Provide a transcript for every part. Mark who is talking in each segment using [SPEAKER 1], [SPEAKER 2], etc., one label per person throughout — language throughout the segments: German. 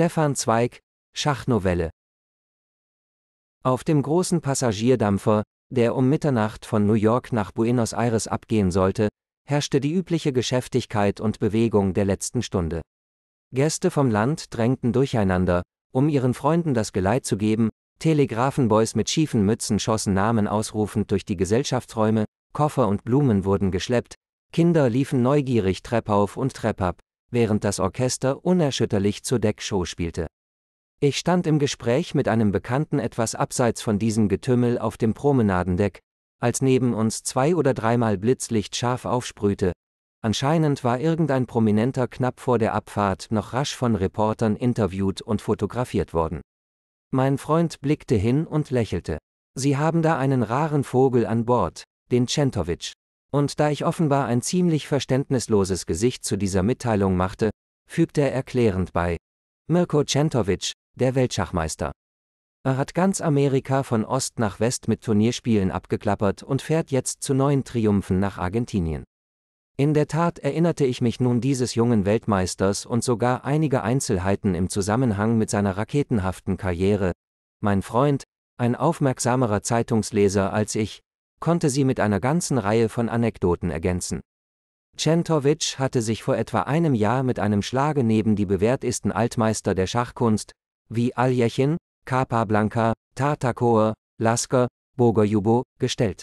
[SPEAKER 1] Stefan Zweig, Schachnovelle. Auf dem großen Passagierdampfer, der um Mitternacht von New York nach Buenos Aires abgehen sollte, herrschte die übliche Geschäftigkeit und Bewegung der letzten Stunde. Gäste vom Land drängten durcheinander, um ihren Freunden das Geleit zu geben, Telegrafenboys mit schiefen Mützen schossen Namen ausrufend durch die Gesellschaftsräume, Koffer und Blumen wurden geschleppt, Kinder liefen neugierig Treppauf und Treppab während das Orchester unerschütterlich zur Deckshow spielte. Ich stand im Gespräch mit einem Bekannten etwas abseits von diesem Getümmel auf dem Promenadendeck, als neben uns zwei oder dreimal Blitzlicht scharf aufsprühte. Anscheinend war irgendein Prominenter knapp vor der Abfahrt noch rasch von Reportern interviewt und fotografiert worden. Mein Freund blickte hin und lächelte. Sie haben da einen raren Vogel an Bord, den Centovic. Und da ich offenbar ein ziemlich verständnisloses Gesicht zu dieser Mitteilung machte, fügte er erklärend bei. Mirko Centovic, der Weltschachmeister. Er hat ganz Amerika von Ost nach West mit Turnierspielen abgeklappert und fährt jetzt zu neuen Triumphen nach Argentinien. In der Tat erinnerte ich mich nun dieses jungen Weltmeisters und sogar einige Einzelheiten im Zusammenhang mit seiner raketenhaften Karriere. Mein Freund, ein aufmerksamerer Zeitungsleser als ich, konnte sie mit einer ganzen Reihe von Anekdoten ergänzen. Centovic hatte sich vor etwa einem Jahr mit einem Schlage neben die bewährtesten Altmeister der Schachkunst, wie Aljechin, Capablanca, Tartakoer, Lasker, Bogojubo, gestellt.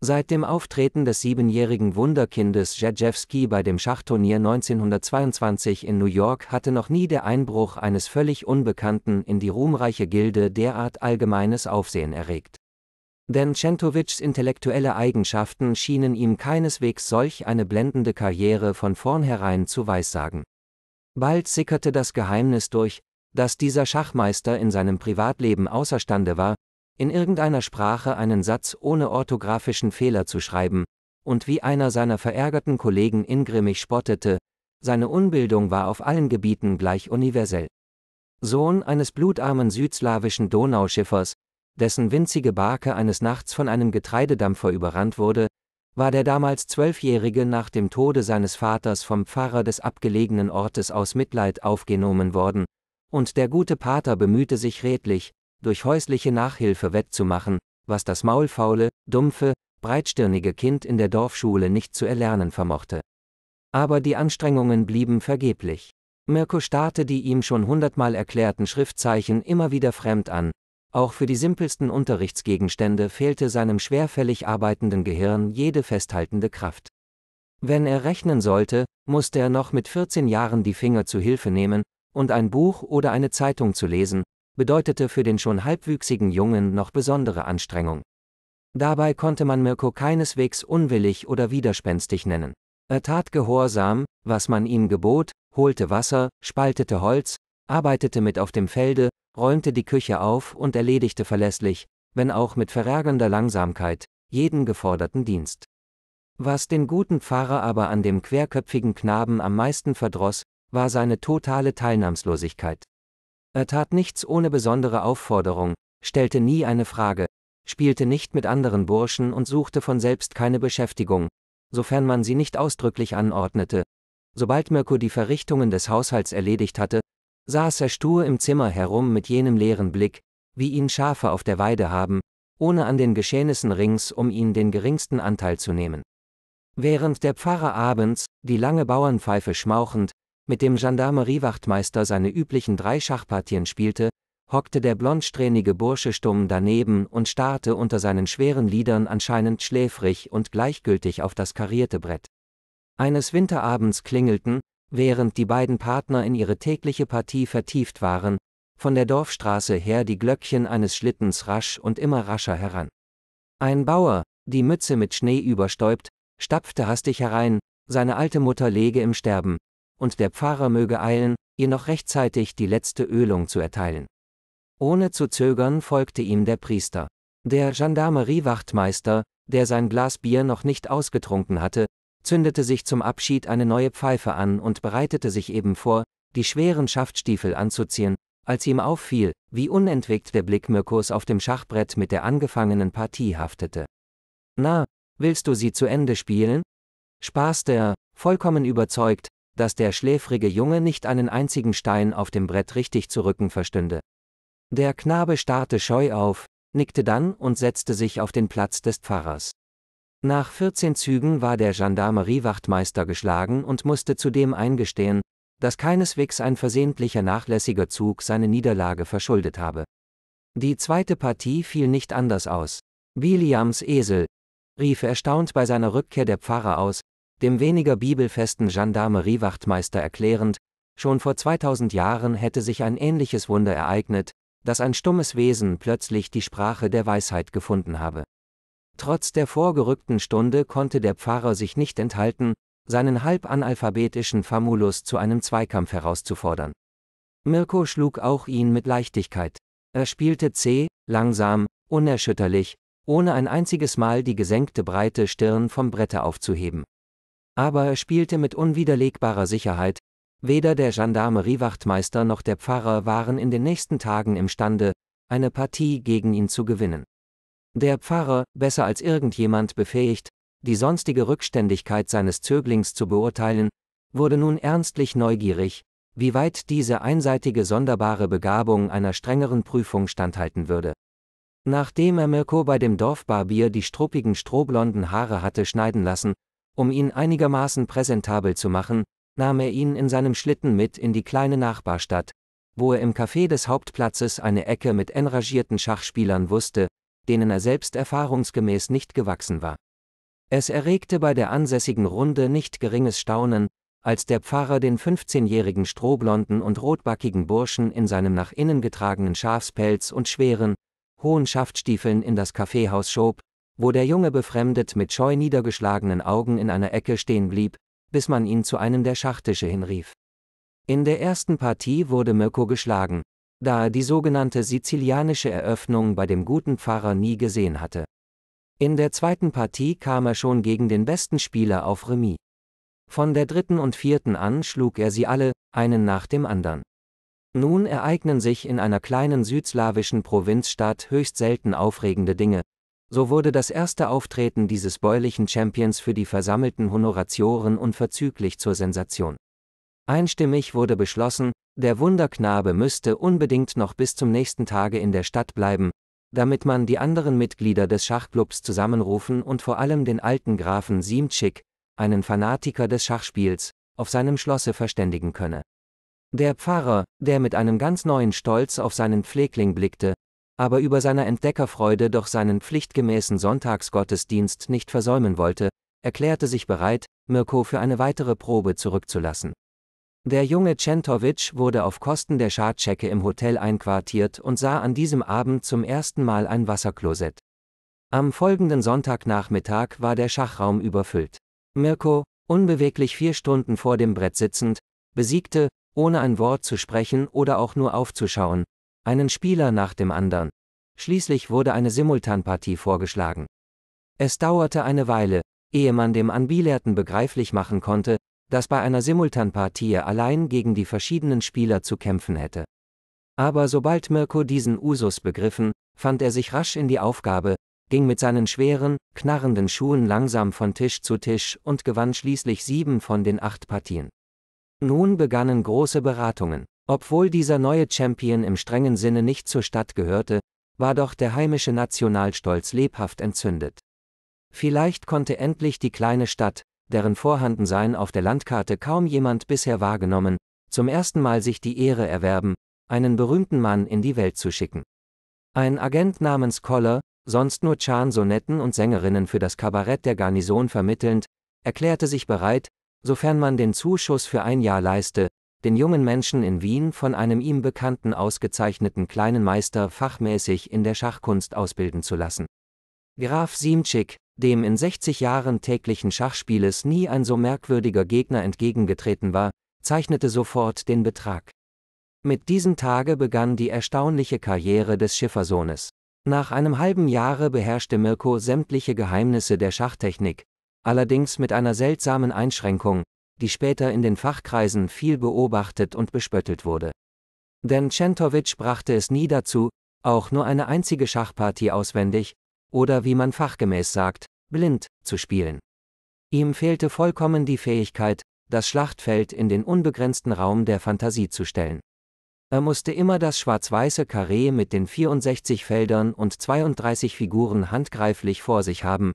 [SPEAKER 1] Seit dem Auftreten des siebenjährigen Wunderkindes Jedzewski bei dem Schachturnier 1922 in New York hatte noch nie der Einbruch eines völlig Unbekannten in die ruhmreiche Gilde derart allgemeines Aufsehen erregt. Denn Centovics intellektuelle Eigenschaften schienen ihm keineswegs solch eine blendende Karriere von vornherein zu weissagen. Bald sickerte das Geheimnis durch, dass dieser Schachmeister in seinem Privatleben außerstande war, in irgendeiner Sprache einen Satz ohne orthografischen Fehler zu schreiben, und wie einer seiner verärgerten Kollegen ingrimmig spottete, seine Unbildung war auf allen Gebieten gleich universell. Sohn eines blutarmen südslawischen Donauschiffers, dessen winzige Barke eines Nachts von einem Getreidedampfer überrannt wurde, war der damals Zwölfjährige nach dem Tode seines Vaters vom Pfarrer des abgelegenen Ortes aus Mitleid aufgenommen worden, und der gute Pater bemühte sich redlich, durch häusliche Nachhilfe wettzumachen, was das maulfaule, dumpfe, breitstirnige Kind in der Dorfschule nicht zu erlernen vermochte. Aber die Anstrengungen blieben vergeblich. Mirko starrte die ihm schon hundertmal erklärten Schriftzeichen immer wieder fremd an, auch für die simpelsten Unterrichtsgegenstände fehlte seinem schwerfällig arbeitenden Gehirn jede festhaltende Kraft. Wenn er rechnen sollte, musste er noch mit 14 Jahren die Finger zu Hilfe nehmen, und ein Buch oder eine Zeitung zu lesen, bedeutete für den schon halbwüchsigen Jungen noch besondere Anstrengung. Dabei konnte man Mirko keineswegs unwillig oder widerspenstig nennen. Er tat gehorsam, was man ihm gebot, holte Wasser, spaltete Holz, arbeitete mit auf dem Felde, räumte die Küche auf und erledigte verlässlich, wenn auch mit verärgernder Langsamkeit, jeden geforderten Dienst. Was den guten Pfarrer aber an dem querköpfigen Knaben am meisten verdross, war seine totale Teilnahmslosigkeit. Er tat nichts ohne besondere Aufforderung, stellte nie eine Frage, spielte nicht mit anderen Burschen und suchte von selbst keine Beschäftigung, sofern man sie nicht ausdrücklich anordnete. Sobald Mirko die Verrichtungen des Haushalts erledigt hatte, saß er stur im Zimmer herum mit jenem leeren Blick, wie ihn Schafe auf der Weide haben, ohne an den Geschehnissen rings um ihn den geringsten Anteil zu nehmen. Während der Pfarrer abends, die lange Bauernpfeife schmauchend, mit dem Gendarmeriewachtmeister seine üblichen drei Schachpartien spielte, hockte der blondsträhnige Bursche stumm daneben und starrte unter seinen schweren Lidern anscheinend schläfrig und gleichgültig auf das karierte Brett. Eines Winterabends klingelten, Während die beiden Partner in ihre tägliche Partie vertieft waren, von der Dorfstraße her die Glöckchen eines Schlittens rasch und immer rascher heran. Ein Bauer, die Mütze mit Schnee überstäubt, stapfte hastig herein, seine alte Mutter läge im Sterben, und der Pfarrer möge eilen, ihr noch rechtzeitig die letzte Ölung zu erteilen. Ohne zu zögern folgte ihm der Priester. Der Gendarmeriewachtmeister, der sein Glas Bier noch nicht ausgetrunken hatte, zündete sich zum Abschied eine neue Pfeife an und bereitete sich eben vor, die schweren Schaftstiefel anzuziehen, als ihm auffiel, wie unentwegt der Blick Mirkos auf dem Schachbrett mit der angefangenen Partie haftete. Na, willst du sie zu Ende spielen? spaßte er, vollkommen überzeugt, dass der schläfrige Junge nicht einen einzigen Stein auf dem Brett richtig zu rücken verstünde. Der Knabe starrte scheu auf, nickte dann und setzte sich auf den Platz des Pfarrers. Nach 14 Zügen war der Gendarmeriewachtmeister geschlagen und musste zudem eingestehen, dass keineswegs ein versehentlicher nachlässiger Zug seine Niederlage verschuldet habe. Die zweite Partie fiel nicht anders aus. Williams Esel, rief erstaunt bei seiner Rückkehr der Pfarrer aus, dem weniger bibelfesten Gendarmeriewachtmeister erklärend, schon vor 2000 Jahren hätte sich ein ähnliches Wunder ereignet, dass ein stummes Wesen plötzlich die Sprache der Weisheit gefunden habe. Trotz der vorgerückten Stunde konnte der Pfarrer sich nicht enthalten, seinen halbanalphabetischen Famulus zu einem Zweikampf herauszufordern. Mirko schlug auch ihn mit Leichtigkeit. Er spielte zäh, langsam, unerschütterlich, ohne ein einziges Mal die gesenkte breite Stirn vom Brette aufzuheben. Aber er spielte mit unwiderlegbarer Sicherheit, weder der Gendarmeriewachtmeister noch der Pfarrer waren in den nächsten Tagen imstande, eine Partie gegen ihn zu gewinnen. Der Pfarrer, besser als irgendjemand befähigt, die sonstige Rückständigkeit seines Zöglings zu beurteilen, wurde nun ernstlich neugierig, wie weit diese einseitige sonderbare Begabung einer strengeren Prüfung standhalten würde. Nachdem er Mirko bei dem Dorfbarbier die struppigen strohblonden Haare hatte schneiden lassen, um ihn einigermaßen präsentabel zu machen, nahm er ihn in seinem Schlitten mit in die kleine Nachbarstadt, wo er im Café des Hauptplatzes eine Ecke mit enragierten Schachspielern wusste, denen er selbst erfahrungsgemäß nicht gewachsen war. Es erregte bei der ansässigen Runde nicht geringes Staunen, als der Pfarrer den 15-jährigen strohblonden und rotbackigen Burschen in seinem nach innen getragenen Schafspelz und schweren, hohen Schaftstiefeln in das Kaffeehaus schob, wo der Junge befremdet mit scheu niedergeschlagenen Augen in einer Ecke stehen blieb, bis man ihn zu einem der Schachtische hinrief. In der ersten Partie wurde Mirko geschlagen, da er die sogenannte sizilianische Eröffnung bei dem guten Pfarrer nie gesehen hatte. In der zweiten Partie kam er schon gegen den besten Spieler auf Remis. Von der dritten und vierten an schlug er sie alle, einen nach dem anderen. Nun ereignen sich in einer kleinen südslawischen Provinzstadt höchst selten aufregende Dinge. So wurde das erste Auftreten dieses bäulichen Champions für die versammelten Honoratioren unverzüglich zur Sensation. Einstimmig wurde beschlossen, der Wunderknabe müsste unbedingt noch bis zum nächsten Tage in der Stadt bleiben, damit man die anderen Mitglieder des Schachclubs zusammenrufen und vor allem den alten Grafen Siemtschik, einen Fanatiker des Schachspiels, auf seinem Schlosse verständigen könne. Der Pfarrer, der mit einem ganz neuen Stolz auf seinen Pflegling blickte, aber über seiner Entdeckerfreude doch seinen pflichtgemäßen Sonntagsgottesdienst nicht versäumen wollte, erklärte sich bereit, Mirko für eine weitere Probe zurückzulassen. Der junge Centovic wurde auf Kosten der Schadschecke im Hotel einquartiert und sah an diesem Abend zum ersten Mal ein Wasserklosett. Am folgenden Sonntagnachmittag war der Schachraum überfüllt. Mirko, unbeweglich vier Stunden vor dem Brett sitzend, besiegte, ohne ein Wort zu sprechen oder auch nur aufzuschauen, einen Spieler nach dem anderen. Schließlich wurde eine Simultanpartie vorgeschlagen. Es dauerte eine Weile, ehe man dem Anbilerten begreiflich machen konnte, das bei einer Simultanpartie allein gegen die verschiedenen Spieler zu kämpfen hätte. Aber sobald Mirko diesen Usus begriffen, fand er sich rasch in die Aufgabe, ging mit seinen schweren, knarrenden Schuhen langsam von Tisch zu Tisch und gewann schließlich sieben von den acht Partien. Nun begannen große Beratungen. Obwohl dieser neue Champion im strengen Sinne nicht zur Stadt gehörte, war doch der heimische Nationalstolz lebhaft entzündet. Vielleicht konnte endlich die kleine Stadt, deren Vorhandensein auf der Landkarte kaum jemand bisher wahrgenommen, zum ersten Mal sich die Ehre erwerben, einen berühmten Mann in die Welt zu schicken. Ein Agent namens Koller, sonst nur Chansonetten und Sängerinnen für das Kabarett der Garnison vermittelnd, erklärte sich bereit, sofern man den Zuschuss für ein Jahr leiste, den jungen Menschen in Wien von einem ihm bekannten ausgezeichneten kleinen Meister fachmäßig in der Schachkunst ausbilden zu lassen. Graf Simczyk, dem in 60 Jahren täglichen Schachspieles nie ein so merkwürdiger Gegner entgegengetreten war, zeichnete sofort den Betrag. Mit diesem Tage begann die erstaunliche Karriere des Schiffersohnes. Nach einem halben Jahre beherrschte Mirko sämtliche Geheimnisse der Schachtechnik, allerdings mit einer seltsamen Einschränkung, die später in den Fachkreisen viel beobachtet und bespöttelt wurde. Denn Centovic brachte es nie dazu, auch nur eine einzige Schachpartie auswendig, oder wie man fachgemäß sagt, blind, zu spielen. Ihm fehlte vollkommen die Fähigkeit, das Schlachtfeld in den unbegrenzten Raum der Fantasie zu stellen. Er musste immer das schwarz-weiße Karree mit den 64 Feldern und 32 Figuren handgreiflich vor sich haben.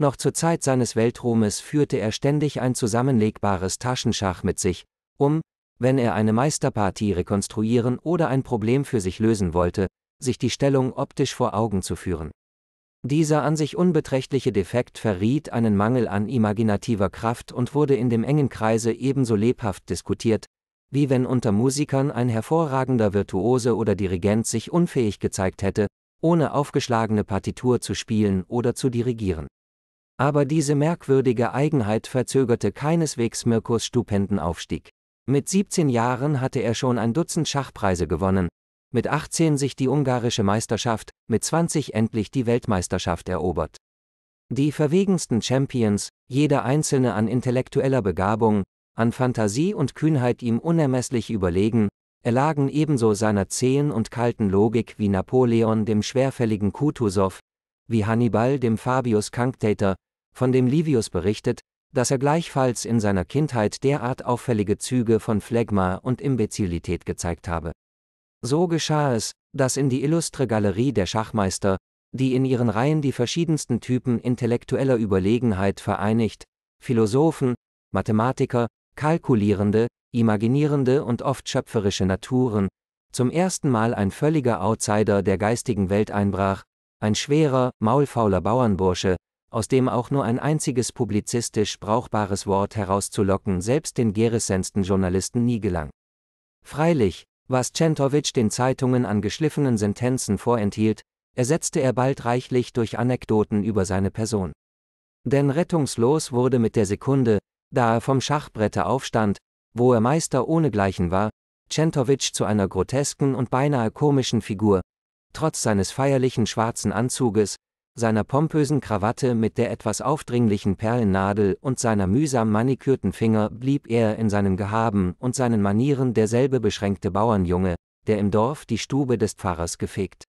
[SPEAKER 1] Noch zur Zeit seines Weltruhmes führte er ständig ein zusammenlegbares Taschenschach mit sich, um, wenn er eine Meisterpartie rekonstruieren oder ein Problem für sich lösen wollte, sich die Stellung optisch vor Augen zu führen. Dieser an sich unbeträchtliche Defekt verriet einen Mangel an imaginativer Kraft und wurde in dem engen Kreise ebenso lebhaft diskutiert, wie wenn unter Musikern ein hervorragender Virtuose oder Dirigent sich unfähig gezeigt hätte, ohne aufgeschlagene Partitur zu spielen oder zu dirigieren. Aber diese merkwürdige Eigenheit verzögerte keineswegs Mirkos stupenden Aufstieg. Mit 17 Jahren hatte er schon ein Dutzend Schachpreise gewonnen, mit 18 sich die ungarische Meisterschaft, mit 20 endlich die Weltmeisterschaft erobert. Die verwegensten Champions, jeder einzelne an intellektueller Begabung, an Fantasie und Kühnheit ihm unermesslich überlegen, erlagen ebenso seiner zähen und kalten Logik wie Napoleon dem schwerfälligen Kutusow, wie Hannibal dem Fabius Kanktäter, von dem Livius berichtet, dass er gleichfalls in seiner Kindheit derart auffällige Züge von Phlegma und Imbezilität gezeigt habe. So geschah es, dass in die illustre Galerie der Schachmeister, die in ihren Reihen die verschiedensten Typen intellektueller Überlegenheit vereinigt, Philosophen, Mathematiker, kalkulierende, imaginierende und oft schöpferische Naturen, zum ersten Mal ein völliger Outsider der geistigen Welt einbrach, ein schwerer, maulfauler Bauernbursche, aus dem auch nur ein einziges publizistisch brauchbares Wort herauszulocken selbst den gerissensten Journalisten nie gelang. Freilich, was Centovic den Zeitungen an geschliffenen Sentenzen vorenthielt, ersetzte er bald reichlich durch Anekdoten über seine Person. Denn rettungslos wurde mit der Sekunde, da er vom Schachbrette aufstand, wo er Meister ohnegleichen war, Centovic zu einer grotesken und beinahe komischen Figur, trotz seines feierlichen schwarzen Anzuges, seiner pompösen Krawatte mit der etwas aufdringlichen Perlennadel und seiner mühsam manikürten Finger blieb er in seinem Gehaben und seinen Manieren derselbe beschränkte Bauernjunge, der im Dorf die Stube des Pfarrers gefegt.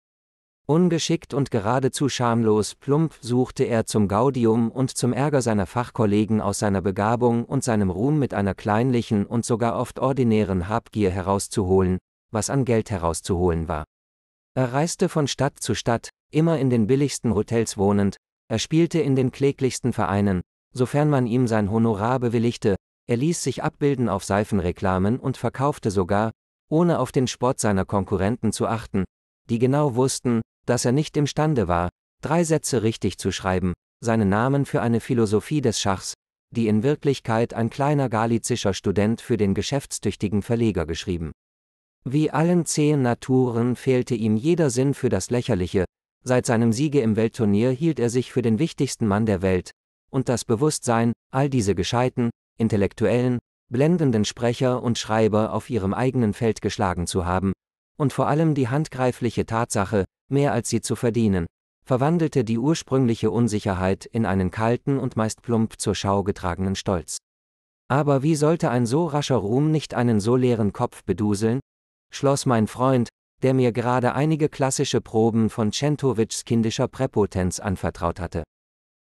[SPEAKER 1] Ungeschickt und geradezu schamlos plump suchte er zum Gaudium und zum Ärger seiner Fachkollegen aus seiner Begabung und seinem Ruhm mit einer kleinlichen und sogar oft ordinären Habgier herauszuholen, was an Geld herauszuholen war. Er reiste von Stadt zu Stadt, immer in den billigsten Hotels wohnend, er spielte in den kläglichsten Vereinen, sofern man ihm sein Honorar bewilligte, er ließ sich abbilden auf Seifenreklamen und verkaufte sogar, ohne auf den Sport seiner Konkurrenten zu achten, die genau wussten, dass er nicht imstande war, drei Sätze richtig zu schreiben, seinen Namen für eine Philosophie des Schachs, die in Wirklichkeit ein kleiner galizischer Student für den geschäftstüchtigen Verleger geschrieben. Wie allen zähen Naturen fehlte ihm jeder Sinn für das Lächerliche, seit seinem Siege im Weltturnier hielt er sich für den wichtigsten Mann der Welt, und das Bewusstsein, all diese gescheiten, intellektuellen, blendenden Sprecher und Schreiber auf ihrem eigenen Feld geschlagen zu haben, und vor allem die handgreifliche Tatsache, mehr als sie zu verdienen, verwandelte die ursprüngliche Unsicherheit in einen kalten und meist plump zur Schau getragenen Stolz. Aber wie sollte ein so rascher Ruhm nicht einen so leeren Kopf beduseln, schloss mein Freund, der mir gerade einige klassische Proben von Centovichs kindischer Präpotenz anvertraut hatte.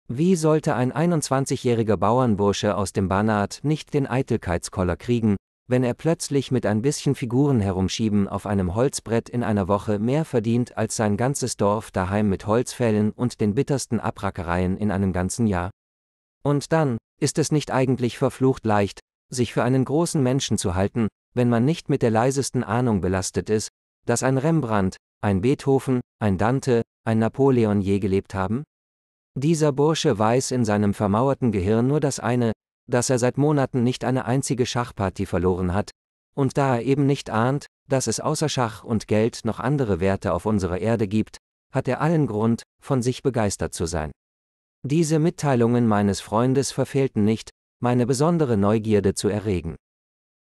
[SPEAKER 1] Wie sollte ein 21-jähriger Bauernbursche aus dem Banat nicht den Eitelkeitskoller kriegen, wenn er plötzlich mit ein bisschen Figuren herumschieben auf einem Holzbrett in einer Woche mehr verdient als sein ganzes Dorf daheim mit Holzfällen und den bittersten Abrackereien in einem ganzen Jahr? Und dann, ist es nicht eigentlich verflucht leicht, sich für einen großen Menschen zu halten, wenn man nicht mit der leisesten Ahnung belastet ist, dass ein Rembrandt, ein Beethoven, ein Dante, ein Napoleon je gelebt haben? Dieser Bursche weiß in seinem vermauerten Gehirn nur das eine, dass er seit Monaten nicht eine einzige Schachpartie verloren hat, und da er eben nicht ahnt, dass es außer Schach und Geld noch andere Werte auf unserer Erde gibt, hat er allen Grund, von sich begeistert zu sein. Diese Mitteilungen meines Freundes verfehlten nicht, meine besondere Neugierde zu erregen.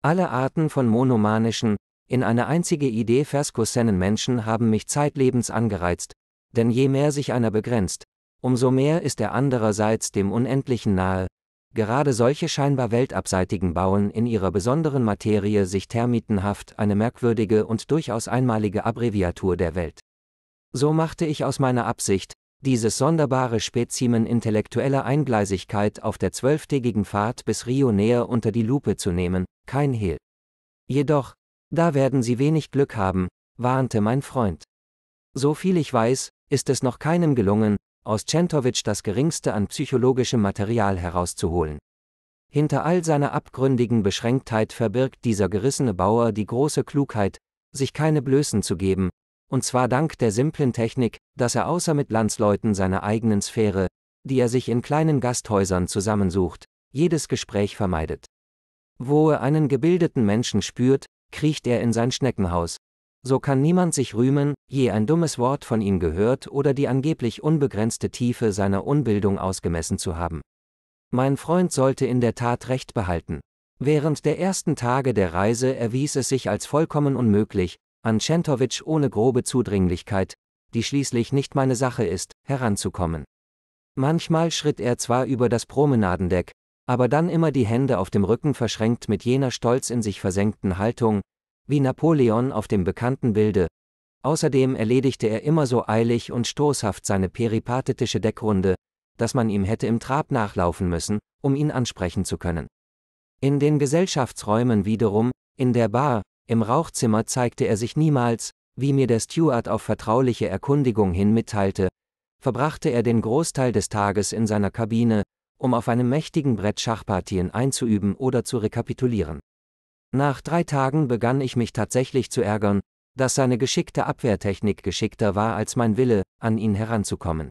[SPEAKER 1] Alle Arten von monomanischen, in eine einzige Idee verskussenen Menschen haben mich zeitlebens angereizt, denn je mehr sich einer begrenzt, umso mehr ist er andererseits dem Unendlichen nahe. Gerade solche scheinbar weltabseitigen bauen in ihrer besonderen Materie sich termitenhaft eine merkwürdige und durchaus einmalige Abbreviatur der Welt. So machte ich aus meiner Absicht, dieses sonderbare Spezimen intellektueller Eingleisigkeit auf der zwölftägigen Fahrt bis Rio näher unter die Lupe zu nehmen, kein Hehl. Jedoch, da werden Sie wenig Glück haben, warnte mein Freund. So viel ich weiß, ist es noch keinem gelungen, aus Centovic das geringste an psychologischem Material herauszuholen. Hinter all seiner abgründigen Beschränktheit verbirgt dieser gerissene Bauer die große Klugheit, sich keine Blößen zu geben, und zwar dank der simplen Technik, dass er außer mit Landsleuten seiner eigenen Sphäre, die er sich in kleinen Gasthäusern zusammensucht, jedes Gespräch vermeidet. Wo er einen gebildeten Menschen spürt, kriecht er in sein Schneckenhaus. So kann niemand sich rühmen, je ein dummes Wort von ihm gehört oder die angeblich unbegrenzte Tiefe seiner Unbildung ausgemessen zu haben. Mein Freund sollte in der Tat recht behalten. Während der ersten Tage der Reise erwies es sich als vollkommen unmöglich, Anschentowitsch ohne grobe Zudringlichkeit, die schließlich nicht meine Sache ist, heranzukommen. Manchmal schritt er zwar über das Promenadendeck, aber dann immer die Hände auf dem Rücken verschränkt mit jener stolz in sich versenkten Haltung, wie Napoleon auf dem bekannten Bilde. Außerdem erledigte er immer so eilig und stoßhaft seine peripatetische Deckrunde, dass man ihm hätte im Trab nachlaufen müssen, um ihn ansprechen zu können. In den Gesellschaftsräumen wiederum, in der Bar, im Rauchzimmer zeigte er sich niemals, wie mir der Steward auf vertrauliche Erkundigung hin mitteilte, verbrachte er den Großteil des Tages in seiner Kabine, um auf einem mächtigen Brett Schachpartien einzuüben oder zu rekapitulieren. Nach drei Tagen begann ich mich tatsächlich zu ärgern, dass seine geschickte Abwehrtechnik geschickter war als mein Wille, an ihn heranzukommen.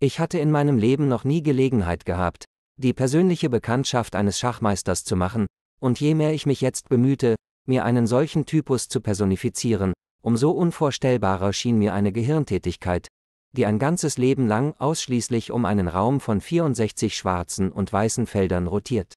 [SPEAKER 1] Ich hatte in meinem Leben noch nie Gelegenheit gehabt, die persönliche Bekanntschaft eines Schachmeisters zu machen, und je mehr ich mich jetzt bemühte, mir einen solchen Typus zu personifizieren, umso unvorstellbarer schien mir eine Gehirntätigkeit, die ein ganzes Leben lang ausschließlich um einen Raum von 64 schwarzen und weißen Feldern rotiert.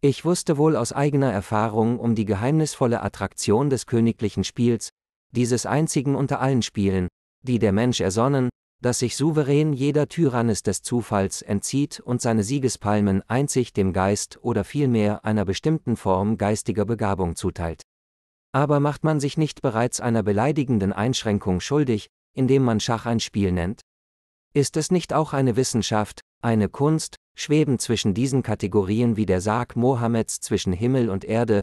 [SPEAKER 1] Ich wusste wohl aus eigener Erfahrung um die geheimnisvolle Attraktion des königlichen Spiels, dieses einzigen unter allen Spielen, die der Mensch ersonnen, dass sich souverän jeder Tyrannis des Zufalls entzieht und seine Siegespalmen einzig dem Geist oder vielmehr einer bestimmten Form geistiger Begabung zuteilt. Aber macht man sich nicht bereits einer beleidigenden Einschränkung schuldig, indem man Schach ein Spiel nennt? Ist es nicht auch eine Wissenschaft, eine Kunst, schweben zwischen diesen Kategorien wie der Sarg Mohammeds zwischen Himmel und Erde,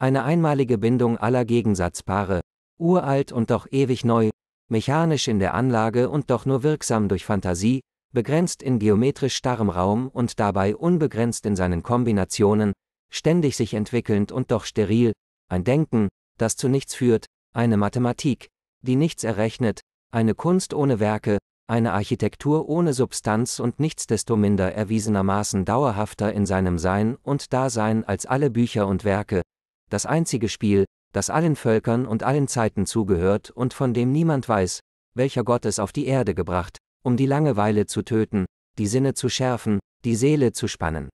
[SPEAKER 1] eine einmalige Bindung aller Gegensatzpaare, uralt und doch ewig neu, mechanisch in der Anlage und doch nur wirksam durch Fantasie, begrenzt in geometrisch starrem Raum und dabei unbegrenzt in seinen Kombinationen, ständig sich entwickelnd und doch steril, ein Denken, das zu nichts führt, eine Mathematik, die nichts errechnet, eine Kunst ohne Werke, eine Architektur ohne Substanz und nichtsdestominder erwiesenermaßen dauerhafter in seinem Sein und Dasein als alle Bücher und Werke, das einzige Spiel, das allen Völkern und allen Zeiten zugehört und von dem niemand weiß, welcher Gott es auf die Erde gebracht, um die Langeweile zu töten, die Sinne zu schärfen, die Seele zu spannen.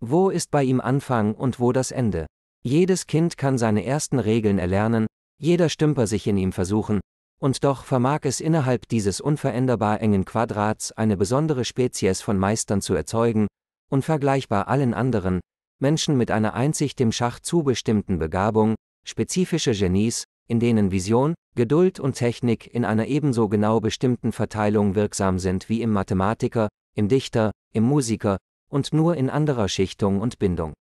[SPEAKER 1] Wo ist bei ihm Anfang und wo das Ende? Jedes Kind kann seine ersten Regeln erlernen, jeder Stümper sich in ihm versuchen, und doch vermag es innerhalb dieses unveränderbar engen Quadrats eine besondere Spezies von Meistern zu erzeugen, unvergleichbar allen anderen, Menschen mit einer einzig dem Schach zubestimmten Begabung, spezifische Genies, in denen Vision, Geduld und Technik in einer ebenso genau bestimmten Verteilung wirksam sind wie im Mathematiker, im Dichter, im Musiker und nur in anderer Schichtung und Bindung.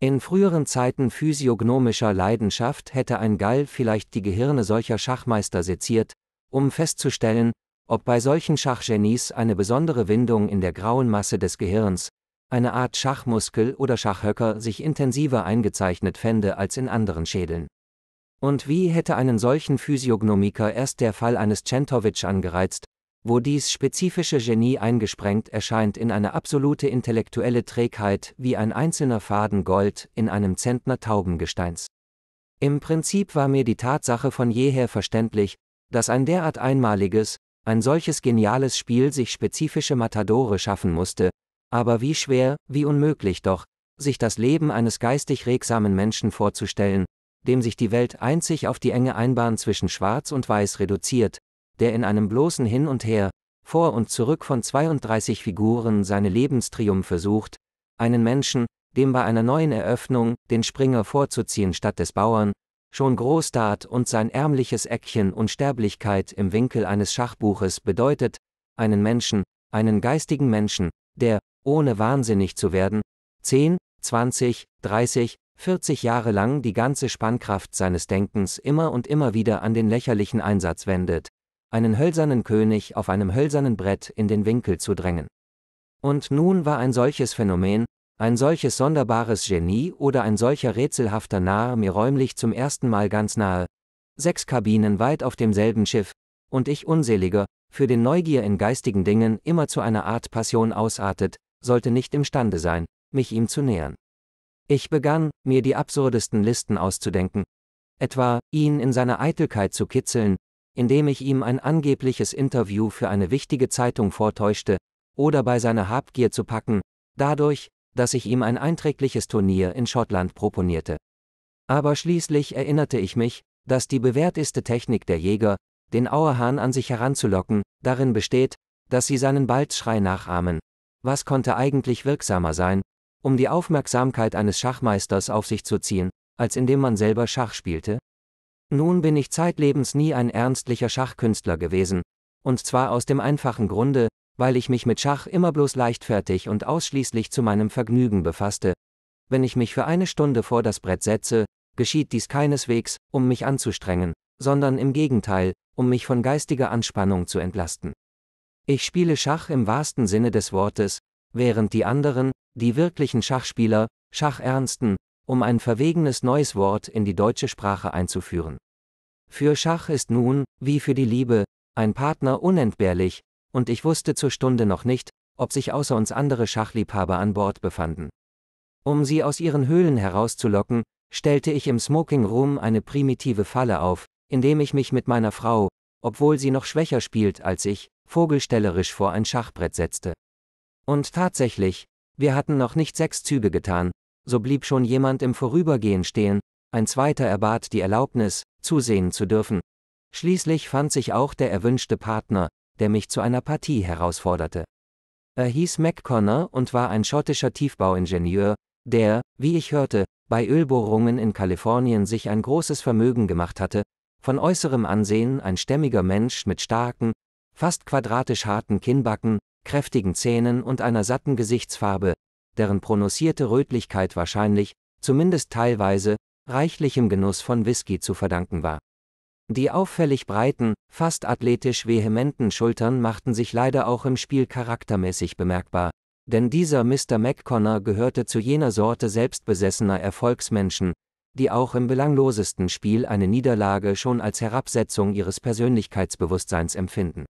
[SPEAKER 1] In früheren Zeiten physiognomischer Leidenschaft hätte ein Gall vielleicht die Gehirne solcher Schachmeister seziert, um festzustellen, ob bei solchen Schachgenies eine besondere Windung in der grauen Masse des Gehirns, eine Art Schachmuskel oder Schachhöcker sich intensiver eingezeichnet fände als in anderen Schädeln. Und wie hätte einen solchen Physiognomiker erst der Fall eines Centovich angereizt, wo dies spezifische Genie eingesprengt erscheint in eine absolute intellektuelle Trägheit wie ein einzelner Faden Gold in einem Zentner Taubengesteins. Im Prinzip war mir die Tatsache von jeher verständlich, dass ein derart einmaliges, ein solches geniales Spiel sich spezifische Matadore schaffen musste, aber wie schwer, wie unmöglich doch, sich das Leben eines geistig regsamen Menschen vorzustellen, dem sich die Welt einzig auf die enge Einbahn zwischen Schwarz und Weiß reduziert, der in einem bloßen Hin und Her, vor und zurück von 32 Figuren seine Lebenstriumphe sucht, einen Menschen, dem bei einer neuen Eröffnung, den Springer vorzuziehen statt des Bauern, schon Großtat und sein ärmliches Eckchen Unsterblichkeit im Winkel eines Schachbuches bedeutet, einen Menschen, einen geistigen Menschen, der, ohne wahnsinnig zu werden, 10, 20, 30, 40 Jahre lang die ganze Spannkraft seines Denkens immer und immer wieder an den lächerlichen Einsatz wendet, einen hölzernen König auf einem hölzernen Brett in den Winkel zu drängen. Und nun war ein solches Phänomen, ein solches sonderbares Genie oder ein solcher rätselhafter Narr mir räumlich zum ersten Mal ganz nahe, sechs Kabinen weit auf demselben Schiff, und ich unseliger, für den Neugier in geistigen Dingen immer zu einer Art Passion ausartet, sollte nicht imstande sein, mich ihm zu nähern. Ich begann, mir die absurdesten Listen auszudenken, etwa ihn in seiner Eitelkeit zu kitzeln, indem ich ihm ein angebliches Interview für eine wichtige Zeitung vortäuschte, oder bei seiner Habgier zu packen, dadurch, dass ich ihm ein einträgliches Turnier in Schottland proponierte. Aber schließlich erinnerte ich mich, dass die bewährteste Technik der Jäger, den Auerhahn an sich heranzulocken, darin besteht, dass sie seinen Balzschrei nachahmen, was konnte eigentlich wirksamer sein, um die Aufmerksamkeit eines Schachmeisters auf sich zu ziehen, als indem man selber Schach spielte? Nun bin ich zeitlebens nie ein ernstlicher Schachkünstler gewesen, und zwar aus dem einfachen Grunde, weil ich mich mit Schach immer bloß leichtfertig und ausschließlich zu meinem Vergnügen befasste. Wenn ich mich für eine Stunde vor das Brett setze, geschieht dies keineswegs, um mich anzustrengen, sondern im Gegenteil, um mich von geistiger Anspannung zu entlasten. Ich spiele Schach im wahrsten Sinne des Wortes, während die anderen, die wirklichen Schachspieler, Schach ernsten, um ein verwegenes neues Wort in die deutsche Sprache einzuführen. Für Schach ist nun, wie für die Liebe, ein Partner unentbehrlich, und ich wusste zur Stunde noch nicht, ob sich außer uns andere Schachliebhaber an Bord befanden. Um sie aus ihren Höhlen herauszulocken, stellte ich im Smoking Room eine primitive Falle auf, indem ich mich mit meiner Frau, obwohl sie noch schwächer spielt als ich, vogelstellerisch vor ein Schachbrett setzte. Und tatsächlich, wir hatten noch nicht sechs Züge getan, so blieb schon jemand im Vorübergehen stehen, ein zweiter erbat die Erlaubnis, zusehen zu dürfen. Schließlich fand sich auch der erwünschte Partner, der mich zu einer Partie herausforderte. Er hieß McConnor und war ein schottischer Tiefbauingenieur, der, wie ich hörte, bei Ölbohrungen in Kalifornien sich ein großes Vermögen gemacht hatte, von äußerem Ansehen ein stämmiger Mensch mit starken, fast quadratisch harten Kinnbacken, kräftigen Zähnen und einer satten Gesichtsfarbe, deren prononcierte Rötlichkeit wahrscheinlich, zumindest teilweise, reichlichem Genuss von Whisky zu verdanken war. Die auffällig breiten, fast athletisch vehementen Schultern machten sich leider auch im Spiel charaktermäßig bemerkbar, denn dieser Mr. McConnor gehörte zu jener Sorte selbstbesessener Erfolgsmenschen, die auch im belanglosesten Spiel eine Niederlage schon als Herabsetzung ihres Persönlichkeitsbewusstseins empfinden.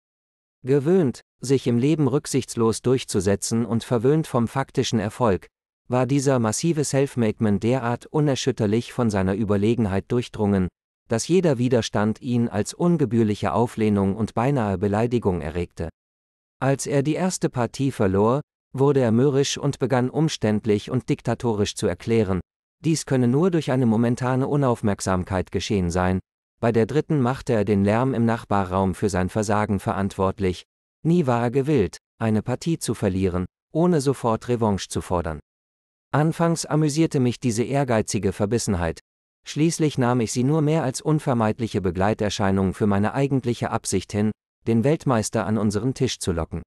[SPEAKER 1] Gewöhnt, sich im Leben rücksichtslos durchzusetzen und verwöhnt vom faktischen Erfolg, war dieser massive Selfmakeman derart unerschütterlich von seiner Überlegenheit durchdrungen, dass jeder Widerstand ihn als ungebührliche Auflehnung und beinahe Beleidigung erregte. Als er die erste Partie verlor, wurde er mürrisch und begann umständlich und diktatorisch zu erklären, dies könne nur durch eine momentane Unaufmerksamkeit geschehen sein, bei der dritten machte er den Lärm im Nachbarraum für sein Versagen verantwortlich. Nie war er gewillt, eine Partie zu verlieren, ohne sofort Revanche zu fordern. Anfangs amüsierte mich diese ehrgeizige Verbissenheit. Schließlich nahm ich sie nur mehr als unvermeidliche Begleiterscheinung für meine eigentliche Absicht hin, den Weltmeister an unseren Tisch zu locken.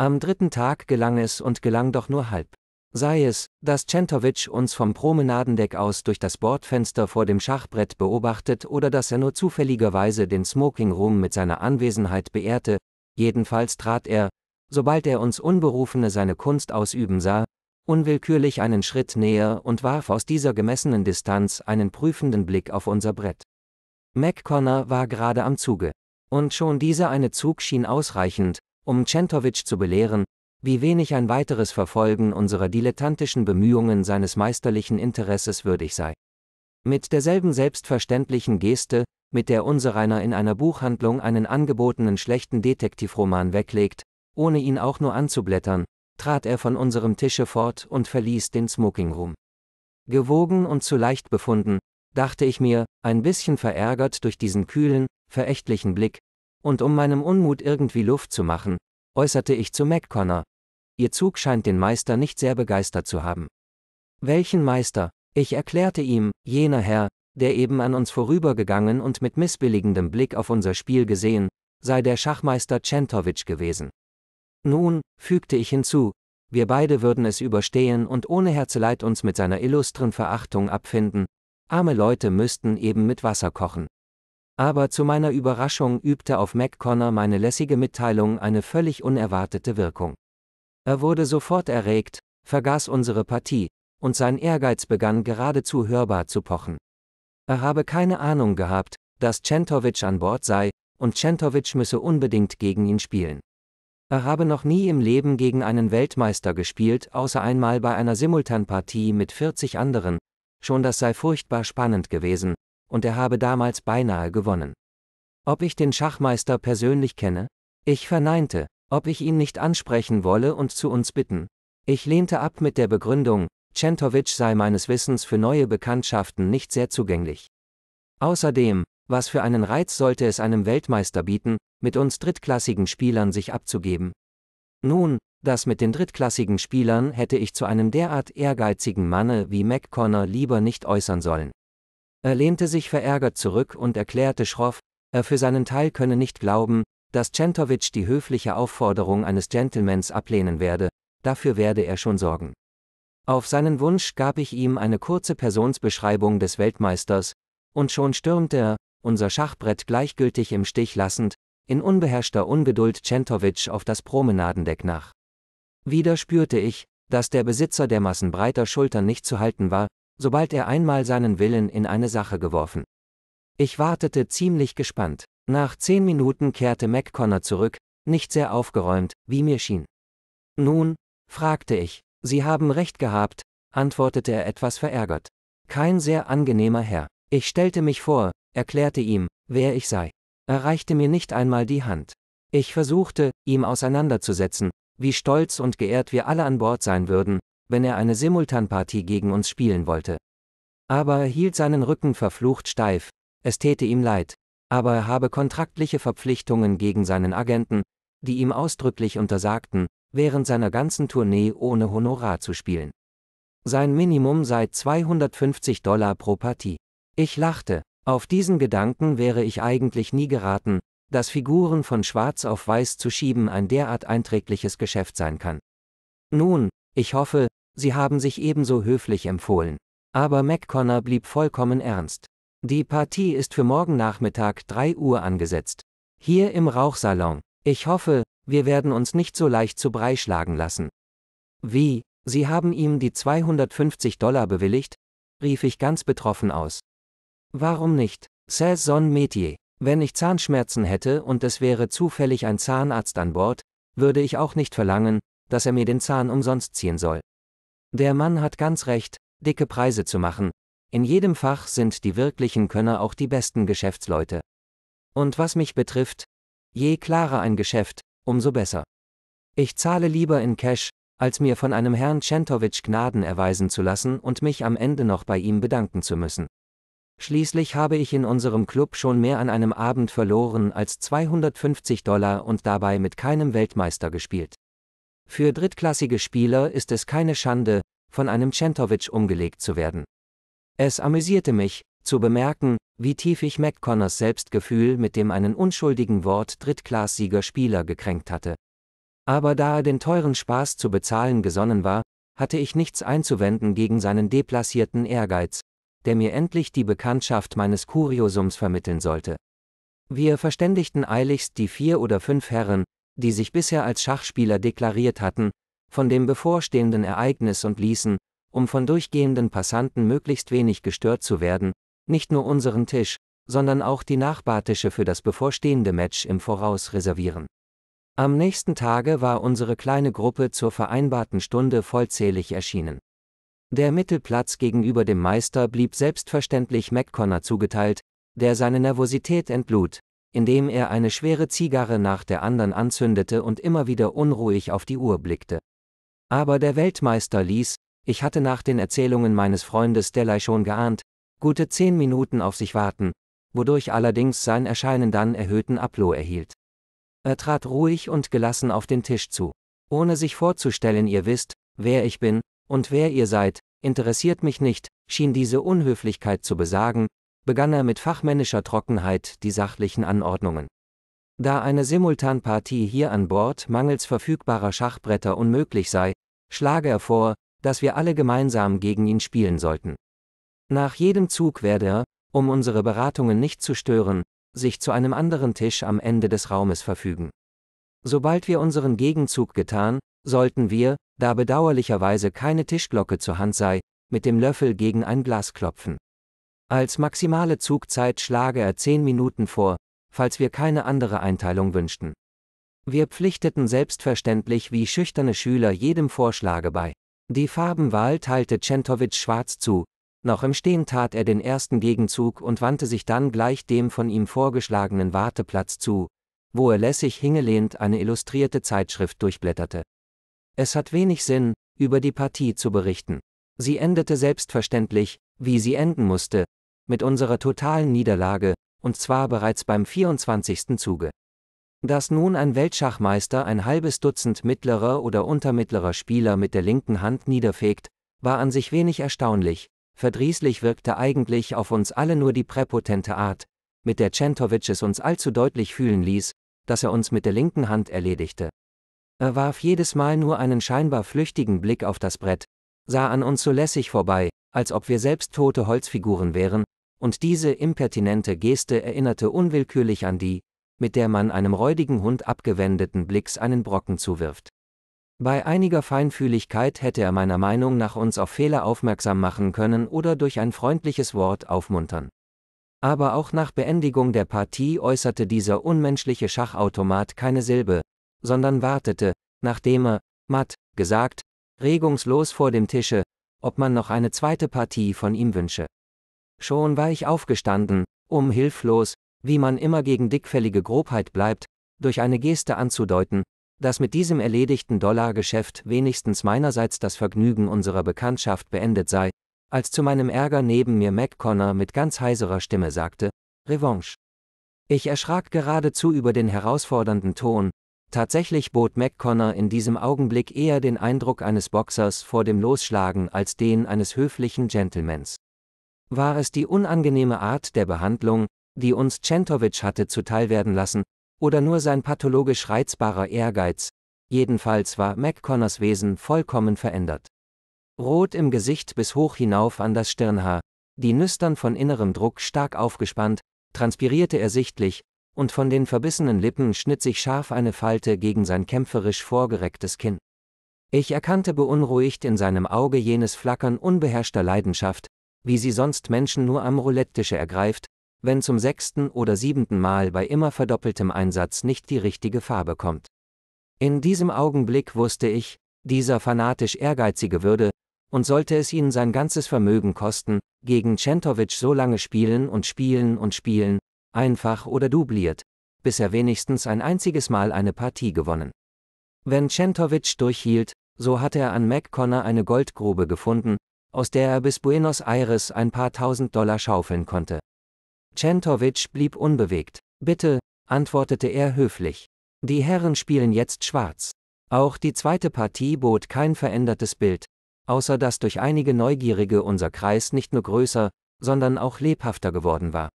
[SPEAKER 1] Am dritten Tag gelang es und gelang doch nur halb. Sei es, dass Centovic uns vom Promenadendeck aus durch das Bordfenster vor dem Schachbrett beobachtet oder dass er nur zufälligerweise den Smoking Room mit seiner Anwesenheit beehrte, jedenfalls trat er, sobald er uns Unberufene seine Kunst ausüben sah, unwillkürlich einen Schritt näher und warf aus dieser gemessenen Distanz einen prüfenden Blick auf unser Brett. McConnor war gerade am Zuge. Und schon dieser eine Zug schien ausreichend, um Centovic zu belehren, wie wenig ein weiteres Verfolgen unserer dilettantischen Bemühungen seines meisterlichen Interesses würdig sei. Mit derselben selbstverständlichen Geste, mit der unsereiner in einer Buchhandlung einen angebotenen schlechten Detektivroman weglegt, ohne ihn auch nur anzublättern, trat er von unserem Tische fort und verließ den Smoking Room. Gewogen und zu leicht befunden, dachte ich mir, ein bisschen verärgert durch diesen kühlen, verächtlichen Blick, und um meinem Unmut irgendwie Luft zu machen, äußerte ich zu McConnor, Ihr Zug scheint den Meister nicht sehr begeistert zu haben. Welchen Meister? Ich erklärte ihm, jener Herr, der eben an uns vorübergegangen und mit missbilligendem Blick auf unser Spiel gesehen, sei der Schachmeister Centovic gewesen. Nun, fügte ich hinzu, wir beide würden es überstehen und ohne Herzeleid uns mit seiner illustren Verachtung abfinden, arme Leute müssten eben mit Wasser kochen. Aber zu meiner Überraschung übte auf McConnor meine lässige Mitteilung eine völlig unerwartete Wirkung. Er wurde sofort erregt, vergaß unsere Partie, und sein Ehrgeiz begann geradezu hörbar zu pochen. Er habe keine Ahnung gehabt, dass Centovic an Bord sei, und Centovic müsse unbedingt gegen ihn spielen. Er habe noch nie im Leben gegen einen Weltmeister gespielt, außer einmal bei einer Simultanpartie mit 40 anderen, schon das sei furchtbar spannend gewesen, und er habe damals beinahe gewonnen. Ob ich den Schachmeister persönlich kenne? Ich verneinte, ob ich ihn nicht ansprechen wolle und zu uns bitten. Ich lehnte ab mit der Begründung, Centovic sei meines Wissens für neue Bekanntschaften nicht sehr zugänglich. Außerdem, was für einen Reiz sollte es einem Weltmeister bieten, mit uns drittklassigen Spielern sich abzugeben? Nun, das mit den drittklassigen Spielern hätte ich zu einem derart ehrgeizigen Manne wie McConnor lieber nicht äußern sollen. Er lehnte sich verärgert zurück und erklärte schroff, er für seinen Teil könne nicht glauben, dass Centovic die höfliche Aufforderung eines Gentlemans ablehnen werde, dafür werde er schon sorgen. Auf seinen Wunsch gab ich ihm eine kurze Personsbeschreibung des Weltmeisters, und schon stürmte er, unser Schachbrett gleichgültig im Stich lassend, in unbeherrschter Ungeduld Centovic auf das Promenadendeck nach. Wieder spürte ich, dass der Besitzer der massenbreiter Schultern nicht zu halten war, sobald er einmal seinen Willen in eine Sache geworfen. Ich wartete ziemlich gespannt. Nach zehn Minuten kehrte McConnor zurück, nicht sehr aufgeräumt, wie mir schien. Nun, fragte ich, Sie haben recht gehabt, antwortete er etwas verärgert. Kein sehr angenehmer Herr. Ich stellte mich vor, erklärte ihm, wer ich sei. Er reichte mir nicht einmal die Hand. Ich versuchte, ihm auseinanderzusetzen, wie stolz und geehrt wir alle an Bord sein würden, wenn er eine Simultanpartie gegen uns spielen wollte. Aber er hielt seinen Rücken verflucht steif, es täte ihm leid, aber er habe kontraktliche Verpflichtungen gegen seinen Agenten, die ihm ausdrücklich untersagten, während seiner ganzen Tournee ohne Honorar zu spielen. Sein Minimum sei 250 Dollar pro Partie. Ich lachte. Auf diesen Gedanken wäre ich eigentlich nie geraten, dass Figuren von schwarz auf weiß zu schieben ein derart einträgliches Geschäft sein kann. Nun, ich hoffe, Sie haben sich ebenso höflich empfohlen. Aber McConnor blieb vollkommen ernst. Die Partie ist für morgen Nachmittag 3 Uhr angesetzt. Hier im Rauchsalon. Ich hoffe, wir werden uns nicht so leicht zu Brei schlagen lassen. Wie, Sie haben ihm die 250 Dollar bewilligt? rief ich ganz betroffen aus. Warum nicht? C'est son métier. Wenn ich Zahnschmerzen hätte und es wäre zufällig ein Zahnarzt an Bord, würde ich auch nicht verlangen, dass er mir den Zahn umsonst ziehen soll. Der Mann hat ganz recht, dicke Preise zu machen, in jedem Fach sind die wirklichen Könner auch die besten Geschäftsleute. Und was mich betrifft, je klarer ein Geschäft, umso besser. Ich zahle lieber in Cash, als mir von einem Herrn Centovic Gnaden erweisen zu lassen und mich am Ende noch bei ihm bedanken zu müssen. Schließlich habe ich in unserem Club schon mehr an einem Abend verloren als 250 Dollar und dabei mit keinem Weltmeister gespielt. Für drittklassige Spieler ist es keine Schande, von einem Centovic umgelegt zu werden. Es amüsierte mich, zu bemerken, wie tief ich McConnors Selbstgefühl mit dem einen unschuldigen Wort Drittklassieger Spieler gekränkt hatte. Aber da er den teuren Spaß zu bezahlen gesonnen war, hatte ich nichts einzuwenden gegen seinen deplassierten Ehrgeiz, der mir endlich die Bekanntschaft meines Kuriosums vermitteln sollte. Wir verständigten eiligst die vier oder fünf Herren, die sich bisher als Schachspieler deklariert hatten, von dem bevorstehenden Ereignis und ließen, um von durchgehenden Passanten möglichst wenig gestört zu werden, nicht nur unseren Tisch, sondern auch die Nachbartische für das bevorstehende Match im Voraus reservieren. Am nächsten Tage war unsere kleine Gruppe zur vereinbarten Stunde vollzählig erschienen. Der Mittelplatz gegenüber dem Meister blieb selbstverständlich McConnor zugeteilt, der seine Nervosität entlud, indem er eine schwere Zigarre nach der anderen anzündete und immer wieder unruhig auf die Uhr blickte. Aber der Weltmeister ließ, ich hatte nach den Erzählungen meines Freundes Delay schon geahnt, gute zehn Minuten auf sich warten, wodurch allerdings sein Erscheinen dann erhöhten Abloh erhielt. Er trat ruhig und gelassen auf den Tisch zu. Ohne sich vorzustellen, ihr wisst, wer ich bin, und wer ihr seid, interessiert mich nicht, schien diese Unhöflichkeit zu besagen, begann er mit fachmännischer Trockenheit die sachlichen Anordnungen. Da eine Simultanpartie hier an Bord mangels verfügbarer Schachbretter unmöglich sei, schlage er vor, dass wir alle gemeinsam gegen ihn spielen sollten. Nach jedem Zug werde er, um unsere Beratungen nicht zu stören, sich zu einem anderen Tisch am Ende des Raumes verfügen. Sobald wir unseren Gegenzug getan, sollten wir, da bedauerlicherweise keine Tischglocke zur Hand sei, mit dem Löffel gegen ein Glas klopfen. Als maximale Zugzeit schlage er zehn Minuten vor, falls wir keine andere Einteilung wünschten. Wir pflichteten selbstverständlich wie schüchterne Schüler jedem Vorschlage bei. Die Farbenwahl teilte Centovic schwarz zu, noch im Stehen tat er den ersten Gegenzug und wandte sich dann gleich dem von ihm vorgeschlagenen Warteplatz zu, wo er lässig hingelehnt eine illustrierte Zeitschrift durchblätterte. Es hat wenig Sinn, über die Partie zu berichten. Sie endete selbstverständlich, wie sie enden musste, mit unserer totalen Niederlage, und zwar bereits beim 24. Zuge. Dass nun ein Weltschachmeister ein halbes Dutzend mittlerer oder untermittlerer Spieler mit der linken Hand niederfegt, war an sich wenig erstaunlich, verdrießlich wirkte eigentlich auf uns alle nur die präpotente Art, mit der Centovic es uns allzu deutlich fühlen ließ, dass er uns mit der linken Hand erledigte. Er warf jedes Mal nur einen scheinbar flüchtigen Blick auf das Brett, sah an uns so lässig vorbei, als ob wir selbst tote Holzfiguren wären, und diese impertinente Geste erinnerte unwillkürlich an die, mit der man einem räudigen Hund abgewendeten Blicks einen Brocken zuwirft. Bei einiger Feinfühligkeit hätte er meiner Meinung nach uns auf Fehler aufmerksam machen können oder durch ein freundliches Wort aufmuntern. Aber auch nach Beendigung der Partie äußerte dieser unmenschliche Schachautomat keine Silbe, sondern wartete, nachdem er, matt, gesagt, regungslos vor dem Tische, ob man noch eine zweite Partie von ihm wünsche. Schon war ich aufgestanden, um hilflos, wie man immer gegen dickfällige Grobheit bleibt, durch eine Geste anzudeuten, dass mit diesem erledigten Dollargeschäft wenigstens meinerseits das Vergnügen unserer Bekanntschaft beendet sei, als zu meinem Ärger neben mir Mac Connor mit ganz heiserer Stimme sagte, Revanche. Ich erschrak geradezu über den herausfordernden Ton, tatsächlich bot Mac Connor in diesem Augenblick eher den Eindruck eines Boxers vor dem Losschlagen als den eines höflichen Gentlemans. War es die unangenehme Art der Behandlung, die uns Centovic hatte zuteilwerden lassen, oder nur sein pathologisch reizbarer Ehrgeiz. Jedenfalls war McConnors Wesen vollkommen verändert. Rot im Gesicht bis hoch hinauf an das Stirnhaar, die nüstern von innerem Druck stark aufgespannt, transpirierte er sichtlich, und von den verbissenen Lippen schnitt sich scharf eine Falte gegen sein kämpferisch vorgerecktes Kinn. Ich erkannte beunruhigt in seinem Auge jenes Flackern unbeherrschter Leidenschaft, wie sie sonst Menschen nur am Roulette-Tische ergreift, wenn zum sechsten oder siebenten Mal bei immer verdoppeltem Einsatz nicht die richtige Farbe kommt. In diesem Augenblick wusste ich, dieser fanatisch Ehrgeizige würde, und sollte es ihnen sein ganzes Vermögen kosten, gegen Centovic so lange spielen und spielen und spielen, einfach oder dubliert, bis er wenigstens ein einziges Mal eine Partie gewonnen. Wenn Centovic durchhielt, so hatte er an McConnor eine Goldgrube gefunden, aus der er bis Buenos Aires ein paar tausend Dollar schaufeln konnte. Centovic blieb unbewegt. Bitte, antwortete er höflich. Die Herren spielen jetzt schwarz. Auch die zweite Partie bot kein verändertes Bild, außer dass durch einige Neugierige unser Kreis nicht nur größer, sondern auch lebhafter geworden war.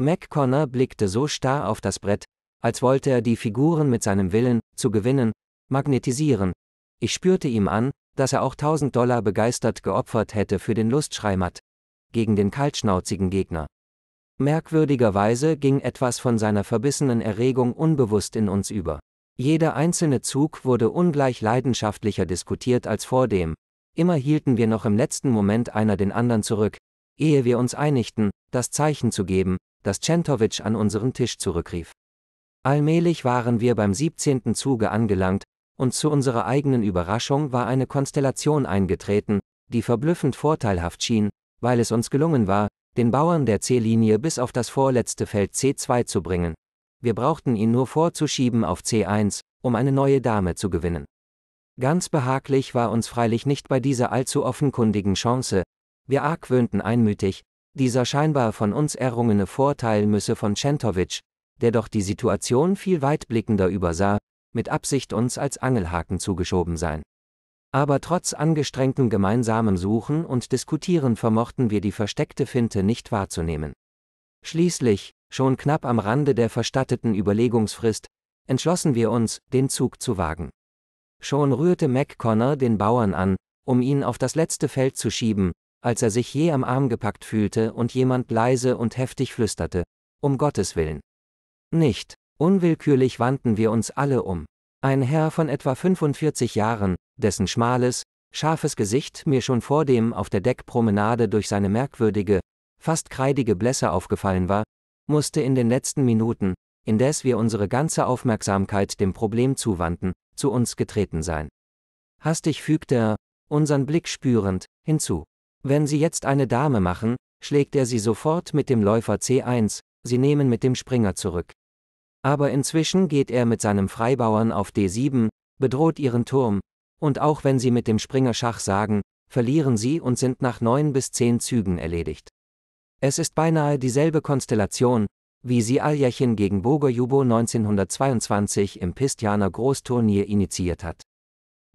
[SPEAKER 1] McConnor blickte so starr auf das Brett, als wollte er die Figuren mit seinem Willen, zu gewinnen, magnetisieren. Ich spürte ihm an, dass er auch 1000 Dollar begeistert geopfert hätte für den Lustschreimat. Gegen den kaltschnauzigen Gegner. Merkwürdigerweise ging etwas von seiner verbissenen Erregung unbewusst in uns über. Jeder einzelne Zug wurde ungleich leidenschaftlicher diskutiert als vordem, immer hielten wir noch im letzten Moment einer den anderen zurück, ehe wir uns einigten, das Zeichen zu geben, das Centovich an unseren Tisch zurückrief. Allmählich waren wir beim 17. Zuge angelangt, und zu unserer eigenen Überraschung war eine Konstellation eingetreten, die verblüffend vorteilhaft schien, weil es uns gelungen war, den Bauern der C-Linie bis auf das vorletzte Feld C2 zu bringen. Wir brauchten ihn nur vorzuschieben auf C1, um eine neue Dame zu gewinnen. Ganz behaglich war uns freilich nicht bei dieser allzu offenkundigen Chance, wir argwöhnten einmütig, dieser scheinbar von uns errungene Vorteil müsse von Centovic, der doch die Situation viel weitblickender übersah, mit Absicht uns als Angelhaken zugeschoben sein. Aber trotz angestrengtem gemeinsamen Suchen und Diskutieren vermochten wir die versteckte Finte nicht wahrzunehmen. Schließlich, schon knapp am Rande der verstatteten Überlegungsfrist, entschlossen wir uns, den Zug zu wagen. Schon rührte McConnor den Bauern an, um ihn auf das letzte Feld zu schieben, als er sich je am Arm gepackt fühlte und jemand leise und heftig flüsterte, um Gottes willen. Nicht, unwillkürlich wandten wir uns alle um. Ein Herr von etwa 45 Jahren, dessen schmales, scharfes Gesicht mir schon vor dem auf der Deckpromenade durch seine merkwürdige, fast kreidige Blässe aufgefallen war, musste in den letzten Minuten, indes wir unsere ganze Aufmerksamkeit dem Problem zuwandten, zu uns getreten sein. Hastig fügte er, unseren Blick spürend, hinzu. Wenn Sie jetzt eine Dame machen, schlägt er sie sofort mit dem Läufer C1, Sie nehmen mit dem Springer zurück. Aber inzwischen geht er mit seinem Freibauern auf D7, bedroht ihren Turm, und auch wenn sie mit dem Springer Schach sagen, verlieren sie und sind nach neun bis zehn Zügen erledigt. Es ist beinahe dieselbe Konstellation, wie sie Aljechin gegen Bogojubo 1922 im Pistianer Großturnier initiiert hat.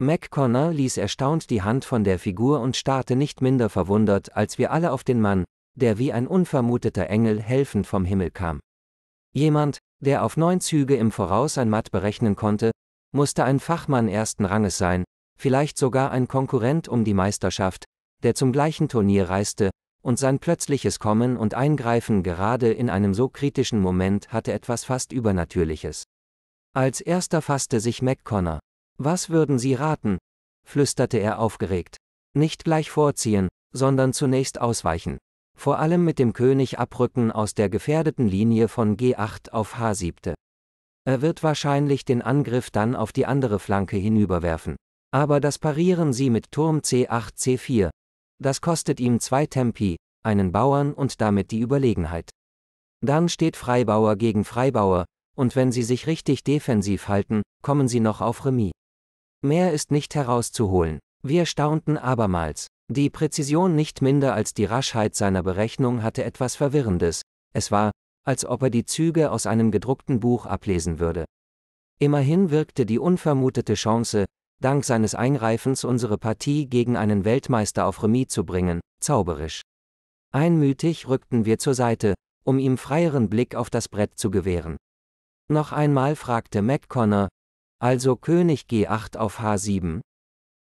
[SPEAKER 1] McConnor ließ erstaunt die Hand von der Figur und starrte nicht minder verwundert als wir alle auf den Mann, der wie ein unvermuteter Engel helfend vom Himmel kam. Jemand, Wer auf neun Züge im Voraus ein Matt berechnen konnte, musste ein Fachmann ersten Ranges sein, vielleicht sogar ein Konkurrent um die Meisterschaft, der zum gleichen Turnier reiste, und sein plötzliches Kommen und Eingreifen gerade in einem so kritischen Moment hatte etwas fast Übernatürliches. Als erster fasste sich Mac Connor. Was würden Sie raten? flüsterte er aufgeregt. Nicht gleich vorziehen, sondern zunächst ausweichen vor allem mit dem König abrücken aus der gefährdeten Linie von G8 auf H7. Er wird wahrscheinlich den Angriff dann auf die andere Flanke hinüberwerfen. Aber das parieren sie mit Turm C8 C4. Das kostet ihm zwei Tempi, einen Bauern und damit die Überlegenheit. Dann steht Freibauer gegen Freibauer, und wenn sie sich richtig defensiv halten, kommen sie noch auf Remis. Mehr ist nicht herauszuholen. Wir staunten abermals. Die Präzision nicht minder als die Raschheit seiner Berechnung hatte etwas Verwirrendes, es war, als ob er die Züge aus einem gedruckten Buch ablesen würde. Immerhin wirkte die unvermutete Chance, dank seines Eingreifens unsere Partie gegen einen Weltmeister auf Remis zu bringen, zauberisch. Einmütig rückten wir zur Seite, um ihm freieren Blick auf das Brett zu gewähren. Noch einmal fragte McConnor, also König G8 auf H7?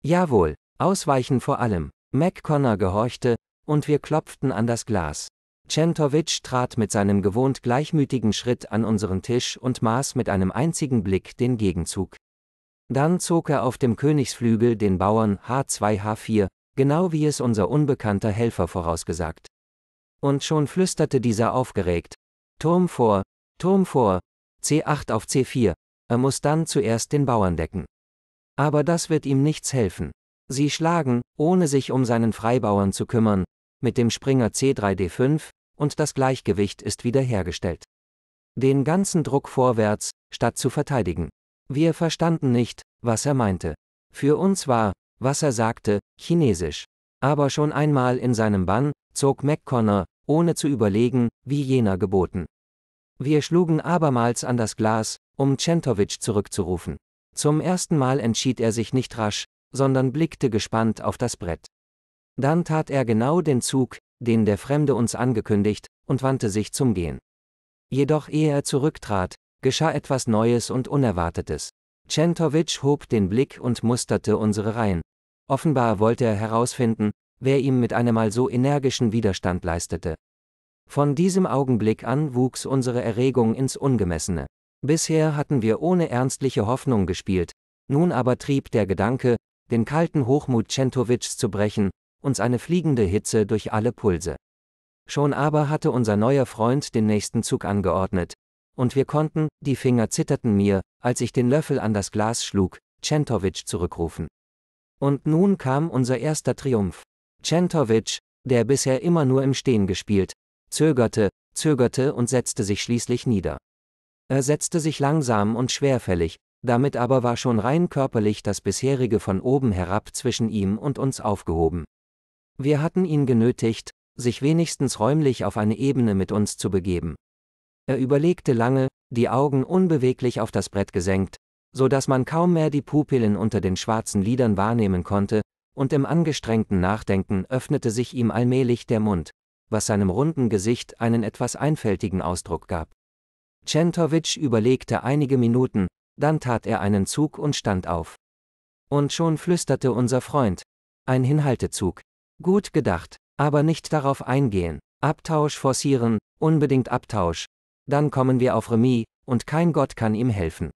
[SPEAKER 1] Jawohl, ausweichen vor allem. Mac Connor gehorchte, und wir klopften an das Glas. Centovic trat mit seinem gewohnt gleichmütigen Schritt an unseren Tisch und maß mit einem einzigen Blick den Gegenzug. Dann zog er auf dem Königsflügel den Bauern H2H4, genau wie es unser unbekannter Helfer vorausgesagt. Und schon flüsterte dieser aufgeregt. Turm vor, Turm vor, C8 auf C4, er muss dann zuerst den Bauern decken. Aber das wird ihm nichts helfen sie schlagen, ohne sich um seinen Freibauern zu kümmern, mit dem Springer C3D5, und das Gleichgewicht ist wiederhergestellt. Den ganzen Druck vorwärts, statt zu verteidigen. Wir verstanden nicht, was er meinte. Für uns war, was er sagte, Chinesisch. Aber schon einmal in seinem Bann, zog McConnor, ohne zu überlegen, wie jener geboten. Wir schlugen abermals an das Glas, um Centovic zurückzurufen. Zum ersten Mal entschied er sich nicht rasch, sondern blickte gespannt auf das Brett. Dann tat er genau den Zug, den der Fremde uns angekündigt, und wandte sich zum Gehen. Jedoch ehe er zurücktrat, geschah etwas Neues und Unerwartetes. Centovic hob den Blick und musterte unsere Reihen. Offenbar wollte er herausfinden, wer ihm mit einmal so energischen Widerstand leistete. Von diesem Augenblick an wuchs unsere Erregung ins Ungemessene. Bisher hatten wir ohne ernstliche Hoffnung gespielt, nun aber trieb der Gedanke, den kalten Hochmut Centovics zu brechen, uns eine fliegende Hitze durch alle Pulse. Schon aber hatte unser neuer Freund den nächsten Zug angeordnet. Und wir konnten, die Finger zitterten mir, als ich den Löffel an das Glas schlug, Centovic zurückrufen. Und nun kam unser erster Triumph. Centovic, der bisher immer nur im Stehen gespielt, zögerte, zögerte und setzte sich schließlich nieder. Er setzte sich langsam und schwerfällig, damit aber war schon rein körperlich das bisherige von oben herab zwischen ihm und uns aufgehoben. Wir hatten ihn genötigt, sich wenigstens räumlich auf eine Ebene mit uns zu begeben. Er überlegte lange, die Augen unbeweglich auf das Brett gesenkt, so dass man kaum mehr die Pupillen unter den schwarzen Lidern wahrnehmen konnte, und im angestrengten Nachdenken öffnete sich ihm allmählich der Mund, was seinem runden Gesicht einen etwas einfältigen Ausdruck gab. Centovic überlegte einige Minuten, dann tat er einen Zug und stand auf. Und schon flüsterte unser Freund. Ein Hinhaltezug. Gut gedacht, aber nicht darauf eingehen. Abtausch forcieren, unbedingt Abtausch. Dann kommen wir auf Remis, und kein Gott kann ihm helfen.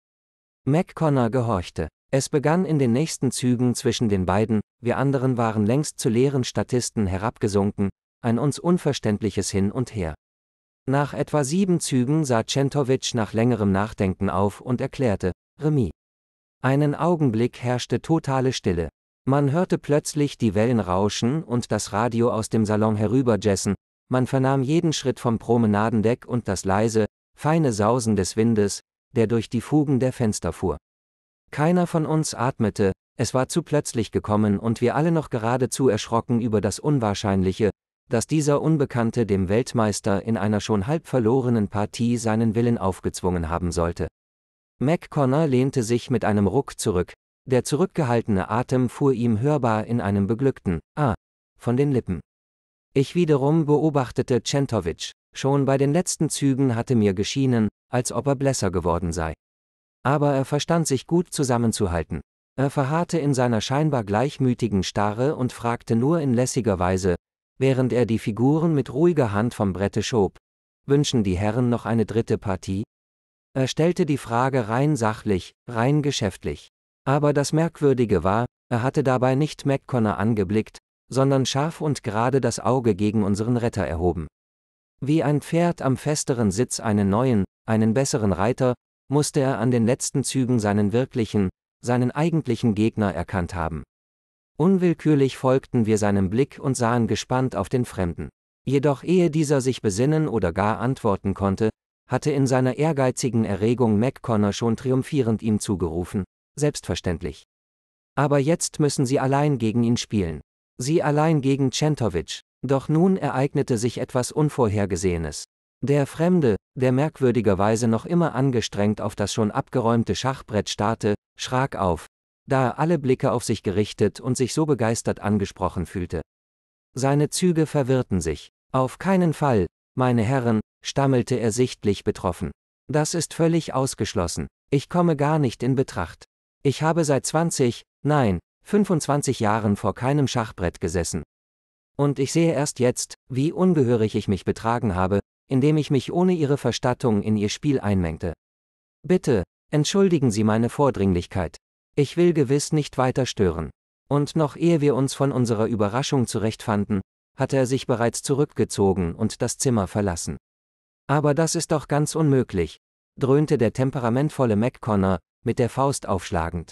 [SPEAKER 1] McConnor gehorchte. Es begann in den nächsten Zügen zwischen den beiden, wir anderen waren längst zu leeren Statisten herabgesunken, ein uns unverständliches Hin und Her. Nach etwa sieben Zügen sah Centovic nach längerem Nachdenken auf und erklärte, Remis. Einen Augenblick herrschte totale Stille. Man hörte plötzlich die Wellen rauschen und das Radio aus dem Salon herüberjessen, man vernahm jeden Schritt vom Promenadendeck und das leise, feine Sausen des Windes, der durch die Fugen der Fenster fuhr. Keiner von uns atmete, es war zu plötzlich gekommen und wir alle noch geradezu erschrocken über das Unwahrscheinliche, dass dieser Unbekannte dem Weltmeister in einer schon halb verlorenen Partie seinen Willen aufgezwungen haben sollte. McConnor lehnte sich mit einem Ruck zurück, der zurückgehaltene Atem fuhr ihm hörbar in einem beglückten Ah von den Lippen. Ich wiederum beobachtete Centovich, schon bei den letzten Zügen hatte mir geschienen, als ob er blässer geworden sei. Aber er verstand sich gut zusammenzuhalten. Er verharrte in seiner scheinbar gleichmütigen Starre und fragte nur in lässiger Weise, während er die Figuren mit ruhiger Hand vom Brette schob. Wünschen die Herren noch eine dritte Partie? Er stellte die Frage rein sachlich, rein geschäftlich. Aber das Merkwürdige war, er hatte dabei nicht McConnor angeblickt, sondern scharf und gerade das Auge gegen unseren Retter erhoben. Wie ein Pferd am festeren Sitz einen neuen, einen besseren Reiter, musste er an den letzten Zügen seinen wirklichen, seinen eigentlichen Gegner erkannt haben. Unwillkürlich folgten wir seinem Blick und sahen gespannt auf den Fremden. Jedoch ehe dieser sich besinnen oder gar antworten konnte, hatte in seiner ehrgeizigen Erregung McConnor schon triumphierend ihm zugerufen, selbstverständlich. Aber jetzt müssen sie allein gegen ihn spielen. Sie allein gegen Centovic. Doch nun ereignete sich etwas Unvorhergesehenes. Der Fremde, der merkwürdigerweise noch immer angestrengt auf das schon abgeräumte Schachbrett starrte, schrak auf, da er alle Blicke auf sich gerichtet und sich so begeistert angesprochen fühlte. Seine Züge verwirrten sich. Auf keinen Fall, meine Herren, stammelte er sichtlich betroffen. Das ist völlig ausgeschlossen. Ich komme gar nicht in Betracht. Ich habe seit 20, nein, 25 Jahren vor keinem Schachbrett gesessen. Und ich sehe erst jetzt, wie ungehörig ich mich betragen habe, indem ich mich ohne Ihre Verstattung in Ihr Spiel einmengte. Bitte, entschuldigen Sie meine Vordringlichkeit. Ich will gewiss nicht weiter stören. Und noch ehe wir uns von unserer Überraschung zurechtfanden, hatte er sich bereits zurückgezogen und das Zimmer verlassen. Aber das ist doch ganz unmöglich, dröhnte der temperamentvolle McConnor, mit der Faust aufschlagend.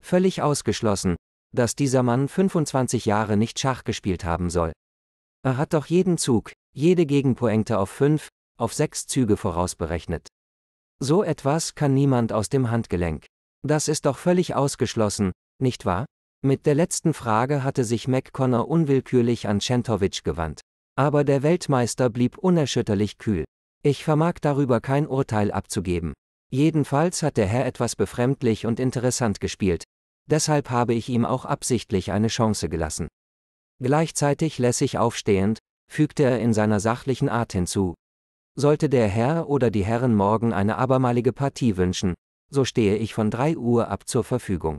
[SPEAKER 1] Völlig ausgeschlossen, dass dieser Mann 25 Jahre nicht Schach gespielt haben soll. Er hat doch jeden Zug, jede Gegenpointe auf fünf, auf sechs Züge vorausberechnet. So etwas kann niemand aus dem Handgelenk. Das ist doch völlig ausgeschlossen, nicht wahr? Mit der letzten Frage hatte sich McConnor unwillkürlich an Centovic gewandt. Aber der Weltmeister blieb unerschütterlich kühl. Ich vermag darüber kein Urteil abzugeben. Jedenfalls hat der Herr etwas befremdlich und interessant gespielt. Deshalb habe ich ihm auch absichtlich eine Chance gelassen. Gleichzeitig lässig aufstehend, fügte er in seiner sachlichen Art hinzu. Sollte der Herr oder die Herren morgen eine abermalige Partie wünschen, so stehe ich von 3 Uhr ab zur Verfügung.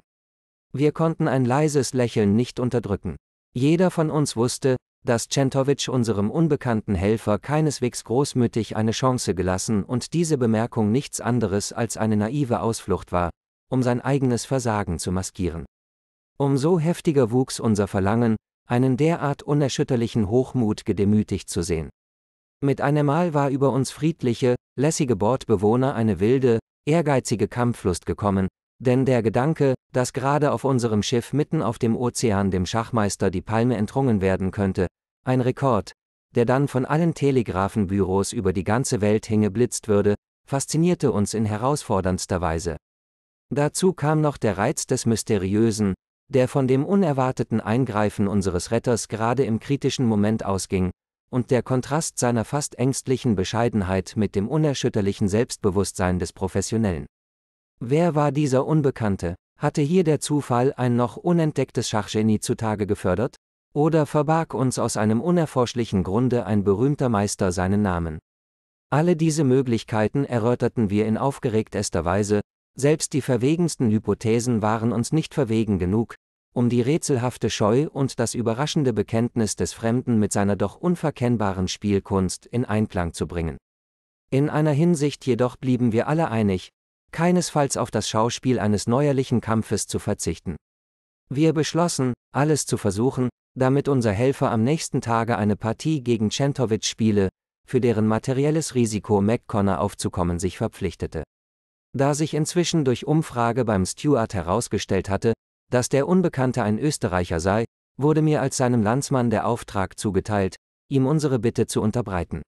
[SPEAKER 1] Wir konnten ein leises Lächeln nicht unterdrücken. Jeder von uns wusste, dass Centovic unserem unbekannten Helfer keineswegs großmütig eine Chance gelassen und diese Bemerkung nichts anderes als eine naive Ausflucht war, um sein eigenes Versagen zu maskieren. Umso heftiger wuchs unser Verlangen, einen derart unerschütterlichen Hochmut gedemütigt zu sehen. Mit einem Mal war über uns friedliche, lässige Bordbewohner eine wilde, ehrgeizige Kampflust gekommen, denn der Gedanke, dass gerade auf unserem Schiff mitten auf dem Ozean dem Schachmeister die Palme entrungen werden könnte, ein Rekord, der dann von allen Telegrafenbüros über die ganze Welt hingeblitzt würde, faszinierte uns in herausforderndster Weise. Dazu kam noch der Reiz des Mysteriösen, der von dem unerwarteten Eingreifen unseres Retters gerade im kritischen Moment ausging, und der Kontrast seiner fast ängstlichen Bescheidenheit mit dem unerschütterlichen Selbstbewusstsein des Professionellen. Wer war dieser Unbekannte? Hatte hier der Zufall ein noch unentdecktes Schachgenie zutage gefördert? Oder verbarg uns aus einem unerforschlichen Grunde ein berühmter Meister seinen Namen? Alle diese Möglichkeiten erörterten wir in aufgeregtester Weise, selbst die verwegensten Hypothesen waren uns nicht verwegen genug, um die rätselhafte Scheu und das überraschende Bekenntnis des Fremden mit seiner doch unverkennbaren Spielkunst in Einklang zu bringen. In einer Hinsicht jedoch blieben wir alle einig, keinesfalls auf das Schauspiel eines neuerlichen Kampfes zu verzichten. Wir beschlossen, alles zu versuchen, damit unser Helfer am nächsten Tage eine Partie gegen Centovic spiele, für deren materielles Risiko McConnor aufzukommen sich verpflichtete. Da sich inzwischen durch Umfrage beim Steward herausgestellt hatte, dass der Unbekannte ein Österreicher sei, wurde mir als seinem Landsmann der Auftrag zugeteilt, ihm unsere Bitte zu unterbreiten.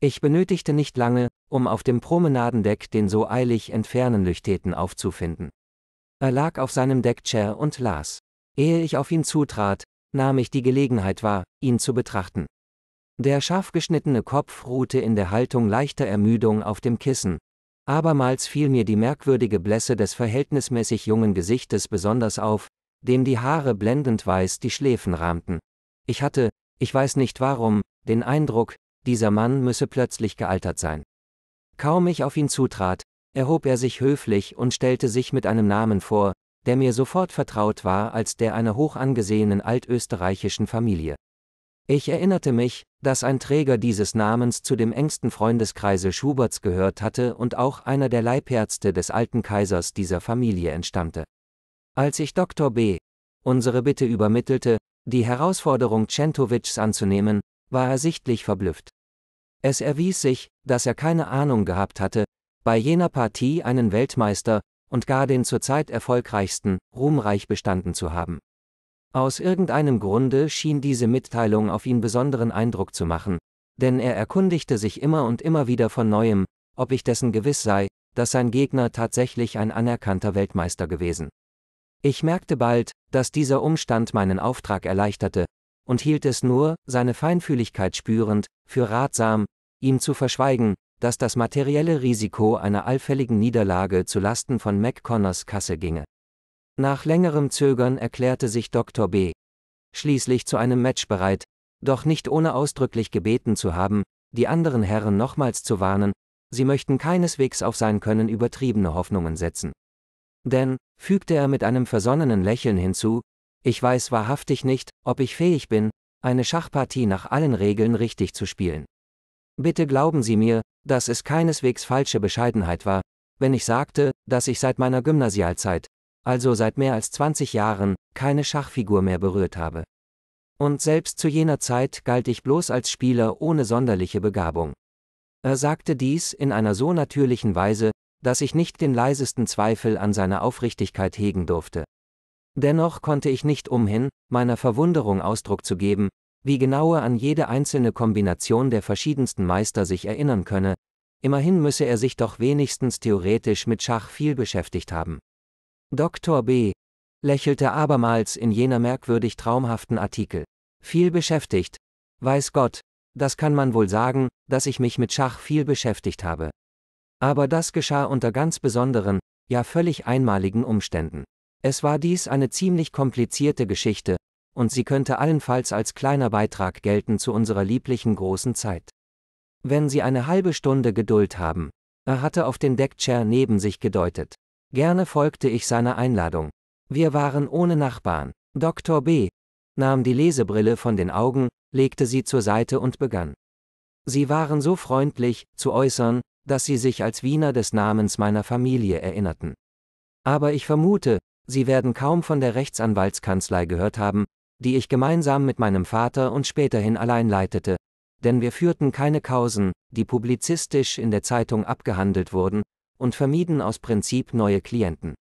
[SPEAKER 1] Ich benötigte nicht lange, um auf dem Promenadendeck den so eilig entfernen Lüchteten aufzufinden. Er lag auf seinem Deckchair und las. Ehe ich auf ihn zutrat, nahm ich die Gelegenheit wahr, ihn zu betrachten. Der scharf geschnittene Kopf ruhte in der Haltung leichter Ermüdung auf dem Kissen, Abermals fiel mir die merkwürdige Blässe des verhältnismäßig jungen Gesichtes besonders auf, dem die Haare blendend weiß die Schläfen rahmten. Ich hatte, ich weiß nicht warum, den Eindruck, dieser Mann müsse plötzlich gealtert sein. Kaum ich auf ihn zutrat, erhob er sich höflich und stellte sich mit einem Namen vor, der mir sofort vertraut war als der einer hoch angesehenen altösterreichischen Familie. Ich erinnerte mich, dass ein Träger dieses Namens zu dem engsten Freundeskreise Schuberts gehört hatte und auch einer der Leibärzte des alten Kaisers dieser Familie entstammte. Als ich Dr. B. unsere Bitte übermittelte, die Herausforderung Centovics anzunehmen, war er sichtlich verblüfft. Es erwies sich, dass er keine Ahnung gehabt hatte, bei jener Partie einen Weltmeister und gar den zurzeit erfolgreichsten, ruhmreich bestanden zu haben. Aus irgendeinem Grunde schien diese Mitteilung auf ihn besonderen Eindruck zu machen, denn er erkundigte sich immer und immer wieder von neuem, ob ich dessen gewiss sei, dass sein Gegner tatsächlich ein anerkannter Weltmeister gewesen. Ich merkte bald, dass dieser Umstand meinen Auftrag erleichterte, und hielt es nur, seine Feinfühligkeit spürend, für ratsam, ihm zu verschweigen, dass das materielle Risiko einer allfälligen Niederlage zu Lasten von McConnors Kasse ginge. Nach längerem Zögern erklärte sich Dr. B. schließlich zu einem Match bereit, doch nicht ohne ausdrücklich gebeten zu haben, die anderen Herren nochmals zu warnen, sie möchten keineswegs auf sein Können übertriebene Hoffnungen setzen. Denn, fügte er mit einem versonnenen Lächeln hinzu, ich weiß wahrhaftig nicht, ob ich fähig bin, eine Schachpartie nach allen Regeln richtig zu spielen. Bitte glauben Sie mir, dass es keineswegs falsche Bescheidenheit war, wenn ich sagte, dass ich seit meiner Gymnasialzeit, also seit mehr als 20 Jahren, keine Schachfigur mehr berührt habe. Und selbst zu jener Zeit galt ich bloß als Spieler ohne sonderliche Begabung. Er sagte dies in einer so natürlichen Weise, dass ich nicht den leisesten Zweifel an seiner Aufrichtigkeit hegen durfte. Dennoch konnte ich nicht umhin, meiner Verwunderung Ausdruck zu geben, wie genau er an jede einzelne Kombination der verschiedensten Meister sich erinnern könne, immerhin müsse er sich doch wenigstens theoretisch mit Schach viel beschäftigt haben. Dr. B. lächelte abermals in jener merkwürdig traumhaften Artikel. Viel beschäftigt. Weiß Gott, das kann man wohl sagen, dass ich mich mit Schach viel beschäftigt habe. Aber das geschah unter ganz besonderen, ja völlig einmaligen Umständen. Es war dies eine ziemlich komplizierte Geschichte, und sie könnte allenfalls als kleiner Beitrag gelten zu unserer lieblichen großen Zeit. Wenn Sie eine halbe Stunde Geduld haben, er hatte auf den Deckchair neben sich gedeutet. Gerne folgte ich seiner Einladung. Wir waren ohne Nachbarn. Dr. B. nahm die Lesebrille von den Augen, legte sie zur Seite und begann. Sie waren so freundlich, zu äußern, dass sie sich als Wiener des Namens meiner Familie erinnerten. Aber ich vermute, Sie werden kaum von der Rechtsanwaltskanzlei gehört haben, die ich gemeinsam mit meinem Vater und späterhin allein leitete, denn wir führten keine Kausen, die publizistisch in der Zeitung abgehandelt wurden, und vermieden aus Prinzip neue Klienten.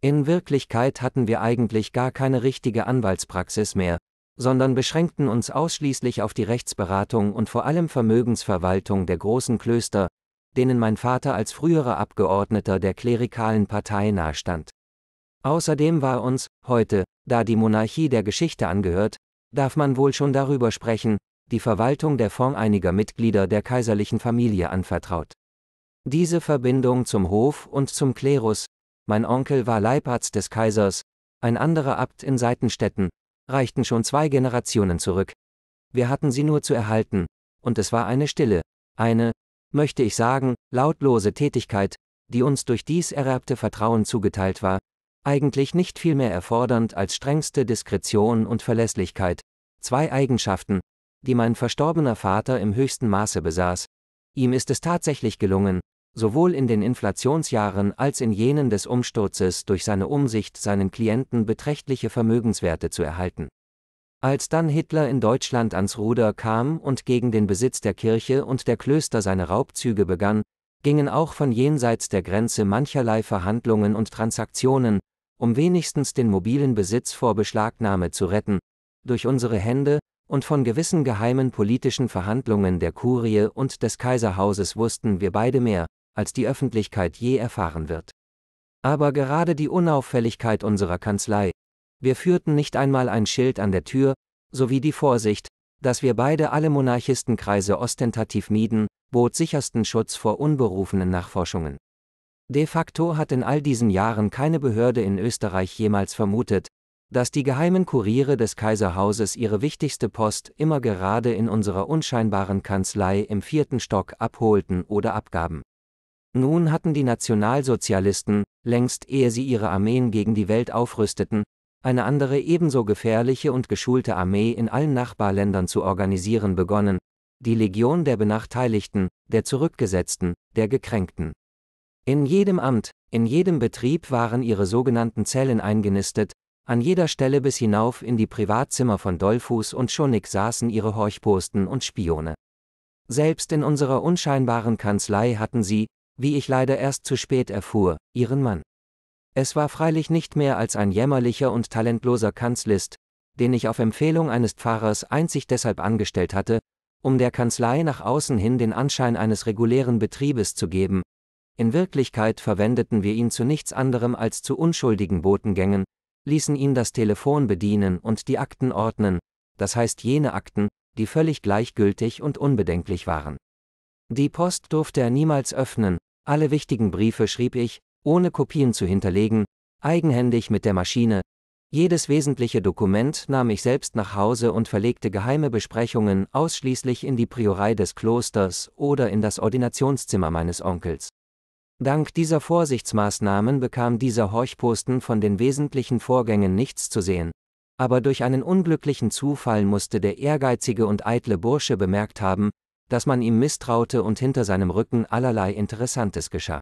[SPEAKER 1] In Wirklichkeit hatten wir eigentlich gar keine richtige Anwaltspraxis mehr, sondern beschränkten uns ausschließlich auf die Rechtsberatung und vor allem Vermögensverwaltung der großen Klöster, denen mein Vater als früherer Abgeordneter der klerikalen Partei nahestand. Außerdem war uns, heute, da die Monarchie der Geschichte angehört, darf man wohl schon darüber sprechen, die Verwaltung der Fonds einiger Mitglieder der kaiserlichen Familie anvertraut. Diese Verbindung zum Hof und zum Klerus, mein Onkel war Leibarzt des Kaisers, ein anderer Abt in Seitenstädten, reichten schon zwei Generationen zurück. Wir hatten sie nur zu erhalten, und es war eine stille, eine, möchte ich sagen, lautlose Tätigkeit, die uns durch dies ererbte Vertrauen zugeteilt war, eigentlich nicht viel mehr erfordernd als strengste Diskretion und Verlässlichkeit, zwei Eigenschaften, die mein verstorbener Vater im höchsten Maße besaß. Ihm ist es tatsächlich gelungen, sowohl in den Inflationsjahren als in jenen des Umsturzes durch seine Umsicht seinen Klienten beträchtliche Vermögenswerte zu erhalten. Als dann Hitler in Deutschland ans Ruder kam und gegen den Besitz der Kirche und der Klöster seine Raubzüge begann, gingen auch von jenseits der Grenze mancherlei Verhandlungen und Transaktionen, um wenigstens den mobilen Besitz vor Beschlagnahme zu retten, durch unsere Hände, und von gewissen geheimen politischen Verhandlungen der Kurie und des Kaiserhauses wussten wir beide mehr, als die Öffentlichkeit je erfahren wird. Aber gerade die Unauffälligkeit unserer Kanzlei, wir führten nicht einmal ein Schild an der Tür, sowie die Vorsicht, dass wir beide alle Monarchistenkreise ostentativ mieden, bot sichersten Schutz vor unberufenen Nachforschungen. De facto hat in all diesen Jahren keine Behörde in Österreich jemals vermutet, dass die geheimen Kuriere des Kaiserhauses ihre wichtigste Post immer gerade in unserer unscheinbaren Kanzlei im vierten Stock abholten oder abgaben. Nun hatten die Nationalsozialisten, längst ehe sie ihre Armeen gegen die Welt aufrüsteten, eine andere ebenso gefährliche und geschulte Armee in allen Nachbarländern zu organisieren begonnen, die Legion der Benachteiligten, der Zurückgesetzten, der Gekränkten. In jedem Amt, in jedem Betrieb waren ihre sogenannten Zellen eingenistet, an jeder Stelle bis hinauf in die Privatzimmer von Dollfuß und Schonig saßen ihre Horchposten und Spione. Selbst in unserer unscheinbaren Kanzlei hatten sie, wie ich leider erst zu spät erfuhr, ihren Mann. Es war freilich nicht mehr als ein jämmerlicher und talentloser Kanzlist, den ich auf Empfehlung eines Pfarrers einzig deshalb angestellt hatte, um der Kanzlei nach außen hin den Anschein eines regulären Betriebes zu geben. In Wirklichkeit verwendeten wir ihn zu nichts anderem als zu unschuldigen Botengängen, ließen ihn das Telefon bedienen und die Akten ordnen, das heißt jene Akten, die völlig gleichgültig und unbedenklich waren. Die Post durfte er niemals öffnen, alle wichtigen Briefe schrieb ich, ohne Kopien zu hinterlegen, eigenhändig mit der Maschine, jedes wesentliche Dokument nahm ich selbst nach Hause und verlegte geheime Besprechungen ausschließlich in die Priorei des Klosters oder in das Ordinationszimmer meines Onkels. Dank dieser Vorsichtsmaßnahmen bekam dieser Horchposten von den wesentlichen Vorgängen nichts zu sehen, aber durch einen unglücklichen Zufall musste der ehrgeizige und eitle Bursche bemerkt haben, dass man ihm misstraute und hinter seinem Rücken allerlei Interessantes geschah.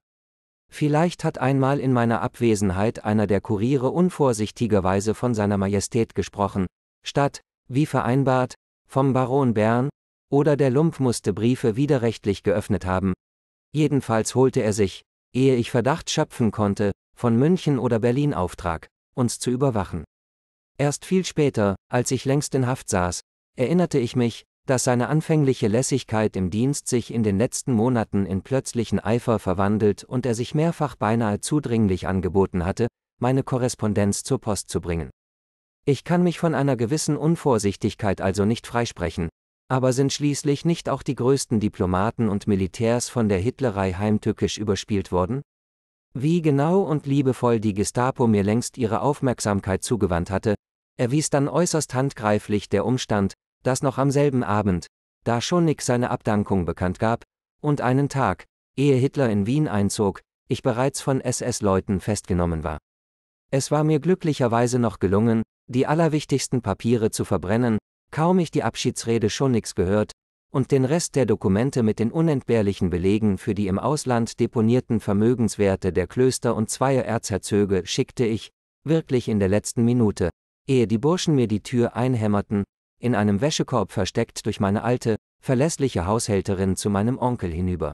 [SPEAKER 1] Vielleicht hat einmal in meiner Abwesenheit einer der Kuriere unvorsichtigerweise von seiner Majestät gesprochen, statt, wie vereinbart, vom Baron Bern, oder der Lump musste Briefe widerrechtlich geöffnet haben. Jedenfalls holte er sich, ehe ich Verdacht schöpfen konnte, von München oder Berlin Auftrag, uns zu überwachen. Erst viel später, als ich längst in Haft saß, erinnerte ich mich, dass seine anfängliche Lässigkeit im Dienst sich in den letzten Monaten in plötzlichen Eifer verwandelt und er sich mehrfach beinahe zudringlich angeboten hatte, meine Korrespondenz zur Post zu bringen. Ich kann mich von einer gewissen Unvorsichtigkeit also nicht freisprechen, aber sind schließlich nicht auch die größten Diplomaten und Militärs von der Hitlerei heimtückisch überspielt worden? Wie genau und liebevoll die Gestapo mir längst ihre Aufmerksamkeit zugewandt hatte, erwies dann äußerst handgreiflich der Umstand, dass noch am selben Abend, da Schonig seine Abdankung bekannt gab, und einen Tag, ehe Hitler in Wien einzog, ich bereits von SS-Leuten festgenommen war. Es war mir glücklicherweise noch gelungen, die allerwichtigsten Papiere zu verbrennen, kaum ich die Abschiedsrede Schonigs gehört, und den Rest der Dokumente mit den unentbehrlichen Belegen für die im Ausland deponierten Vermögenswerte der Klöster und zweier Erzherzöge schickte ich, wirklich in der letzten Minute, ehe die Burschen mir die Tür einhämmerten, in einem Wäschekorb versteckt durch meine alte, verlässliche Haushälterin zu meinem Onkel hinüber.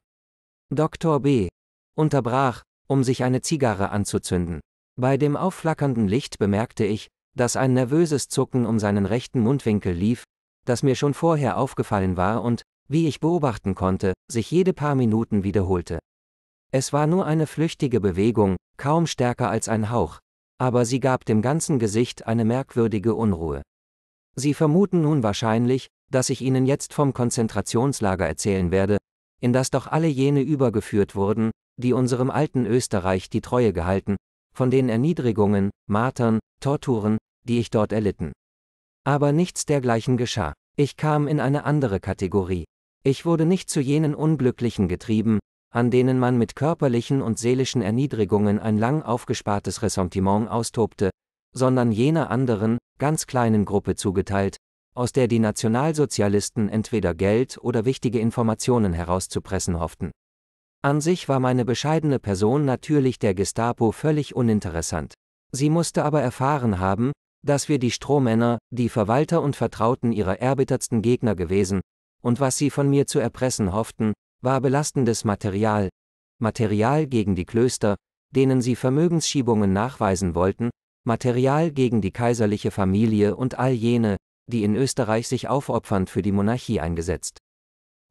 [SPEAKER 1] Dr. B. unterbrach, um sich eine Zigarre anzuzünden. Bei dem aufflackernden Licht bemerkte ich, dass ein nervöses Zucken um seinen rechten Mundwinkel lief, das mir schon vorher aufgefallen war und, wie ich beobachten konnte, sich jede paar Minuten wiederholte. Es war nur eine flüchtige Bewegung, kaum stärker als ein Hauch, aber sie gab dem ganzen Gesicht eine merkwürdige Unruhe. Sie vermuten nun wahrscheinlich, dass ich Ihnen jetzt vom Konzentrationslager erzählen werde, in das doch alle jene übergeführt wurden, die unserem alten Österreich die Treue gehalten, von den Erniedrigungen, Martern, Torturen, die ich dort erlitten. Aber nichts dergleichen geschah. Ich kam in eine andere Kategorie. Ich wurde nicht zu jenen Unglücklichen getrieben, an denen man mit körperlichen und seelischen Erniedrigungen ein lang aufgespartes Ressentiment austobte, sondern jener anderen, ganz kleinen Gruppe zugeteilt, aus der die Nationalsozialisten entweder Geld oder wichtige Informationen herauszupressen hofften. An sich war meine bescheidene Person natürlich der Gestapo völlig uninteressant. Sie musste aber erfahren haben, dass wir die Strohmänner, die Verwalter und Vertrauten ihrer erbittertsten Gegner gewesen, und was sie von mir zu erpressen hofften, war belastendes Material, Material gegen die Klöster, denen sie Vermögensschiebungen nachweisen wollten, Material gegen die kaiserliche Familie und all jene, die in Österreich sich aufopfernd für die Monarchie eingesetzt.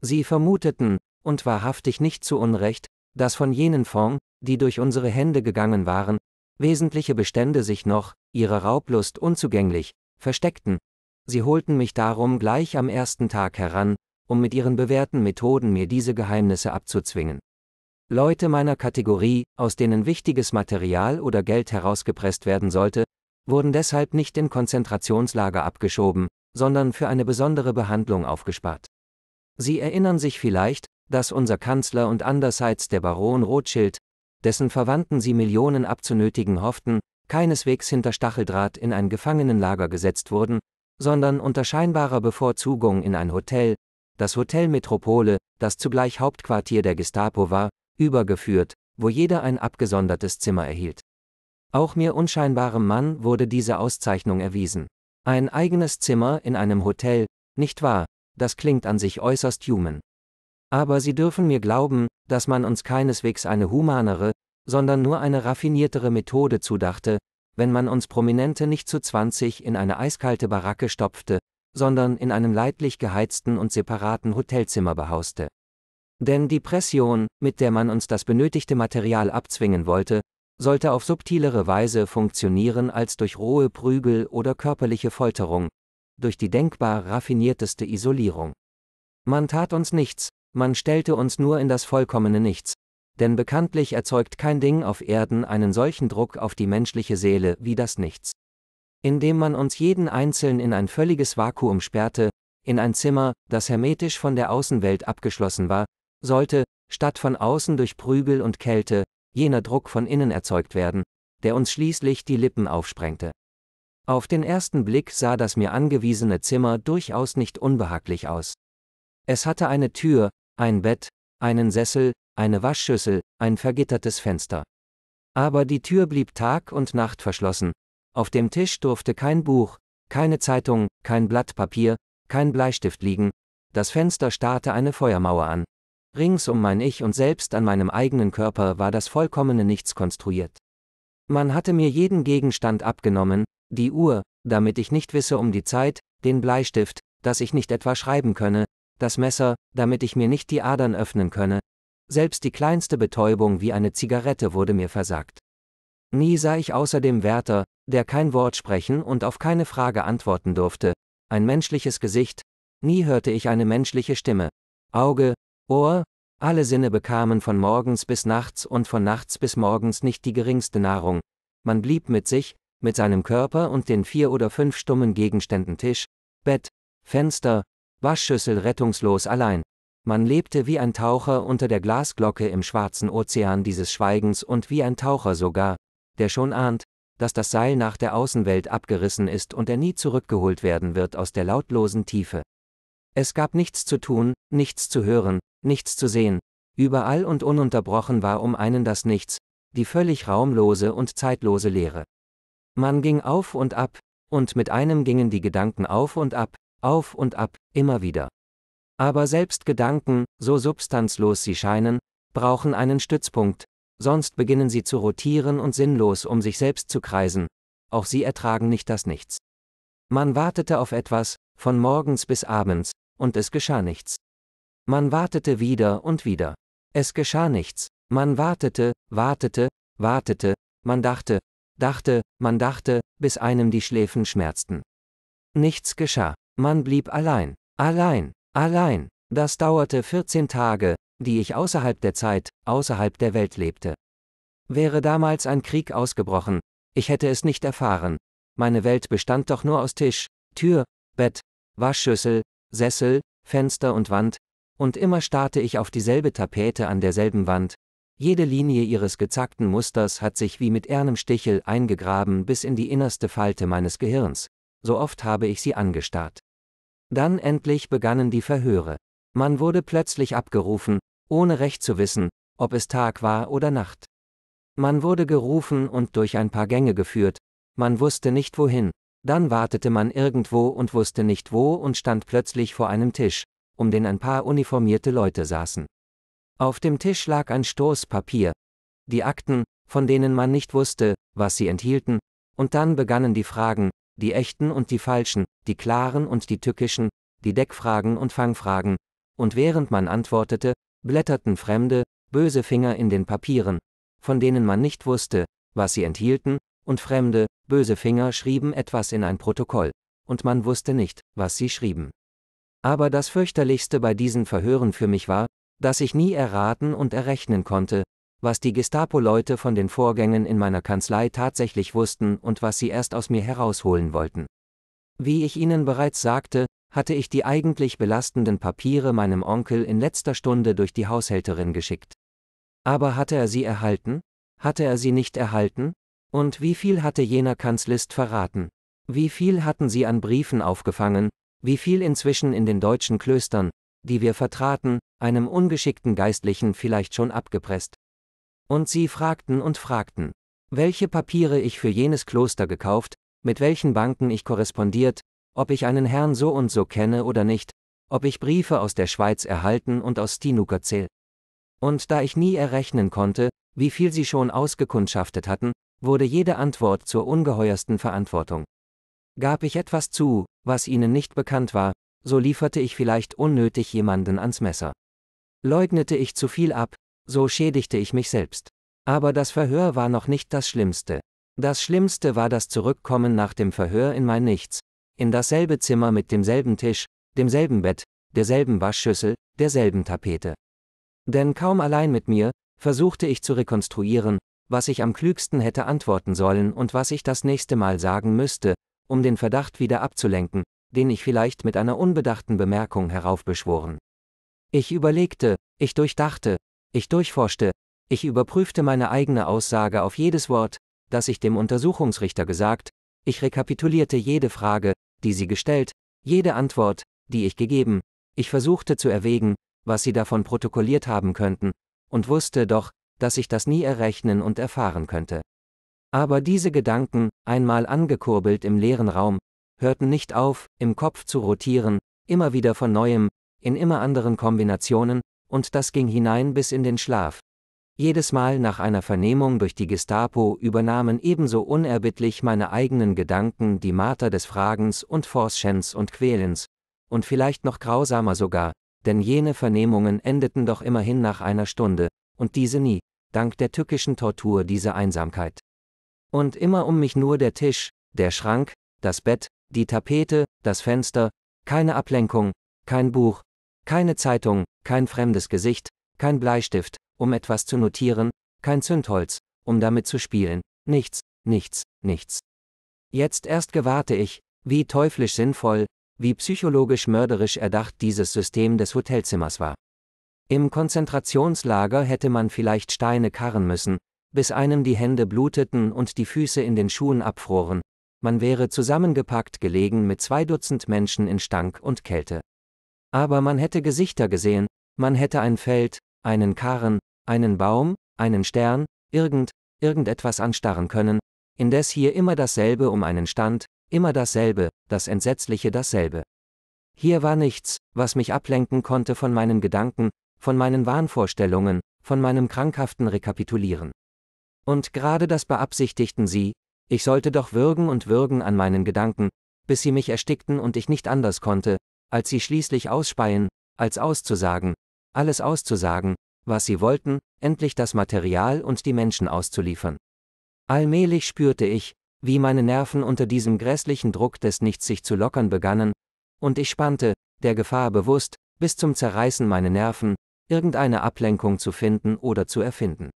[SPEAKER 1] Sie vermuteten, und wahrhaftig nicht zu Unrecht, dass von jenen Fonds, die durch unsere Hände gegangen waren, wesentliche Bestände sich noch, ihrer Raublust unzugänglich, versteckten. Sie holten mich darum gleich am ersten Tag heran, um mit ihren bewährten Methoden mir diese Geheimnisse abzuzwingen. Leute meiner Kategorie, aus denen wichtiges Material oder Geld herausgepresst werden sollte, wurden deshalb nicht in Konzentrationslager abgeschoben, sondern für eine besondere Behandlung aufgespart. Sie erinnern sich vielleicht, dass unser Kanzler und andererseits der Baron Rothschild, dessen Verwandten sie Millionen abzunötigen hofften, keineswegs hinter Stacheldraht in ein Gefangenenlager gesetzt wurden, sondern unter scheinbarer Bevorzugung in ein Hotel, das Hotel Metropole, das zugleich Hauptquartier der Gestapo war, übergeführt, wo jeder ein abgesondertes Zimmer erhielt. Auch mir unscheinbarem Mann wurde diese Auszeichnung erwiesen. Ein eigenes Zimmer in einem Hotel, nicht wahr, das klingt an sich äußerst human. Aber Sie dürfen mir glauben, dass man uns keineswegs eine humanere, sondern nur eine raffiniertere Methode zudachte, wenn man uns Prominente nicht zu 20 in eine eiskalte Baracke stopfte, sondern in einem leidlich geheizten und separaten Hotelzimmer behauste. Denn die Pression, mit der man uns das benötigte Material abzwingen wollte, sollte auf subtilere Weise funktionieren als durch rohe Prügel oder körperliche Folterung, durch die denkbar raffinierteste Isolierung. Man tat uns nichts, man stellte uns nur in das vollkommene Nichts, denn bekanntlich erzeugt kein Ding auf Erden einen solchen Druck auf die menschliche Seele wie das Nichts. Indem man uns jeden einzeln in ein völliges Vakuum sperrte, in ein Zimmer, das hermetisch von der Außenwelt abgeschlossen war, sollte, statt von außen durch Prügel und Kälte, jener Druck von innen erzeugt werden, der uns schließlich die Lippen aufsprengte. Auf den ersten Blick sah das mir angewiesene Zimmer durchaus nicht unbehaglich aus. Es hatte eine Tür, ein Bett, einen Sessel, eine Waschschüssel, ein vergittertes Fenster. Aber die Tür blieb Tag und Nacht verschlossen, auf dem Tisch durfte kein Buch, keine Zeitung, kein Blatt Papier, kein Bleistift liegen, das Fenster starrte eine Feuermauer an, Rings um mein Ich und selbst an meinem eigenen Körper war das vollkommene Nichts konstruiert. Man hatte mir jeden Gegenstand abgenommen, die Uhr, damit ich nicht wisse um die Zeit, den Bleistift, dass ich nicht etwa schreiben könne, das Messer, damit ich mir nicht die Adern öffnen könne, selbst die kleinste Betäubung wie eine Zigarette wurde mir versagt. Nie sah ich außer dem Wärter, der kein Wort sprechen und auf keine Frage antworten durfte, ein menschliches Gesicht, nie hörte ich eine menschliche Stimme, Auge, Ohr, alle Sinne bekamen von morgens bis nachts und von nachts bis morgens nicht die geringste Nahrung, man blieb mit sich, mit seinem Körper und den vier oder fünf stummen Gegenständen Tisch, Bett, Fenster, Waschschüssel rettungslos allein. Man lebte wie ein Taucher unter der Glasglocke im schwarzen Ozean dieses Schweigens und wie ein Taucher sogar, der schon ahnt, dass das Seil nach der Außenwelt abgerissen ist und er nie zurückgeholt werden wird aus der lautlosen Tiefe. Es gab nichts zu tun, nichts zu hören, nichts zu sehen, überall und ununterbrochen war um einen das Nichts, die völlig raumlose und zeitlose Leere. Man ging auf und ab, und mit einem gingen die Gedanken auf und ab, auf und ab, immer wieder. Aber selbst Gedanken, so substanzlos sie scheinen, brauchen einen Stützpunkt, sonst beginnen sie zu rotieren und sinnlos um sich selbst zu kreisen, auch sie ertragen nicht das Nichts. Man wartete auf etwas, von morgens bis abends, und es geschah nichts. Man wartete wieder und wieder. Es geschah nichts. Man wartete, wartete, wartete, man dachte, dachte, man dachte, bis einem die Schläfen schmerzten. Nichts geschah. Man blieb allein, allein, allein. Das dauerte 14 Tage, die ich außerhalb der Zeit, außerhalb der Welt lebte. Wäre damals ein Krieg ausgebrochen, ich hätte es nicht erfahren. Meine Welt bestand doch nur aus Tisch, Tür, Bett, Waschschüssel, Sessel, Fenster und Wand, und immer starrte ich auf dieselbe Tapete an derselben Wand, jede Linie ihres gezackten Musters hat sich wie mit ehrnem Stichel eingegraben bis in die innerste Falte meines Gehirns, so oft habe ich sie angestarrt. Dann endlich begannen die Verhöre. Man wurde plötzlich abgerufen, ohne recht zu wissen, ob es Tag war oder Nacht. Man wurde gerufen und durch ein paar Gänge geführt, man wusste nicht wohin, dann wartete man irgendwo und wusste nicht wo und stand plötzlich vor einem Tisch, um den ein paar uniformierte Leute saßen. Auf dem Tisch lag ein Stoß Papier. Die Akten, von denen man nicht wusste, was sie enthielten, und dann begannen die Fragen, die echten und die falschen, die klaren und die tückischen, die Deckfragen und Fangfragen, und während man antwortete, blätterten fremde, böse Finger in den Papieren, von denen man nicht wusste, was sie enthielten, und fremde, böse Finger schrieben etwas in ein Protokoll, und man wusste nicht, was sie schrieben. Aber das fürchterlichste bei diesen Verhören für mich war, dass ich nie erraten und errechnen konnte, was die Gestapo-Leute von den Vorgängen in meiner Kanzlei tatsächlich wussten und was sie erst aus mir herausholen wollten. Wie ich Ihnen bereits sagte, hatte ich die eigentlich belastenden Papiere meinem Onkel in letzter Stunde durch die Haushälterin geschickt. Aber hatte er sie erhalten? Hatte er sie nicht erhalten? Und wie viel hatte jener Kanzlist verraten? Wie viel hatten sie an Briefen aufgefangen, wie viel inzwischen in den deutschen Klöstern, die wir vertraten, einem ungeschickten Geistlichen vielleicht schon abgepresst. Und sie fragten und fragten, welche Papiere ich für jenes Kloster gekauft, mit welchen Banken ich korrespondiert, ob ich einen Herrn so und so kenne oder nicht, ob ich Briefe aus der Schweiz erhalten und aus Stinuker Stinukerzell. Und da ich nie errechnen konnte, wie viel sie schon ausgekundschaftet hatten, wurde jede Antwort zur ungeheuersten Verantwortung. Gab ich etwas zu, was ihnen nicht bekannt war, so lieferte ich vielleicht unnötig jemanden ans Messer. Leugnete ich zu viel ab, so schädigte ich mich selbst. Aber das Verhör war noch nicht das Schlimmste. Das Schlimmste war das Zurückkommen nach dem Verhör in mein Nichts, in dasselbe Zimmer mit demselben Tisch, demselben Bett, derselben Waschschüssel, derselben Tapete. Denn kaum allein mit mir, versuchte ich zu rekonstruieren, was ich am klügsten hätte antworten sollen und was ich das nächste Mal sagen müsste, um den Verdacht wieder abzulenken, den ich vielleicht mit einer unbedachten Bemerkung heraufbeschworen. Ich überlegte, ich durchdachte, ich durchforschte, ich überprüfte meine eigene Aussage auf jedes Wort, das ich dem Untersuchungsrichter gesagt, ich rekapitulierte jede Frage, die sie gestellt, jede Antwort, die ich gegeben, ich versuchte zu erwägen, was sie davon protokolliert haben könnten, und wusste doch, dass ich das nie errechnen und erfahren könnte. Aber diese Gedanken, einmal angekurbelt im leeren Raum, hörten nicht auf, im Kopf zu rotieren, immer wieder von neuem, in immer anderen Kombinationen, und das ging hinein bis in den Schlaf. Jedes Mal nach einer Vernehmung durch die Gestapo übernahmen ebenso unerbittlich meine eigenen Gedanken die Marter des Fragens und Forschens und Quälens, und vielleicht noch grausamer sogar, denn jene Vernehmungen endeten doch immerhin nach einer Stunde, und diese nie, dank der tückischen Tortur diese Einsamkeit. Und immer um mich nur der Tisch, der Schrank, das Bett, die Tapete, das Fenster, keine Ablenkung, kein Buch, keine Zeitung, kein fremdes Gesicht, kein Bleistift, um etwas zu notieren, kein Zündholz, um damit zu spielen, nichts, nichts, nichts. Jetzt erst gewahrte ich, wie teuflisch sinnvoll, wie psychologisch mörderisch erdacht dieses System des Hotelzimmers war. Im Konzentrationslager hätte man vielleicht Steine karren müssen, bis einem die Hände bluteten und die Füße in den Schuhen abfroren, man wäre zusammengepackt gelegen mit zwei Dutzend Menschen in Stank und Kälte. Aber man hätte Gesichter gesehen, man hätte ein Feld, einen Karren, einen Baum, einen Stern, irgend, irgendetwas anstarren können, indes hier immer dasselbe um einen stand, immer dasselbe, das Entsetzliche dasselbe. Hier war nichts, was mich ablenken konnte von meinen Gedanken, von meinen Wahnvorstellungen, von meinem krankhaften Rekapitulieren. Und gerade das beabsichtigten sie, ich sollte doch würgen und würgen an meinen Gedanken, bis sie mich erstickten und ich nicht anders konnte, als sie schließlich ausspeien, als auszusagen, alles auszusagen, was sie wollten, endlich das Material und die Menschen auszuliefern. Allmählich spürte ich, wie meine Nerven unter diesem grässlichen Druck des Nichts sich zu lockern begannen, und ich spannte, der Gefahr bewusst, bis zum Zerreißen meine Nerven, irgendeine Ablenkung zu finden oder zu erfinden.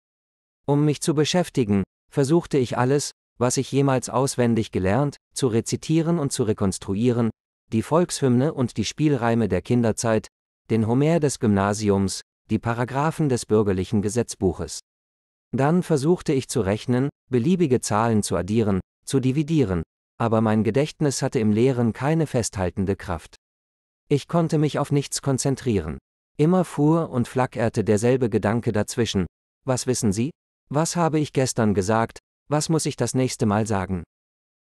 [SPEAKER 1] Um mich zu beschäftigen, versuchte ich alles, was ich jemals auswendig gelernt, zu rezitieren und zu rekonstruieren, die Volkshymne und die Spielreime der Kinderzeit, den Homer des Gymnasiums, die Paragraphen des bürgerlichen Gesetzbuches. Dann versuchte ich zu rechnen, beliebige Zahlen zu addieren, zu dividieren, aber mein Gedächtnis hatte im Lehren keine festhaltende Kraft. Ich konnte mich auf nichts konzentrieren. Immer fuhr und flackerte derselbe Gedanke dazwischen. Was wissen Sie? Was habe ich gestern gesagt? Was muss ich das nächste Mal sagen?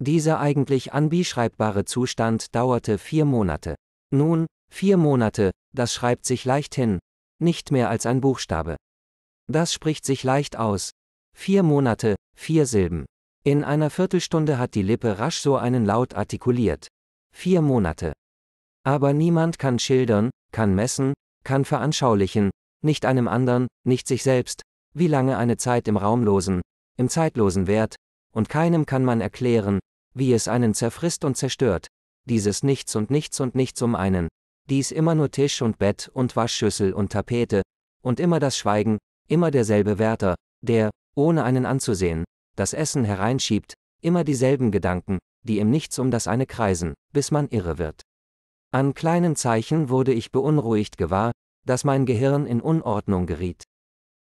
[SPEAKER 1] Dieser eigentlich anbeschreibbare Zustand dauerte vier Monate. Nun, vier Monate, das schreibt sich leicht hin, nicht mehr als ein Buchstabe. Das spricht sich leicht aus. Vier Monate, vier Silben. In einer Viertelstunde hat die Lippe rasch so einen Laut artikuliert. Vier Monate. Aber niemand kann schildern, kann messen, kann veranschaulichen, nicht einem anderen, nicht sich selbst, wie lange eine Zeit im Raumlosen, im Zeitlosen währt, und keinem kann man erklären, wie es einen zerfrisst und zerstört, dieses Nichts und Nichts und Nichts um einen, dies immer nur Tisch und Bett und Waschschüssel und Tapete, und immer das Schweigen, immer derselbe Wärter, der, ohne einen anzusehen, das Essen hereinschiebt, immer dieselben Gedanken, die im Nichts um das eine kreisen, bis man irre wird. An kleinen Zeichen wurde ich beunruhigt gewahr, dass mein Gehirn in Unordnung geriet.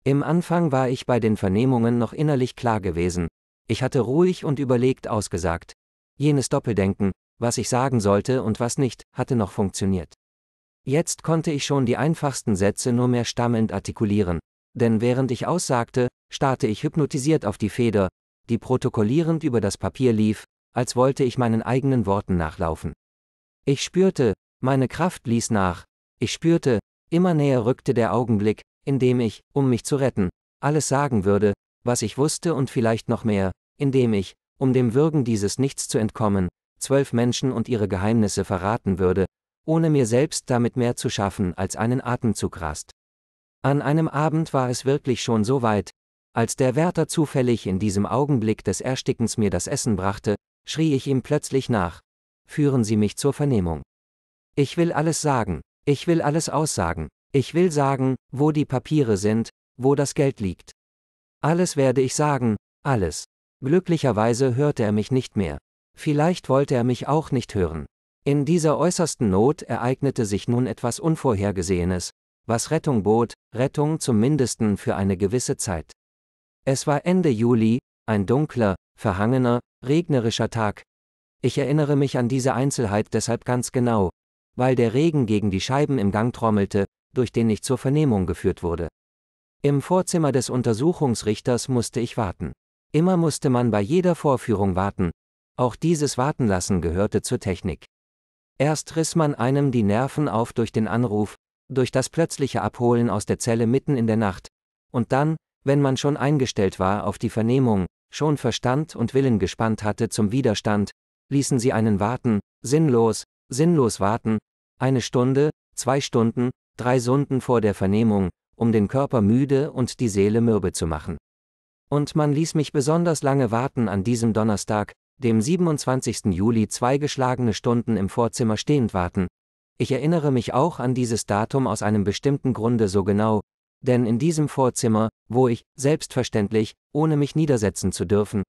[SPEAKER 1] Im Anfang war ich bei den Vernehmungen noch innerlich klar gewesen, ich hatte ruhig und überlegt ausgesagt. Jenes Doppeldenken, was ich sagen sollte und was nicht, hatte noch funktioniert. Jetzt konnte ich schon die einfachsten Sätze nur mehr stammelnd artikulieren, denn während ich aussagte, starrte ich hypnotisiert auf die Feder, die protokollierend über das Papier lief, als wollte ich meinen eigenen Worten nachlaufen. Ich spürte, meine Kraft ließ nach, ich spürte, immer näher rückte der Augenblick, in dem ich, um mich zu retten, alles sagen würde, was ich wusste und vielleicht noch mehr, in dem ich, um dem Würgen dieses Nichts zu entkommen, zwölf Menschen und ihre Geheimnisse verraten würde, ohne mir selbst damit mehr zu schaffen als einen Atemzug rast. An einem Abend war es wirklich schon so weit, als der Wärter zufällig in diesem Augenblick des Erstickens mir das Essen brachte, schrie ich ihm plötzlich nach, führen Sie mich zur Vernehmung. Ich will alles sagen, ich will alles aussagen, ich will sagen, wo die Papiere sind, wo das Geld liegt. Alles werde ich sagen, alles. Glücklicherweise hörte er mich nicht mehr. Vielleicht wollte er mich auch nicht hören. In dieser äußersten Not ereignete sich nun etwas Unvorhergesehenes, was Rettung bot, Rettung zumindest für eine gewisse Zeit. Es war Ende Juli, ein dunkler, verhangener, regnerischer Tag, ich erinnere mich an diese Einzelheit deshalb ganz genau, weil der Regen gegen die Scheiben im Gang trommelte, durch den ich zur Vernehmung geführt wurde. Im Vorzimmer des Untersuchungsrichters musste ich warten. Immer musste man bei jeder Vorführung warten, auch dieses Wartenlassen gehörte zur Technik. Erst riss man einem die Nerven auf durch den Anruf, durch das plötzliche Abholen aus der Zelle mitten in der Nacht, und dann, wenn man schon eingestellt war auf die Vernehmung, schon Verstand und Willen gespannt hatte zum Widerstand, ließen sie einen warten, sinnlos, sinnlos warten, eine Stunde, zwei Stunden, drei Stunden vor der Vernehmung, um den Körper müde und die Seele mürbe zu machen. Und man ließ mich besonders lange warten an diesem Donnerstag, dem 27. Juli zwei geschlagene Stunden im Vorzimmer stehend warten. Ich erinnere mich auch an dieses Datum aus einem bestimmten Grunde so genau, denn in diesem Vorzimmer, wo ich, selbstverständlich, ohne mich niedersetzen zu dürfen,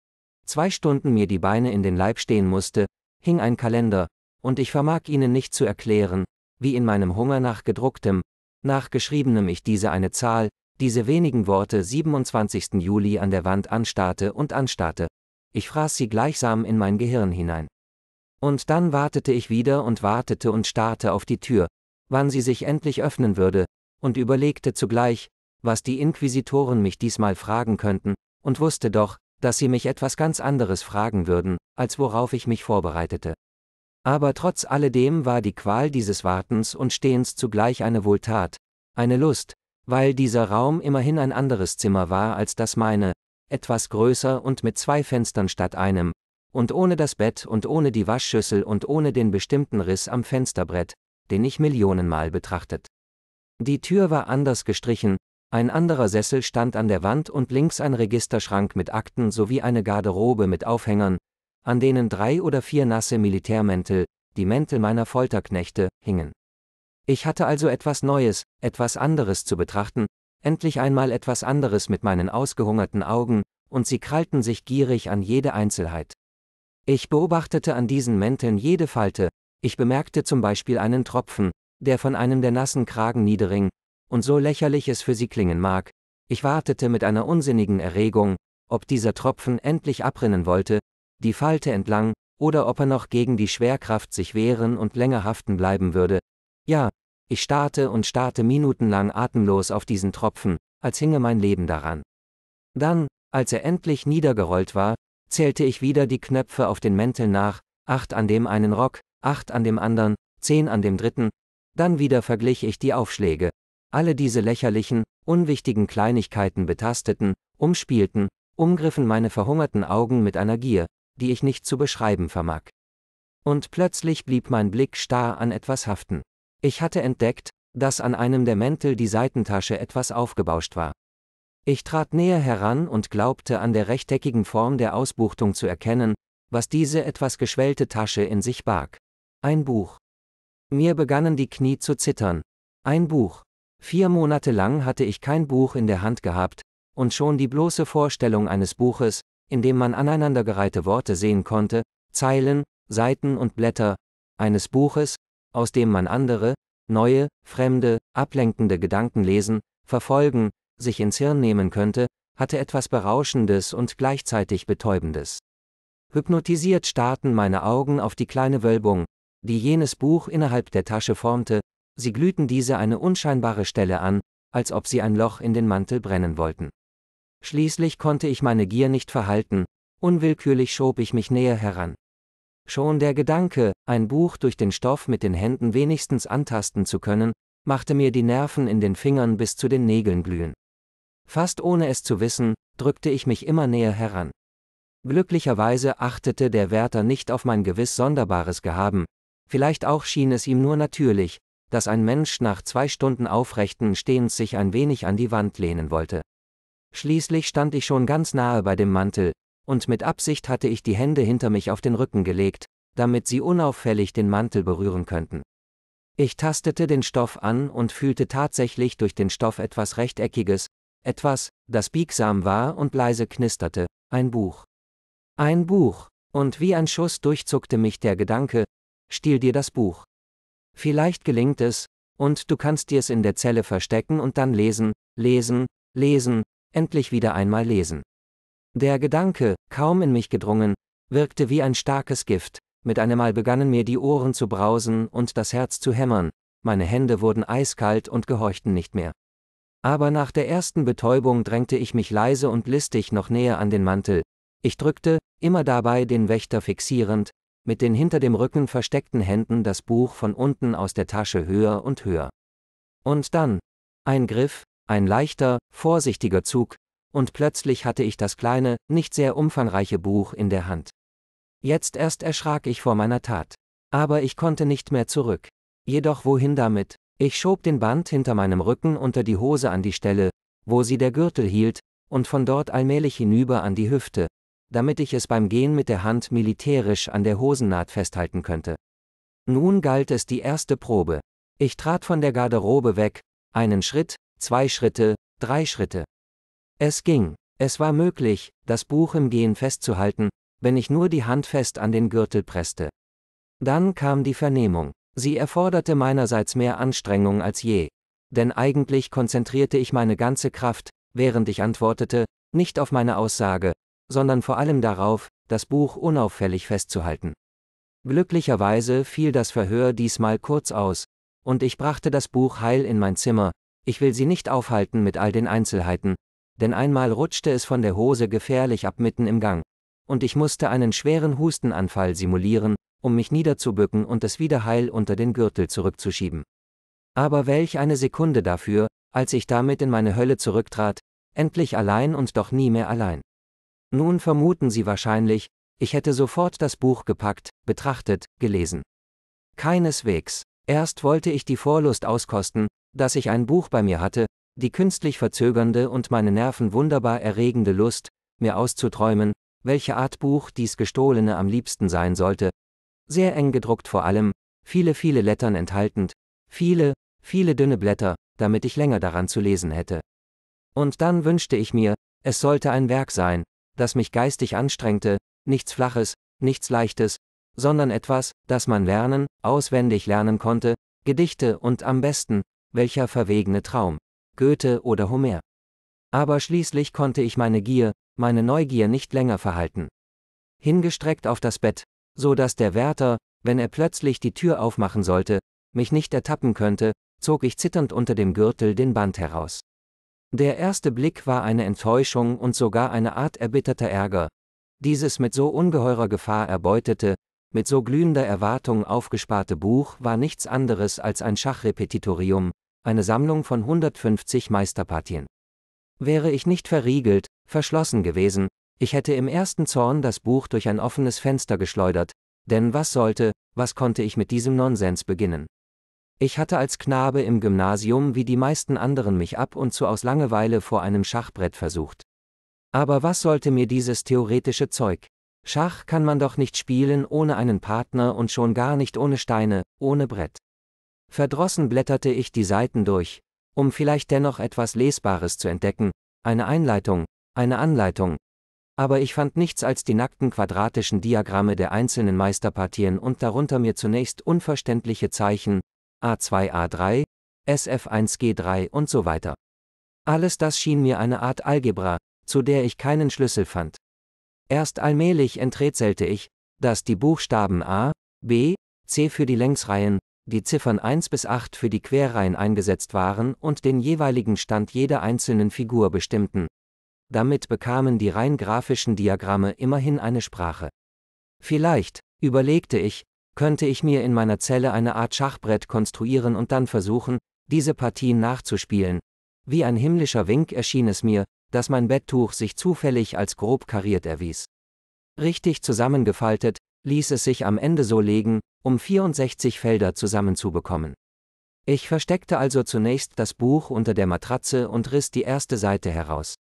[SPEAKER 1] zwei Stunden mir die Beine in den Leib stehen musste, hing ein Kalender, und ich vermag Ihnen nicht zu erklären, wie in meinem Hunger nach gedrucktem, nach geschriebenem ich diese eine Zahl, diese wenigen Worte 27. Juli an der Wand anstarrte und anstarrte. Ich fraß sie gleichsam in mein Gehirn hinein. Und dann wartete ich wieder und wartete und starrte auf die Tür, wann sie sich endlich öffnen würde, und überlegte zugleich, was die Inquisitoren mich diesmal fragen könnten, und wusste doch, dass sie mich etwas ganz anderes fragen würden, als worauf ich mich vorbereitete. Aber trotz alledem war die Qual dieses Wartens und Stehens zugleich eine Wohltat, eine Lust, weil dieser Raum immerhin ein anderes Zimmer war als das meine, etwas größer und mit zwei Fenstern statt einem, und ohne das Bett und ohne die Waschschüssel und ohne den bestimmten Riss am Fensterbrett, den ich Millionenmal betrachtet. Die Tür war anders gestrichen, ein anderer Sessel stand an der Wand und links ein Registerschrank mit Akten sowie eine Garderobe mit Aufhängern, an denen drei oder vier nasse Militärmäntel, die Mäntel meiner Folterknechte, hingen. Ich hatte also etwas Neues, etwas anderes zu betrachten, endlich einmal etwas anderes mit meinen ausgehungerten Augen, und sie krallten sich gierig an jede Einzelheit. Ich beobachtete an diesen Mänteln jede Falte, ich bemerkte zum Beispiel einen Tropfen, der von einem der nassen Kragen niederring, und so lächerlich es für sie klingen mag, ich wartete mit einer unsinnigen Erregung, ob dieser Tropfen endlich abrinnen wollte, die Falte entlang, oder ob er noch gegen die Schwerkraft sich wehren und länger haften bleiben würde. Ja, ich starrte und starrte minutenlang atemlos auf diesen Tropfen, als hinge mein Leben daran. Dann, als er endlich niedergerollt war, zählte ich wieder die Knöpfe auf den Mänteln nach, acht an dem einen Rock, acht an dem anderen, zehn an dem dritten, dann wieder verglich ich die Aufschläge, alle diese lächerlichen, unwichtigen Kleinigkeiten betasteten, umspielten, umgriffen meine verhungerten Augen mit einer Gier, die ich nicht zu beschreiben vermag. Und plötzlich blieb mein Blick starr an etwas haften. Ich hatte entdeckt, dass an einem der Mäntel die Seitentasche etwas aufgebauscht war. Ich trat näher heran und glaubte an der rechteckigen Form der Ausbuchtung zu erkennen, was diese etwas geschwellte Tasche in sich barg. Ein Buch. Mir begannen die Knie zu zittern. Ein Buch. Vier Monate lang hatte ich kein Buch in der Hand gehabt, und schon die bloße Vorstellung eines Buches, in dem man aneinandergereihte Worte sehen konnte, Zeilen, Seiten und Blätter, eines Buches, aus dem man andere, neue, fremde, ablenkende Gedanken lesen, verfolgen, sich ins Hirn nehmen könnte, hatte etwas Berauschendes und gleichzeitig Betäubendes. Hypnotisiert starrten meine Augen auf die kleine Wölbung, die jenes Buch innerhalb der Tasche formte, sie glühten diese eine unscheinbare Stelle an, als ob sie ein Loch in den Mantel brennen wollten. Schließlich konnte ich meine Gier nicht verhalten, unwillkürlich schob ich mich näher heran. Schon der Gedanke, ein Buch durch den Stoff mit den Händen wenigstens antasten zu können, machte mir die Nerven in den Fingern bis zu den Nägeln glühen. Fast ohne es zu wissen, drückte ich mich immer näher heran. Glücklicherweise achtete der Wärter nicht auf mein gewiss sonderbares Gehaben, vielleicht auch schien es ihm nur natürlich, dass ein Mensch nach zwei Stunden aufrechten Stehens sich ein wenig an die Wand lehnen wollte. Schließlich stand ich schon ganz nahe bei dem Mantel, und mit Absicht hatte ich die Hände hinter mich auf den Rücken gelegt, damit sie unauffällig den Mantel berühren könnten. Ich tastete den Stoff an und fühlte tatsächlich durch den Stoff etwas Rechteckiges, etwas, das biegsam war und leise knisterte, ein Buch. Ein Buch, und wie ein Schuss durchzuckte mich der Gedanke, stiehl dir das Buch. Vielleicht gelingt es, und du kannst dir es in der Zelle verstecken und dann lesen, lesen, lesen, endlich wieder einmal lesen. Der Gedanke, kaum in mich gedrungen, wirkte wie ein starkes Gift, mit einem Mal begannen mir die Ohren zu brausen und das Herz zu hämmern, meine Hände wurden eiskalt und gehorchten nicht mehr. Aber nach der ersten Betäubung drängte ich mich leise und listig noch näher an den Mantel, ich drückte, immer dabei den Wächter fixierend, mit den hinter dem Rücken versteckten Händen das Buch von unten aus der Tasche höher und höher. Und dann, ein Griff, ein leichter, vorsichtiger Zug, und plötzlich hatte ich das kleine, nicht sehr umfangreiche Buch in der Hand. Jetzt erst erschrak ich vor meiner Tat. Aber ich konnte nicht mehr zurück. Jedoch wohin damit? Ich schob den Band hinter meinem Rücken unter die Hose an die Stelle, wo sie der Gürtel hielt, und von dort allmählich hinüber an die Hüfte, damit ich es beim Gehen mit der Hand militärisch an der Hosennaht festhalten könnte. Nun galt es die erste Probe. Ich trat von der Garderobe weg, einen Schritt, zwei Schritte, drei Schritte. Es ging, es war möglich, das Buch im Gehen festzuhalten, wenn ich nur die Hand fest an den Gürtel presste. Dann kam die Vernehmung. Sie erforderte meinerseits mehr Anstrengung als je. Denn eigentlich konzentrierte ich meine ganze Kraft, während ich antwortete, nicht auf meine Aussage, sondern vor allem darauf, das Buch unauffällig festzuhalten. Glücklicherweise fiel das Verhör diesmal kurz aus, und ich brachte das Buch heil in mein Zimmer, ich will Sie nicht aufhalten mit all den Einzelheiten, denn einmal rutschte es von der Hose gefährlich ab mitten im Gang, und ich musste einen schweren Hustenanfall simulieren, um mich niederzubücken und es wieder heil unter den Gürtel zurückzuschieben. Aber welch eine Sekunde dafür, als ich damit in meine Hölle zurücktrat, endlich allein und doch nie mehr allein. Nun vermuten Sie wahrscheinlich, ich hätte sofort das Buch gepackt, betrachtet, gelesen. Keineswegs. Erst wollte ich die Vorlust auskosten, dass ich ein Buch bei mir hatte, die künstlich verzögernde und meine Nerven wunderbar erregende Lust, mir auszuträumen, welche Art Buch dies gestohlene am liebsten sein sollte. Sehr eng gedruckt vor allem, viele, viele Lettern enthaltend, viele, viele dünne Blätter, damit ich länger daran zu lesen hätte. Und dann wünschte ich mir, es sollte ein Werk sein, das mich geistig anstrengte, nichts Flaches, nichts Leichtes, sondern etwas, das man lernen, auswendig lernen konnte, Gedichte und am besten, welcher verwegene Traum, Goethe oder Homer. Aber schließlich konnte ich meine Gier, meine Neugier nicht länger verhalten. Hingestreckt auf das Bett, so dass der Wärter, wenn er plötzlich die Tür aufmachen sollte, mich nicht ertappen könnte, zog ich zitternd unter dem Gürtel den Band heraus. Der erste Blick war eine Enttäuschung und sogar eine Art erbitterter Ärger. Dieses mit so ungeheurer Gefahr erbeutete, mit so glühender Erwartung aufgesparte Buch war nichts anderes als ein Schachrepetitorium, eine Sammlung von 150 Meisterpartien. Wäre ich nicht verriegelt, verschlossen gewesen, ich hätte im ersten Zorn das Buch durch ein offenes Fenster geschleudert, denn was sollte, was konnte ich mit diesem Nonsens beginnen? Ich hatte als Knabe im Gymnasium wie die meisten anderen mich ab und zu aus Langeweile vor einem Schachbrett versucht. Aber was sollte mir dieses theoretische Zeug? Schach kann man doch nicht spielen ohne einen Partner und schon gar nicht ohne Steine, ohne Brett. Verdrossen blätterte ich die Seiten durch, um vielleicht dennoch etwas Lesbares zu entdecken, eine Einleitung, eine Anleitung. Aber ich fand nichts als die nackten quadratischen Diagramme der einzelnen Meisterpartien und darunter mir zunächst unverständliche Zeichen, A2A3, SF1G3 und so weiter. Alles das schien mir eine Art Algebra, zu der ich keinen Schlüssel fand. Erst allmählich enträtselte ich, dass die Buchstaben A, B, C für die Längsreihen, die Ziffern 1 bis 8 für die Querreihen eingesetzt waren und den jeweiligen Stand jeder einzelnen Figur bestimmten. Damit bekamen die rein grafischen Diagramme immerhin eine Sprache. Vielleicht, überlegte ich, könnte ich mir in meiner Zelle eine Art Schachbrett konstruieren und dann versuchen, diese Partien nachzuspielen. Wie ein himmlischer Wink erschien es mir, dass mein Betttuch sich zufällig als grob kariert erwies. Richtig zusammengefaltet, ließ es sich am Ende so legen, um 64 Felder zusammenzubekommen. Ich versteckte also zunächst das Buch unter der Matratze und riss die erste Seite heraus.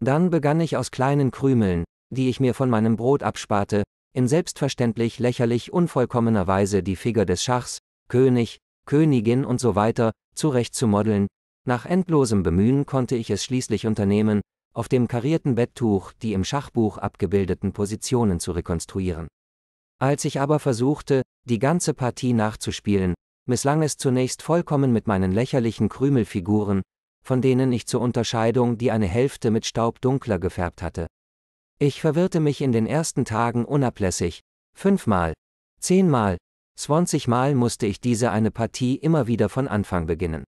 [SPEAKER 1] Dann begann ich aus kleinen Krümeln, die ich mir von meinem Brot absparte, in selbstverständlich lächerlich unvollkommener Weise die Figur des Schachs, König, Königin und so weiter, zurechtzumodeln, nach endlosem Bemühen konnte ich es schließlich unternehmen, auf dem karierten Betttuch die im Schachbuch abgebildeten Positionen zu rekonstruieren. Als ich aber versuchte, die ganze Partie nachzuspielen, misslang es zunächst vollkommen mit meinen lächerlichen Krümelfiguren, von denen ich zur Unterscheidung die eine Hälfte mit Staub dunkler gefärbt hatte, ich verwirrte mich in den ersten Tagen unablässig. Fünfmal, zehnmal, zwanzigmal musste ich diese eine Partie immer wieder von Anfang beginnen.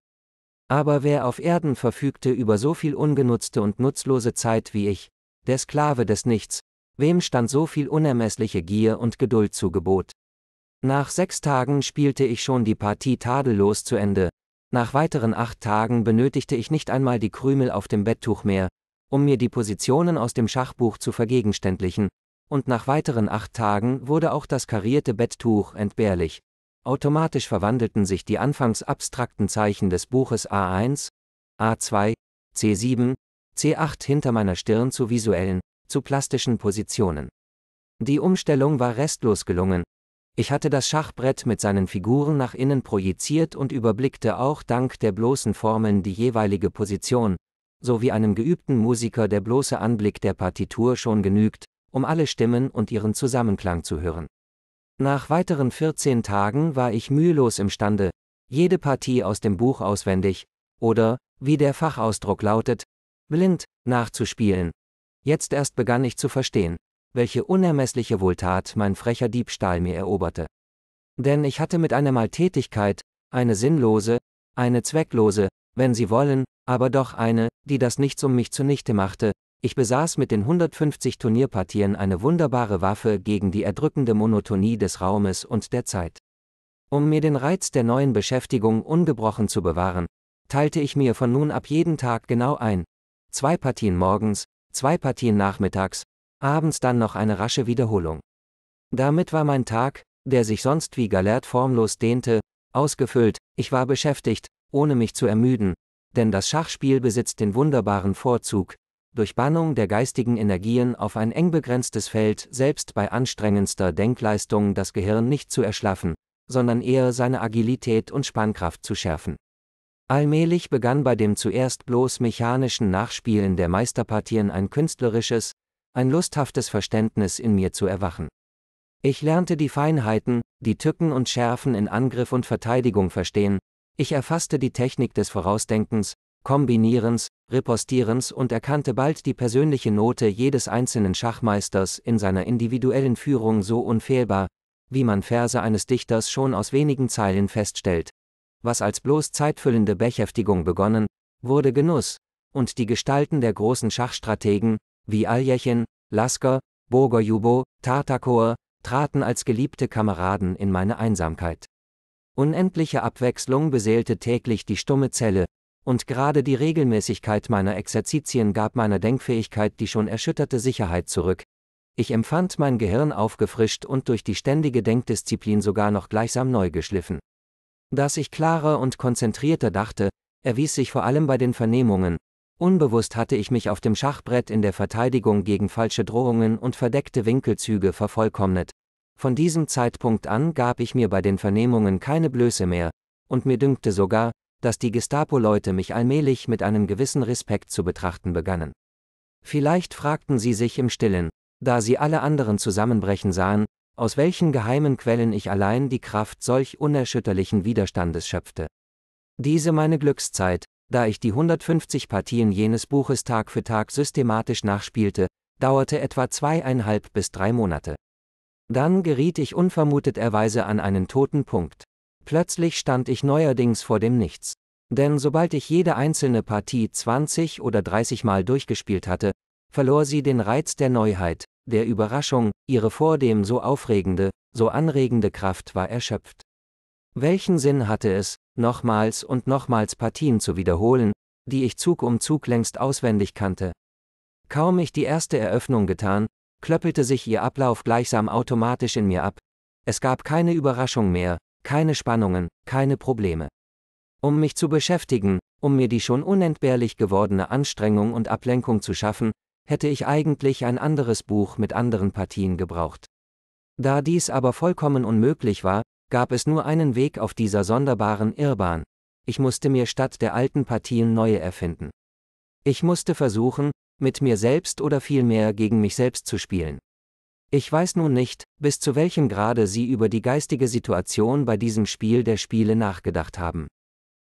[SPEAKER 1] Aber wer auf Erden verfügte über so viel ungenutzte und nutzlose Zeit wie ich, der Sklave des Nichts, wem stand so viel unermessliche Gier und Geduld zu Gebot? Nach sechs Tagen spielte ich schon die Partie tadellos zu Ende, nach weiteren acht Tagen benötigte ich nicht einmal die Krümel auf dem Betttuch mehr, um mir die Positionen aus dem Schachbuch zu vergegenständlichen, und nach weiteren acht Tagen wurde auch das karierte Betttuch entbehrlich. Automatisch verwandelten sich die anfangs abstrakten Zeichen des Buches A1, A2, C7, C8 hinter meiner Stirn zu visuellen, zu plastischen Positionen. Die Umstellung war restlos gelungen. Ich hatte das Schachbrett mit seinen Figuren nach innen projiziert und überblickte auch dank der bloßen Formeln die jeweilige Position, so wie einem geübten Musiker der bloße Anblick der Partitur schon genügt, um alle Stimmen und ihren Zusammenklang zu hören. Nach weiteren 14 Tagen war ich mühelos imstande, jede Partie aus dem Buch auswendig, oder, wie der Fachausdruck lautet, blind, nachzuspielen. Jetzt erst begann ich zu verstehen, welche unermessliche Wohltat mein frecher Diebstahl mir eroberte. Denn ich hatte mit einer Maltätigkeit, eine sinnlose, eine zwecklose, wenn Sie wollen, aber doch eine, die das nichts um mich zunichte machte. Ich besaß mit den 150 Turnierpartien eine wunderbare Waffe gegen die erdrückende Monotonie des Raumes und der Zeit. Um mir den Reiz der neuen Beschäftigung ungebrochen zu bewahren, teilte ich mir von nun ab jeden Tag genau ein. Zwei Partien morgens, zwei Partien nachmittags, abends dann noch eine rasche Wiederholung. Damit war mein Tag, der sich sonst wie galert formlos dehnte, ausgefüllt, ich war beschäftigt, ohne mich zu ermüden, denn das Schachspiel besitzt den wunderbaren Vorzug, durch Bannung der geistigen Energien auf ein eng begrenztes Feld selbst bei anstrengendster Denkleistung das Gehirn nicht zu erschlaffen, sondern eher seine Agilität und Spannkraft zu schärfen. Allmählich begann bei dem zuerst bloß mechanischen Nachspielen der Meisterpartien ein künstlerisches, ein lusthaftes Verständnis in mir zu erwachen. Ich lernte die Feinheiten, die Tücken und Schärfen in Angriff und Verteidigung verstehen, ich erfasste die Technik des Vorausdenkens, Kombinierens, Repostierens und erkannte bald die persönliche Note jedes einzelnen Schachmeisters in seiner individuellen Führung so unfehlbar, wie man Verse eines Dichters schon aus wenigen Zeilen feststellt. Was als bloß zeitfüllende Bechäftigung begonnen, wurde Genuss, und die Gestalten der großen Schachstrategen, wie Aljechin, Lasker, Bogojubo, Tartakor, traten als geliebte Kameraden in meine Einsamkeit. Unendliche Abwechslung beseelte täglich die stumme Zelle, und gerade die Regelmäßigkeit meiner Exerzitien gab meiner Denkfähigkeit die schon erschütterte Sicherheit zurück. Ich empfand mein Gehirn aufgefrischt und durch die ständige Denkdisziplin sogar noch gleichsam neu geschliffen. Dass ich klarer und konzentrierter dachte, erwies sich vor allem bei den Vernehmungen. Unbewusst hatte ich mich auf dem Schachbrett in der Verteidigung gegen falsche Drohungen und verdeckte Winkelzüge vervollkommnet. Von diesem Zeitpunkt an gab ich mir bei den Vernehmungen keine Blöße mehr, und mir dünkte sogar, dass die Gestapo-Leute mich allmählich mit einem gewissen Respekt zu betrachten begannen. Vielleicht fragten sie sich im stillen, da sie alle anderen zusammenbrechen sahen, aus welchen geheimen Quellen ich allein die Kraft solch unerschütterlichen Widerstandes schöpfte. Diese meine Glückszeit, da ich die 150 Partien jenes Buches Tag für Tag systematisch nachspielte, dauerte etwa zweieinhalb bis drei Monate. Dann geriet ich unvermuteterweise an einen toten Punkt. Plötzlich stand ich neuerdings vor dem Nichts. Denn sobald ich jede einzelne Partie 20 oder 30 Mal durchgespielt hatte, verlor sie den Reiz der Neuheit, der Überraschung, ihre vordem so aufregende, so anregende Kraft war erschöpft. Welchen Sinn hatte es, nochmals und nochmals Partien zu wiederholen, die ich Zug um Zug längst auswendig kannte? Kaum ich die erste Eröffnung getan, klöppelte sich ihr Ablauf gleichsam automatisch in mir ab. Es gab keine Überraschung mehr, keine Spannungen, keine Probleme. Um mich zu beschäftigen, um mir die schon unentbehrlich gewordene Anstrengung und Ablenkung zu schaffen, hätte ich eigentlich ein anderes Buch mit anderen Partien gebraucht. Da dies aber vollkommen unmöglich war, gab es nur einen Weg auf dieser sonderbaren Irrbahn. Ich musste mir statt der alten Partien neue erfinden. Ich musste versuchen, mit mir selbst oder vielmehr gegen mich selbst zu spielen. Ich weiß nun nicht, bis zu welchem Grade Sie über die geistige Situation bei diesem Spiel der Spiele nachgedacht haben.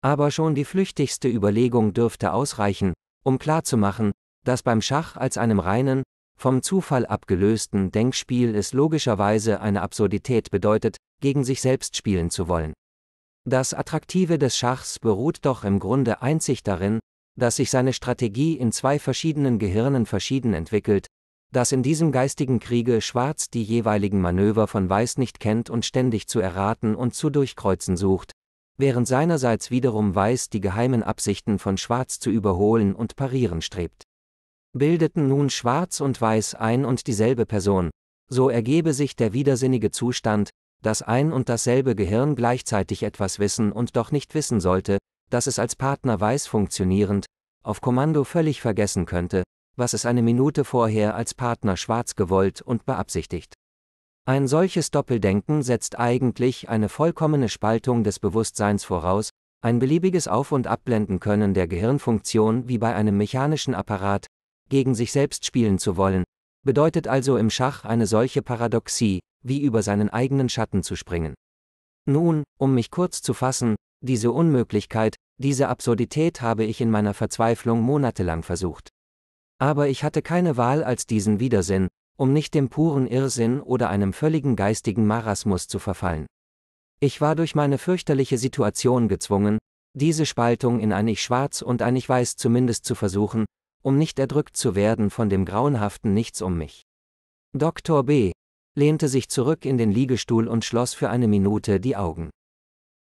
[SPEAKER 1] Aber schon die flüchtigste Überlegung dürfte ausreichen, um klarzumachen, dass beim Schach als einem reinen, vom Zufall abgelösten Denkspiel es logischerweise eine Absurdität bedeutet, gegen sich selbst spielen zu wollen. Das Attraktive des Schachs beruht doch im Grunde einzig darin, dass sich seine Strategie in zwei verschiedenen Gehirnen verschieden entwickelt, dass in diesem geistigen Kriege Schwarz die jeweiligen Manöver von Weiß nicht kennt und ständig zu erraten und zu durchkreuzen sucht, während seinerseits wiederum Weiß die geheimen Absichten von Schwarz zu überholen und parieren strebt. Bildeten nun Schwarz und Weiß ein und dieselbe Person, so ergebe sich der widersinnige Zustand, dass ein und dasselbe Gehirn gleichzeitig etwas wissen und doch nicht wissen sollte, dass es als Partner weiß funktionierend, auf Kommando völlig vergessen könnte, was es eine Minute vorher als Partner schwarz gewollt und beabsichtigt. Ein solches Doppeldenken setzt eigentlich eine vollkommene Spaltung des Bewusstseins voraus, ein beliebiges Auf- und Abblenden können der Gehirnfunktion wie bei einem mechanischen Apparat, gegen sich selbst spielen zu wollen, bedeutet also im Schach eine solche Paradoxie, wie über seinen eigenen Schatten zu springen. Nun, um mich kurz zu fassen, diese Unmöglichkeit, diese Absurdität habe ich in meiner Verzweiflung monatelang versucht. Aber ich hatte keine Wahl als diesen Widersinn, um nicht dem puren Irrsinn oder einem völligen geistigen Marasmus zu verfallen. Ich war durch meine fürchterliche Situation gezwungen, diese Spaltung in ein Ich schwarz und ein Ich weiß zumindest zu versuchen, um nicht erdrückt zu werden von dem grauenhaften Nichts um mich. Dr. B. lehnte sich zurück in den Liegestuhl und schloss für eine Minute die Augen.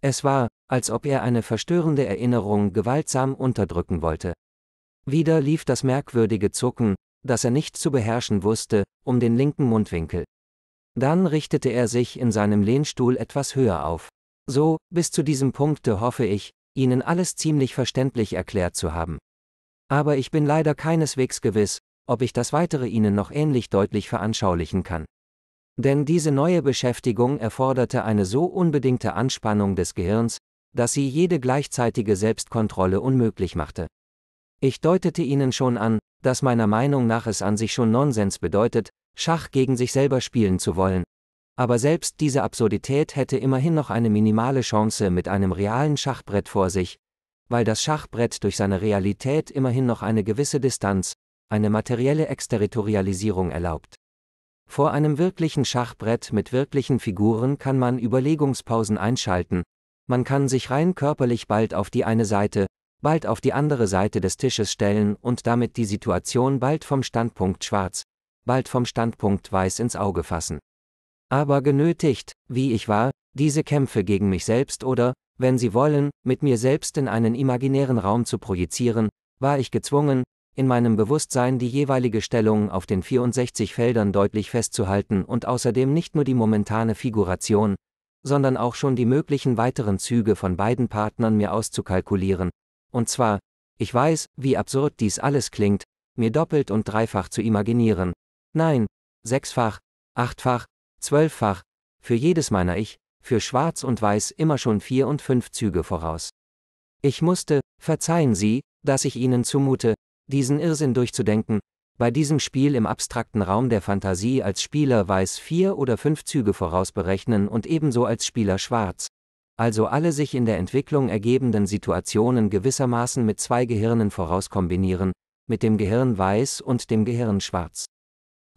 [SPEAKER 1] Es war, als ob er eine verstörende Erinnerung gewaltsam unterdrücken wollte. Wieder lief das merkwürdige Zucken, das er nicht zu beherrschen wusste, um den linken Mundwinkel. Dann richtete er sich in seinem Lehnstuhl etwas höher auf. So, bis zu diesem Punkte hoffe ich, Ihnen alles ziemlich verständlich erklärt zu haben. Aber ich bin leider keineswegs gewiss, ob ich das weitere Ihnen noch ähnlich deutlich veranschaulichen kann. Denn diese neue Beschäftigung erforderte eine so unbedingte Anspannung des Gehirns, dass sie jede gleichzeitige Selbstkontrolle unmöglich machte. Ich deutete ihnen schon an, dass meiner Meinung nach es an sich schon Nonsens bedeutet, Schach gegen sich selber spielen zu wollen. Aber selbst diese Absurdität hätte immerhin noch eine minimale Chance mit einem realen Schachbrett vor sich, weil das Schachbrett durch seine Realität immerhin noch eine gewisse Distanz, eine materielle Exterritorialisierung erlaubt. Vor einem wirklichen Schachbrett mit wirklichen Figuren kann man Überlegungspausen einschalten, man kann sich rein körperlich bald auf die eine Seite, bald auf die andere Seite des Tisches stellen und damit die Situation bald vom Standpunkt schwarz, bald vom Standpunkt weiß ins Auge fassen. Aber genötigt, wie ich war, diese Kämpfe gegen mich selbst oder, wenn Sie wollen, mit mir selbst in einen imaginären Raum zu projizieren, war ich gezwungen, in meinem Bewusstsein die jeweilige Stellung auf den 64 Feldern deutlich festzuhalten und außerdem nicht nur die momentane Figuration, sondern auch schon die möglichen weiteren Züge von beiden Partnern mir auszukalkulieren, und zwar, ich weiß, wie absurd dies alles klingt, mir doppelt und dreifach zu imaginieren. Nein, sechsfach, achtfach, zwölffach, für jedes meiner Ich, für Schwarz und Weiß immer schon vier und fünf Züge voraus. Ich musste, verzeihen Sie, dass ich Ihnen zumute, diesen Irrsinn durchzudenken, bei diesem Spiel im abstrakten Raum der Fantasie als Spieler weiß vier oder fünf Züge vorausberechnen und ebenso als Spieler schwarz. Also alle sich in der Entwicklung ergebenden Situationen gewissermaßen mit zwei Gehirnen vorauskombinieren, mit dem Gehirn weiß und dem Gehirn schwarz.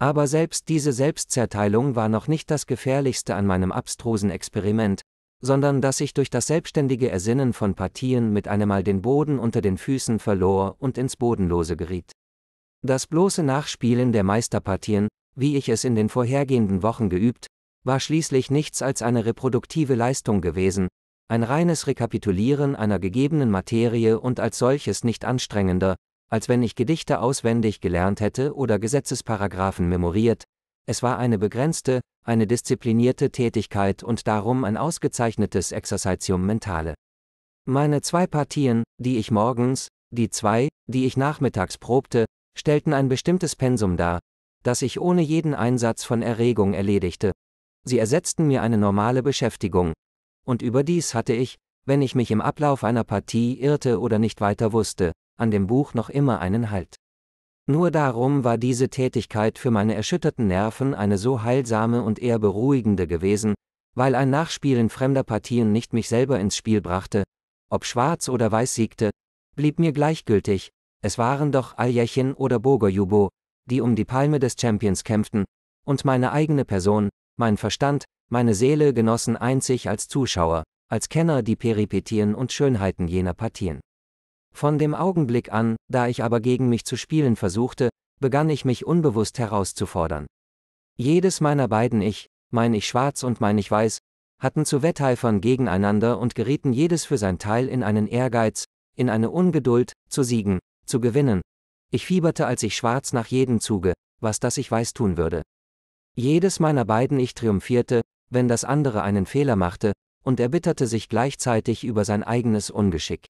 [SPEAKER 1] Aber selbst diese Selbstzerteilung war noch nicht das Gefährlichste an meinem abstrusen Experiment, sondern dass ich durch das selbstständige Ersinnen von Partien mit einmal den Boden unter den Füßen verlor und ins Bodenlose geriet. Das bloße Nachspielen der Meisterpartien, wie ich es in den vorhergehenden Wochen geübt, war schließlich nichts als eine reproduktive Leistung gewesen, ein reines Rekapitulieren einer gegebenen Materie und als solches nicht anstrengender, als wenn ich Gedichte auswendig gelernt hätte oder Gesetzesparagraphen memoriert, es war eine begrenzte, eine disziplinierte Tätigkeit und darum ein ausgezeichnetes Exercitium mentale. Meine zwei Partien, die ich morgens, die zwei, die ich nachmittags probte, stellten ein bestimmtes Pensum dar, das ich ohne jeden Einsatz von Erregung erledigte. Sie ersetzten mir eine normale Beschäftigung. Und überdies hatte ich, wenn ich mich im Ablauf einer Partie irrte oder nicht weiter wusste, an dem Buch noch immer einen Halt. Nur darum war diese Tätigkeit für meine erschütterten Nerven eine so heilsame und eher beruhigende gewesen, weil ein Nachspielen fremder Partien nicht mich selber ins Spiel brachte, ob schwarz oder weiß siegte, blieb mir gleichgültig, es waren doch Aljechin oder Bogojubo, die um die Palme des Champions kämpften, und meine eigene Person, mein Verstand, meine Seele genossen einzig als Zuschauer, als Kenner die Peripetien und Schönheiten jener Partien. Von dem Augenblick an, da ich aber gegen mich zu spielen versuchte, begann ich mich unbewusst herauszufordern. Jedes meiner beiden Ich, mein Ich Schwarz und mein Ich Weiß, hatten zu Wetteifern gegeneinander und gerieten jedes für sein Teil in einen Ehrgeiz, in eine Ungeduld, zu siegen, zu gewinnen. Ich fieberte als ich schwarz nach jedem Zuge, was das ich weiß tun würde. Jedes meiner beiden ich triumphierte, wenn das andere einen Fehler machte, und erbitterte sich gleichzeitig über sein eigenes Ungeschick.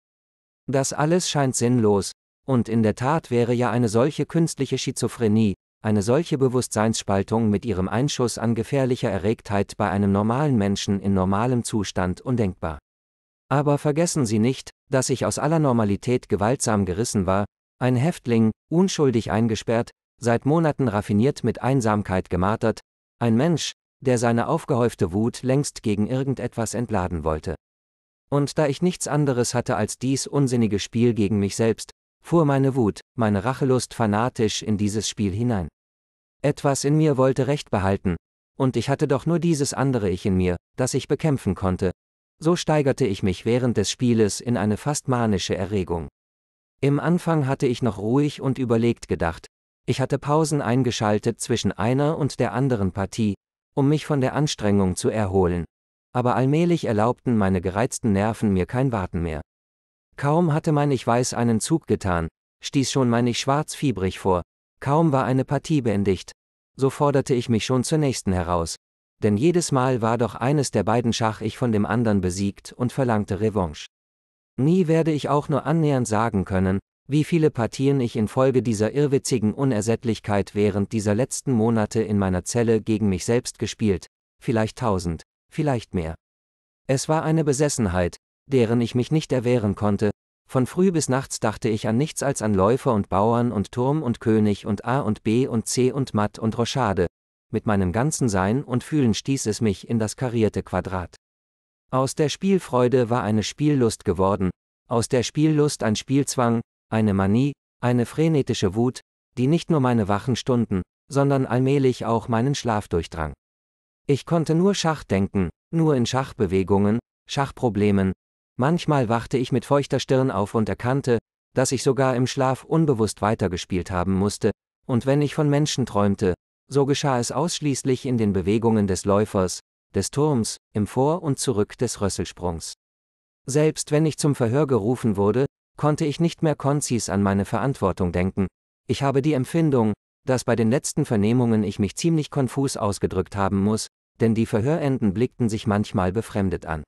[SPEAKER 1] Das alles scheint sinnlos, und in der Tat wäre ja eine solche künstliche Schizophrenie, eine solche Bewusstseinsspaltung mit ihrem Einschuss an gefährlicher Erregtheit bei einem normalen Menschen in normalem Zustand undenkbar. Aber vergessen Sie nicht, dass ich aus aller Normalität gewaltsam gerissen war, ein Häftling, unschuldig eingesperrt, seit Monaten raffiniert mit Einsamkeit gemartert, ein Mensch, der seine aufgehäufte Wut längst gegen irgendetwas entladen wollte. Und da ich nichts anderes hatte als dies unsinnige Spiel gegen mich selbst, fuhr meine Wut, meine Rachelust fanatisch in dieses Spiel hinein. Etwas in mir wollte Recht behalten, und ich hatte doch nur dieses andere Ich in mir, das ich bekämpfen konnte, so steigerte ich mich während des Spieles in eine fast manische Erregung. Im Anfang hatte ich noch ruhig und überlegt gedacht, ich hatte Pausen eingeschaltet zwischen einer und der anderen Partie, um mich von der Anstrengung zu erholen, aber allmählich erlaubten meine gereizten Nerven mir kein Warten mehr. Kaum hatte mein Ich weiß einen Zug getan, stieß schon mein Ich schwarz fiebrig vor, kaum war eine Partie beendigt, so forderte ich mich schon zur nächsten heraus, denn jedes Mal war doch eines der beiden Schach-Ich von dem anderen besiegt und verlangte Revanche. Nie werde ich auch nur annähernd sagen können, wie viele Partien ich infolge dieser irrwitzigen Unersättlichkeit während dieser letzten Monate in meiner Zelle gegen mich selbst gespielt, vielleicht tausend, vielleicht mehr. Es war eine Besessenheit, deren ich mich nicht erwehren konnte, von früh bis nachts dachte ich an nichts als an Läufer und Bauern und Turm und König und A und B und C und Matt und Rochade, mit meinem ganzen Sein und Fühlen stieß es mich in das karierte Quadrat. Aus der Spielfreude war eine Spiellust geworden, aus der Spiellust ein Spielzwang, eine Manie, eine frenetische Wut, die nicht nur meine wachen Stunden, sondern allmählich auch meinen Schlaf durchdrang. Ich konnte nur Schach denken, nur in Schachbewegungen, Schachproblemen, manchmal wachte ich mit feuchter Stirn auf und erkannte, dass ich sogar im Schlaf unbewusst weitergespielt haben musste, und wenn ich von Menschen träumte, so geschah es ausschließlich in den Bewegungen des Läufers, des Turms, im Vor- und Zurück des Rösselsprungs. Selbst wenn ich zum Verhör gerufen wurde, konnte ich nicht mehr konzis an meine Verantwortung denken. Ich habe die Empfindung, dass bei den letzten Vernehmungen ich mich ziemlich konfus ausgedrückt haben muss, denn die Verhörenden blickten sich manchmal befremdet an.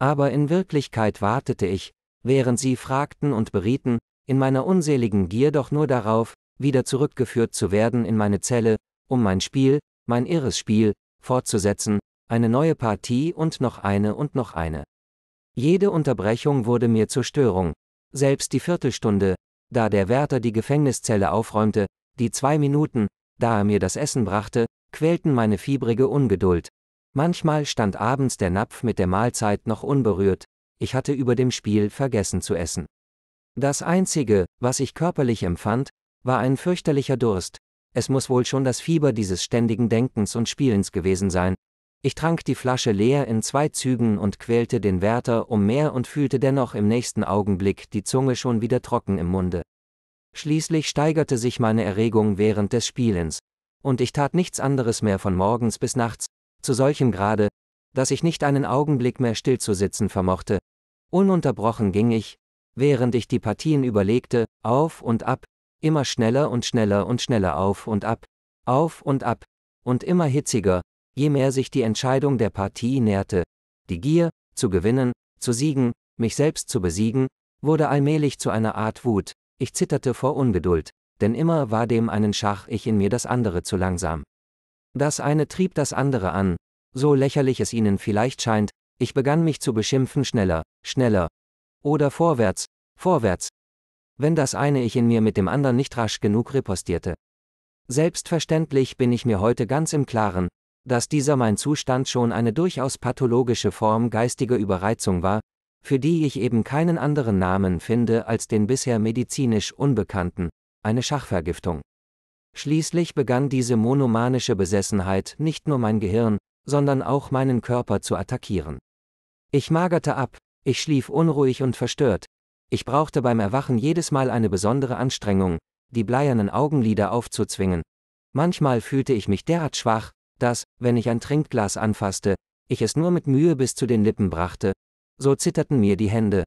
[SPEAKER 1] Aber in Wirklichkeit wartete ich, während sie fragten und berieten, in meiner unseligen Gier doch nur darauf, wieder zurückgeführt zu werden in meine Zelle, um mein Spiel, mein irres Spiel, fortzusetzen, eine neue Partie und noch eine und noch eine. Jede Unterbrechung wurde mir zur Störung, selbst die Viertelstunde, da der Wärter die Gefängniszelle aufräumte, die zwei Minuten, da er mir das Essen brachte, quälten meine fiebrige Ungeduld. Manchmal stand abends der Napf mit der Mahlzeit noch unberührt, ich hatte über dem Spiel vergessen zu essen. Das Einzige, was ich körperlich empfand, war ein fürchterlicher Durst, es muss wohl schon das Fieber dieses ständigen Denkens und Spielens gewesen sein. Ich trank die Flasche leer in zwei Zügen und quälte den Wärter um mehr und fühlte dennoch im nächsten Augenblick die Zunge schon wieder trocken im Munde. Schließlich steigerte sich meine Erregung während des Spielens, und ich tat nichts anderes mehr von morgens bis nachts, zu solchem Grade, dass ich nicht einen Augenblick mehr stillzusitzen vermochte. Ununterbrochen ging ich, während ich die Partien überlegte, auf und ab, immer schneller und schneller und schneller auf und ab, auf und ab, und immer hitziger, je mehr sich die Entscheidung der Partie näherte, die Gier, zu gewinnen, zu siegen, mich selbst zu besiegen, wurde allmählich zu einer Art Wut, ich zitterte vor Ungeduld, denn immer war dem einen Schach ich in mir das andere zu langsam. Das eine trieb das andere an, so lächerlich es ihnen vielleicht scheint, ich begann mich zu beschimpfen schneller, schneller. Oder vorwärts, vorwärts, wenn das eine Ich in mir mit dem anderen nicht rasch genug repostierte. Selbstverständlich bin ich mir heute ganz im Klaren, dass dieser mein Zustand schon eine durchaus pathologische Form geistiger Überreizung war, für die ich eben keinen anderen Namen finde als den bisher medizinisch unbekannten, eine Schachvergiftung. Schließlich begann diese monomanische Besessenheit nicht nur mein Gehirn, sondern auch meinen Körper zu attackieren. Ich magerte ab, ich schlief unruhig und verstört, ich brauchte beim Erwachen jedes Mal eine besondere Anstrengung, die bleiernen Augenlider aufzuzwingen. Manchmal fühlte ich mich derart schwach, dass, wenn ich ein Trinkglas anfasste, ich es nur mit Mühe bis zu den Lippen brachte, so zitterten mir die Hände.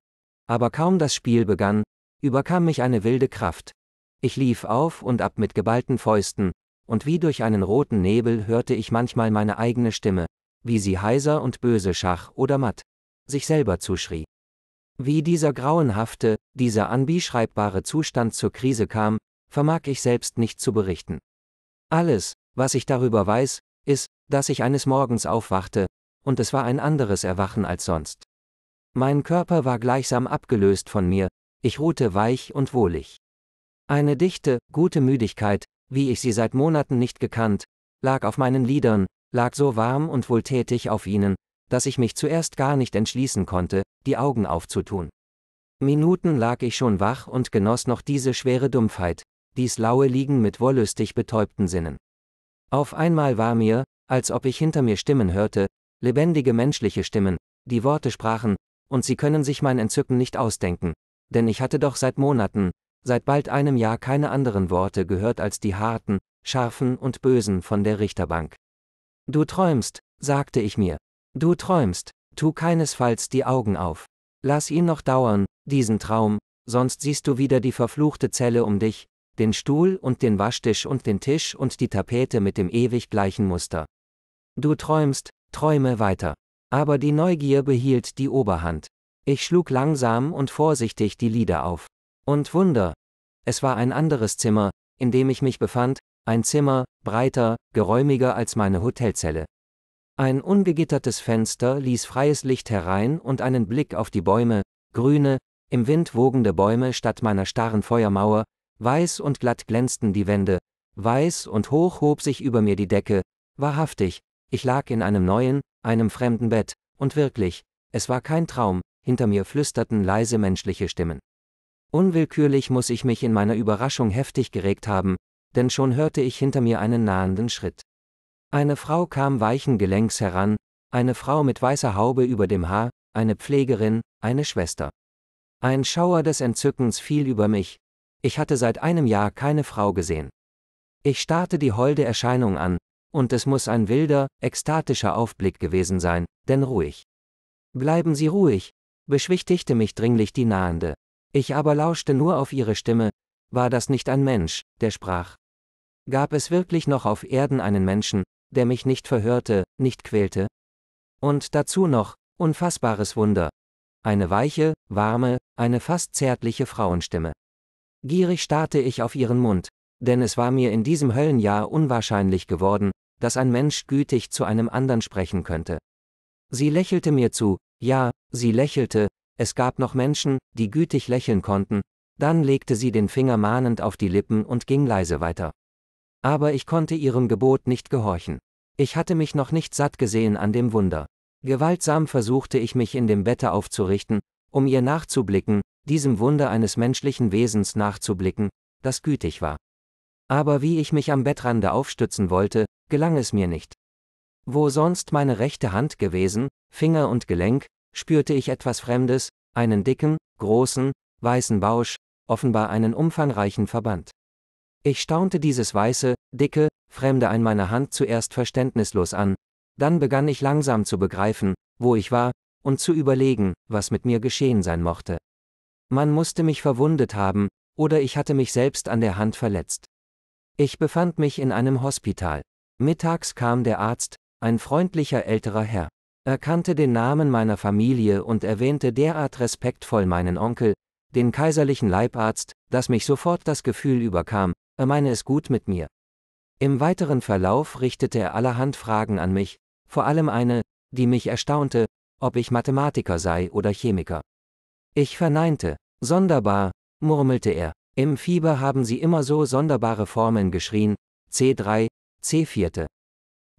[SPEAKER 1] Aber kaum das Spiel begann, überkam mich eine wilde Kraft. Ich lief auf und ab mit geballten Fäusten, und wie durch einen roten Nebel hörte ich manchmal meine eigene Stimme, wie sie heiser und böse Schach oder matt sich selber zuschrie. Wie dieser grauenhafte, dieser anbeschreibbare Zustand zur Krise kam, vermag ich selbst nicht zu berichten. Alles, was ich darüber weiß, ist, dass ich eines Morgens aufwachte, und es war ein anderes Erwachen als sonst. Mein Körper war gleichsam abgelöst von mir, ich ruhte weich und wohlig. Eine dichte, gute Müdigkeit, wie ich sie seit Monaten nicht gekannt, lag auf meinen Lidern, lag so warm und wohltätig auf ihnen, dass ich mich zuerst gar nicht entschließen konnte, die Augen aufzutun. Minuten lag ich schon wach und genoss noch diese schwere Dumpfheit, dies laue Liegen mit wollüstig betäubten Sinnen. Auf einmal war mir, als ob ich hinter mir Stimmen hörte, lebendige menschliche Stimmen, die Worte sprachen, und sie können sich mein Entzücken nicht ausdenken, denn ich hatte doch seit Monaten, seit bald einem Jahr keine anderen Worte gehört als die harten, scharfen und bösen von der Richterbank. Du träumst, sagte ich mir, Du träumst, tu keinesfalls die Augen auf. Lass ihn noch dauern, diesen Traum, sonst siehst du wieder die verfluchte Zelle um dich, den Stuhl und den Waschtisch und den Tisch und die Tapete mit dem ewig gleichen Muster. Du träumst, träume weiter. Aber die Neugier behielt die Oberhand. Ich schlug langsam und vorsichtig die Lieder auf. Und Wunder! Es war ein anderes Zimmer, in dem ich mich befand, ein Zimmer, breiter, geräumiger als meine Hotelzelle. Ein ungegittertes Fenster ließ freies Licht herein und einen Blick auf die Bäume, grüne, im Wind wogende Bäume statt meiner starren Feuermauer, weiß und glatt glänzten die Wände, weiß und hoch hob sich über mir die Decke, wahrhaftig, ich lag in einem neuen, einem fremden Bett, und wirklich, es war kein Traum, hinter mir flüsterten leise menschliche Stimmen. Unwillkürlich muss ich mich in meiner Überraschung heftig geregt haben, denn schon hörte ich hinter mir einen nahenden Schritt. Eine Frau kam weichen Gelenks heran, eine Frau mit weißer Haube über dem Haar, eine Pflegerin, eine Schwester. Ein Schauer des Entzückens fiel über mich, ich hatte seit einem Jahr keine Frau gesehen. Ich starrte die holde Erscheinung an, und es muss ein wilder, ekstatischer Aufblick gewesen sein, denn ruhig. Bleiben Sie ruhig, beschwichtigte mich dringlich die Nahende. Ich aber lauschte nur auf ihre Stimme, war das nicht ein Mensch, der sprach. Gab es wirklich noch auf Erden einen Menschen, der mich nicht verhörte, nicht quälte? Und dazu noch, unfassbares Wunder. Eine weiche, warme, eine fast zärtliche Frauenstimme. Gierig starrte ich auf ihren Mund, denn es war mir in diesem Höllenjahr unwahrscheinlich geworden, dass ein Mensch gütig zu einem anderen sprechen könnte. Sie lächelte mir zu, ja, sie lächelte, es gab noch Menschen, die gütig lächeln konnten, dann legte sie den Finger mahnend auf die Lippen und ging leise weiter. Aber ich konnte ihrem Gebot nicht gehorchen. Ich hatte mich noch nicht satt gesehen an dem Wunder. Gewaltsam versuchte ich mich in dem Bette aufzurichten, um ihr nachzublicken, diesem Wunder eines menschlichen Wesens nachzublicken, das gütig war. Aber wie ich mich am Bettrande aufstützen wollte, gelang es mir nicht. Wo sonst meine rechte Hand gewesen, Finger und Gelenk, spürte ich etwas Fremdes, einen dicken, großen, weißen Bausch, offenbar einen umfangreichen Verband. Ich staunte dieses weiße, dicke, Fremde an meiner Hand zuerst verständnislos an, dann begann ich langsam zu begreifen, wo ich war, und zu überlegen, was mit mir geschehen sein mochte. Man musste mich verwundet haben, oder ich hatte mich selbst an der Hand verletzt. Ich befand mich in einem Hospital. Mittags kam der Arzt, ein freundlicher älterer Herr. Er kannte den Namen meiner Familie und erwähnte derart respektvoll meinen Onkel, den kaiserlichen Leibarzt, dass mich sofort das Gefühl überkam, er meine es gut mit mir. Im weiteren Verlauf richtete er allerhand Fragen an mich, vor allem eine, die mich erstaunte, ob ich Mathematiker sei oder Chemiker. Ich verneinte. Sonderbar, murmelte er. Im Fieber haben sie immer so sonderbare Formeln geschrien, C3, C4.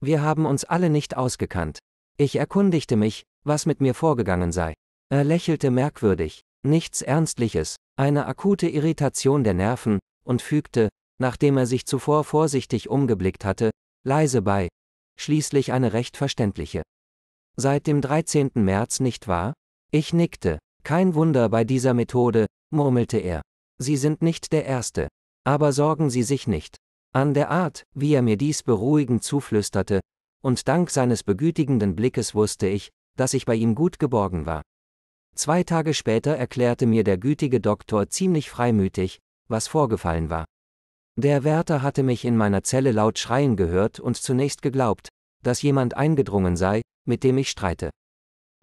[SPEAKER 1] Wir haben uns alle nicht ausgekannt. Ich erkundigte mich, was mit mir vorgegangen sei. Er lächelte merkwürdig. Nichts Ernstliches, eine akute Irritation der Nerven, und fügte, nachdem er sich zuvor vorsichtig umgeblickt hatte, leise bei, schließlich eine recht verständliche. Seit dem 13. März nicht wahr? Ich nickte. Kein Wunder bei dieser Methode, murmelte er. Sie sind nicht der Erste. Aber sorgen Sie sich nicht. An der Art, wie er mir dies beruhigend zuflüsterte, und dank seines begütigenden Blickes wusste ich, dass ich bei ihm gut geborgen war. Zwei Tage später erklärte mir der gütige Doktor ziemlich freimütig, was vorgefallen war. Der Wärter hatte mich in meiner Zelle laut schreien gehört und zunächst geglaubt, dass jemand eingedrungen sei, mit dem ich streite.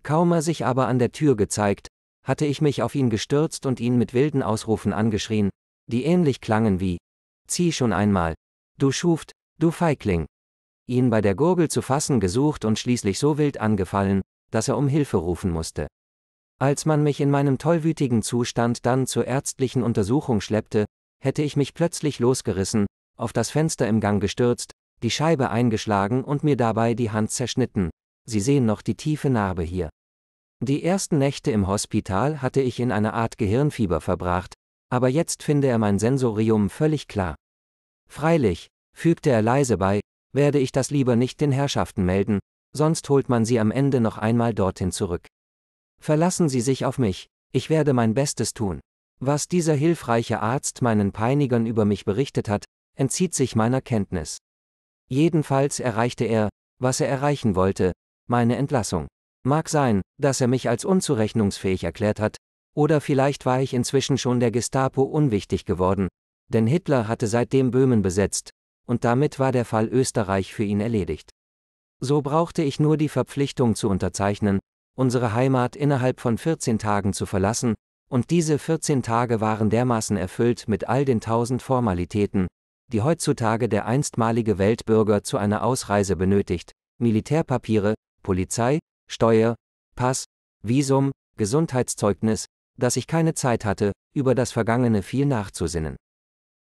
[SPEAKER 1] Kaum er sich aber an der Tür gezeigt, hatte ich mich auf ihn gestürzt und ihn mit wilden Ausrufen angeschrien, die ähnlich klangen wie Zieh schon einmal, du Schuft, du Feigling. Ihn bei der Gurgel zu fassen gesucht und schließlich so wild angefallen, dass er um Hilfe rufen musste. Als man mich in meinem tollwütigen Zustand dann zur ärztlichen Untersuchung schleppte, hätte ich mich plötzlich losgerissen, auf das Fenster im Gang gestürzt, die Scheibe eingeschlagen und mir dabei die Hand zerschnitten. Sie sehen noch die tiefe Narbe hier. Die ersten Nächte im Hospital hatte ich in einer Art Gehirnfieber verbracht, aber jetzt finde er mein Sensorium völlig klar. Freilich, fügte er leise bei, werde ich das lieber nicht den Herrschaften melden, sonst holt man sie am Ende noch einmal dorthin zurück. Verlassen Sie sich auf mich, ich werde mein Bestes tun. Was dieser hilfreiche Arzt meinen Peinigern über mich berichtet hat, entzieht sich meiner Kenntnis. Jedenfalls erreichte er, was er erreichen wollte, meine Entlassung. Mag sein, dass er mich als unzurechnungsfähig erklärt hat, oder vielleicht war ich inzwischen schon der Gestapo unwichtig geworden, denn Hitler hatte seitdem Böhmen besetzt, und damit war der Fall Österreich für ihn erledigt. So brauchte ich nur die Verpflichtung zu unterzeichnen, unsere Heimat innerhalb von 14 Tagen zu verlassen, und diese 14 Tage waren dermaßen erfüllt mit all den tausend Formalitäten, die heutzutage der einstmalige Weltbürger zu einer Ausreise benötigt, Militärpapiere, Polizei, Steuer, Pass, Visum, Gesundheitszeugnis, dass ich keine Zeit hatte, über das Vergangene viel nachzusinnen.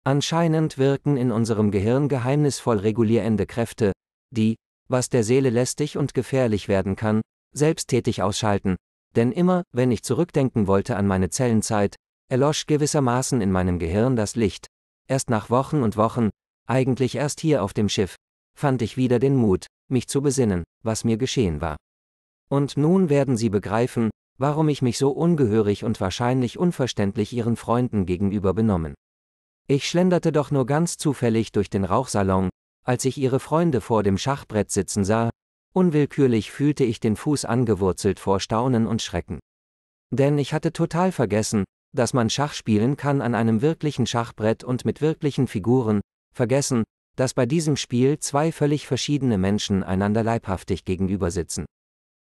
[SPEAKER 1] Anscheinend wirken in unserem Gehirn geheimnisvoll regulierende Kräfte, die, was der Seele lästig und gefährlich werden kann, selbsttätig ausschalten, denn immer, wenn ich zurückdenken wollte an meine Zellenzeit, erlosch gewissermaßen in meinem Gehirn das Licht. Erst nach Wochen und Wochen, eigentlich erst hier auf dem Schiff, fand ich wieder den Mut, mich zu besinnen, was mir geschehen war. Und nun werden Sie begreifen, warum ich mich so ungehörig und wahrscheinlich unverständlich Ihren Freunden gegenüber benommen. Ich schlenderte doch nur ganz zufällig durch den Rauchsalon, als ich Ihre Freunde vor dem Schachbrett sitzen sah, Unwillkürlich fühlte ich den Fuß angewurzelt vor Staunen und Schrecken. Denn ich hatte total vergessen, dass man Schach spielen kann an einem wirklichen Schachbrett und mit wirklichen Figuren, vergessen, dass bei diesem Spiel zwei völlig verschiedene Menschen einander leibhaftig gegenüber sitzen.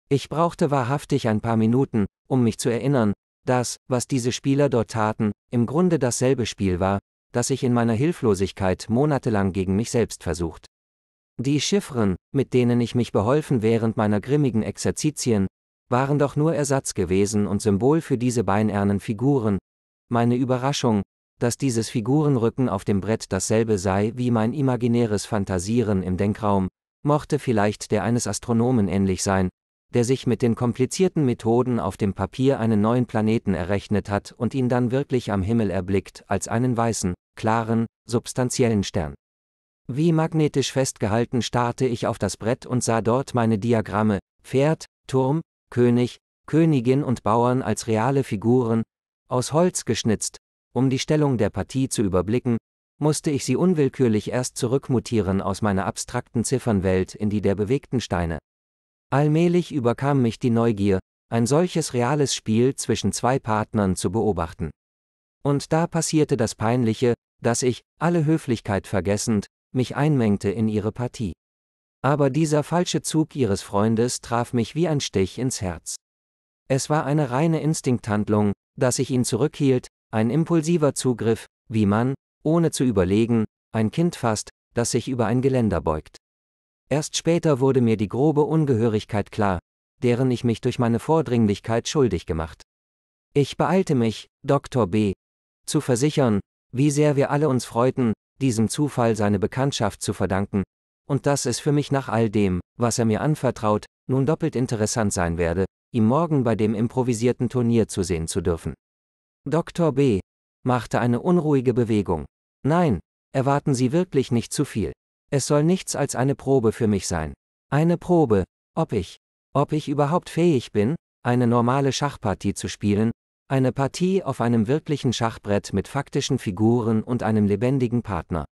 [SPEAKER 1] Ich brauchte wahrhaftig ein paar Minuten, um mich zu erinnern, dass, was diese Spieler dort taten, im Grunde dasselbe Spiel war, das ich in meiner Hilflosigkeit monatelang gegen mich selbst versucht die Chiffren, mit denen ich mich beholfen während meiner grimmigen Exerzitien, waren doch nur Ersatz gewesen und Symbol für diese beinernen Figuren. Meine Überraschung, dass dieses Figurenrücken auf dem Brett dasselbe sei wie mein imaginäres Fantasieren im Denkraum, mochte vielleicht der eines Astronomen ähnlich sein, der sich mit den komplizierten Methoden auf dem Papier einen neuen Planeten errechnet hat und ihn dann wirklich am Himmel erblickt als einen weißen, klaren, substanziellen Stern. Wie magnetisch festgehalten starrte ich auf das Brett und sah dort meine Diagramme, Pferd, Turm, König, Königin und Bauern als reale Figuren, aus Holz geschnitzt, um die Stellung der Partie zu überblicken, musste ich sie unwillkürlich erst zurückmutieren aus meiner abstrakten Ziffernwelt in die der bewegten Steine. Allmählich überkam mich die Neugier, ein solches reales Spiel zwischen zwei Partnern zu beobachten. Und da passierte das Peinliche, dass ich, alle Höflichkeit vergessend, mich einmengte in ihre Partie. Aber dieser falsche Zug ihres Freundes traf mich wie ein Stich ins Herz. Es war eine reine Instinkthandlung, dass ich ihn zurückhielt, ein impulsiver Zugriff, wie man, ohne zu überlegen, ein Kind fasst, das sich über ein Geländer beugt. Erst später wurde mir die grobe Ungehörigkeit klar, deren ich mich durch meine Vordringlichkeit schuldig gemacht. Ich beeilte mich, Dr. B. zu versichern, wie sehr wir alle uns freuten, diesem Zufall seine Bekanntschaft zu verdanken, und dass es für mich nach all dem, was er mir anvertraut, nun doppelt interessant sein werde, ihm morgen bei dem improvisierten Turnier zu sehen zu dürfen. Dr. B. machte eine unruhige Bewegung. Nein, erwarten Sie wirklich nicht zu viel. Es soll nichts als eine Probe für mich sein. Eine Probe, ob ich, ob ich überhaupt fähig bin, eine normale Schachpartie zu spielen, eine Partie auf einem wirklichen Schachbrett mit faktischen Figuren und einem lebendigen Partner.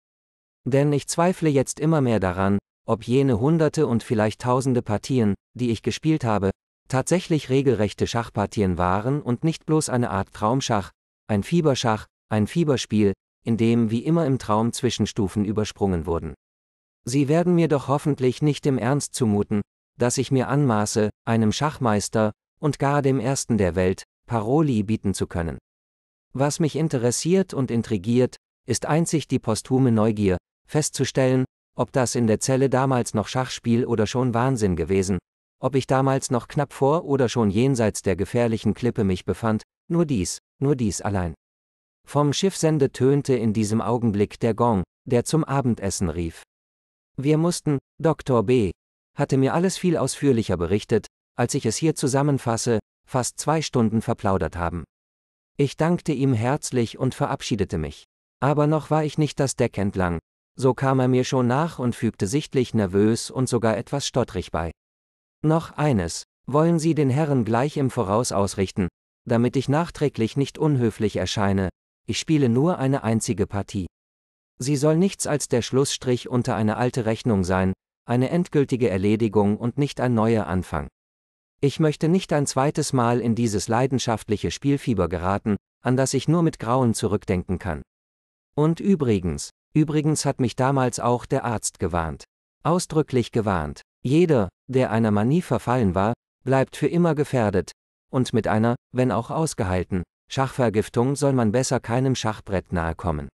[SPEAKER 1] Denn ich zweifle jetzt immer mehr daran, ob jene hunderte und vielleicht tausende Partien, die ich gespielt habe, tatsächlich regelrechte Schachpartien waren und nicht bloß eine Art Traumschach, ein Fieberschach, ein Fieberspiel, in dem wie immer im Traum Zwischenstufen übersprungen wurden. Sie werden mir doch hoffentlich nicht im Ernst zumuten, dass ich mir anmaße, einem Schachmeister und gar dem Ersten der Welt Paroli bieten zu können. Was mich interessiert und intrigiert, ist einzig die posthume Neugier, festzustellen, ob das in der Zelle damals noch Schachspiel oder schon Wahnsinn gewesen, ob ich damals noch knapp vor oder schon jenseits der gefährlichen Klippe mich befand, nur dies, nur dies allein. Vom Schiffsende tönte in diesem Augenblick der Gong, der zum Abendessen rief. Wir mussten, Dr. B. hatte mir alles viel ausführlicher berichtet, als ich es hier zusammenfasse, fast zwei Stunden verplaudert haben. Ich dankte ihm herzlich und verabschiedete mich. Aber noch war ich nicht das Deck entlang, so kam er mir schon nach und fügte sichtlich nervös und sogar etwas stottrig bei. Noch eines, wollen Sie den Herren gleich im Voraus ausrichten, damit ich nachträglich nicht unhöflich erscheine, ich spiele nur eine einzige Partie. Sie soll nichts als der Schlussstrich unter eine alte Rechnung sein, eine endgültige Erledigung und nicht ein neuer Anfang. Ich möchte nicht ein zweites Mal in dieses leidenschaftliche Spielfieber geraten, an das ich nur mit Grauen zurückdenken kann. Und übrigens, übrigens hat mich damals auch der Arzt gewarnt. Ausdrücklich gewarnt. Jeder, der einer Manie verfallen war, bleibt für immer gefährdet. Und mit einer, wenn auch ausgeheilten, Schachvergiftung soll man besser keinem Schachbrett nahe kommen.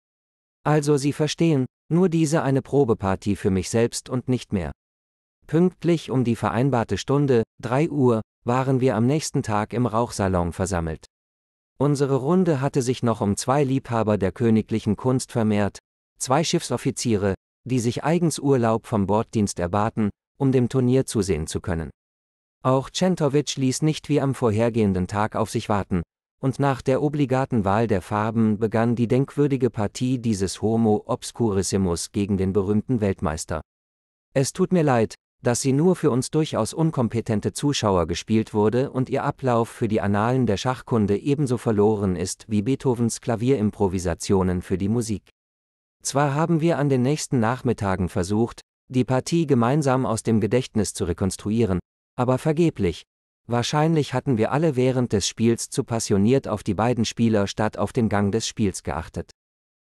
[SPEAKER 1] Also Sie verstehen, nur diese eine Probepartie für mich selbst und nicht mehr. Pünktlich um die vereinbarte Stunde, 3 Uhr, waren wir am nächsten Tag im Rauchsalon versammelt. Unsere Runde hatte sich noch um zwei Liebhaber der königlichen Kunst vermehrt, zwei Schiffsoffiziere, die sich eigens Urlaub vom Borddienst erbaten, um dem Turnier zusehen zu können. Auch Centovic ließ nicht wie am vorhergehenden Tag auf sich warten, und nach der obligaten Wahl der Farben begann die denkwürdige Partie dieses Homo Obscurissimus gegen den berühmten Weltmeister. Es tut mir leid, dass sie nur für uns durchaus unkompetente Zuschauer gespielt wurde und ihr Ablauf für die Annalen der Schachkunde ebenso verloren ist wie Beethovens Klavierimprovisationen für die Musik. Zwar haben wir an den nächsten Nachmittagen versucht, die Partie gemeinsam aus dem Gedächtnis zu rekonstruieren, aber vergeblich. Wahrscheinlich hatten wir alle während des Spiels zu passioniert auf die beiden Spieler statt auf den Gang des Spiels geachtet.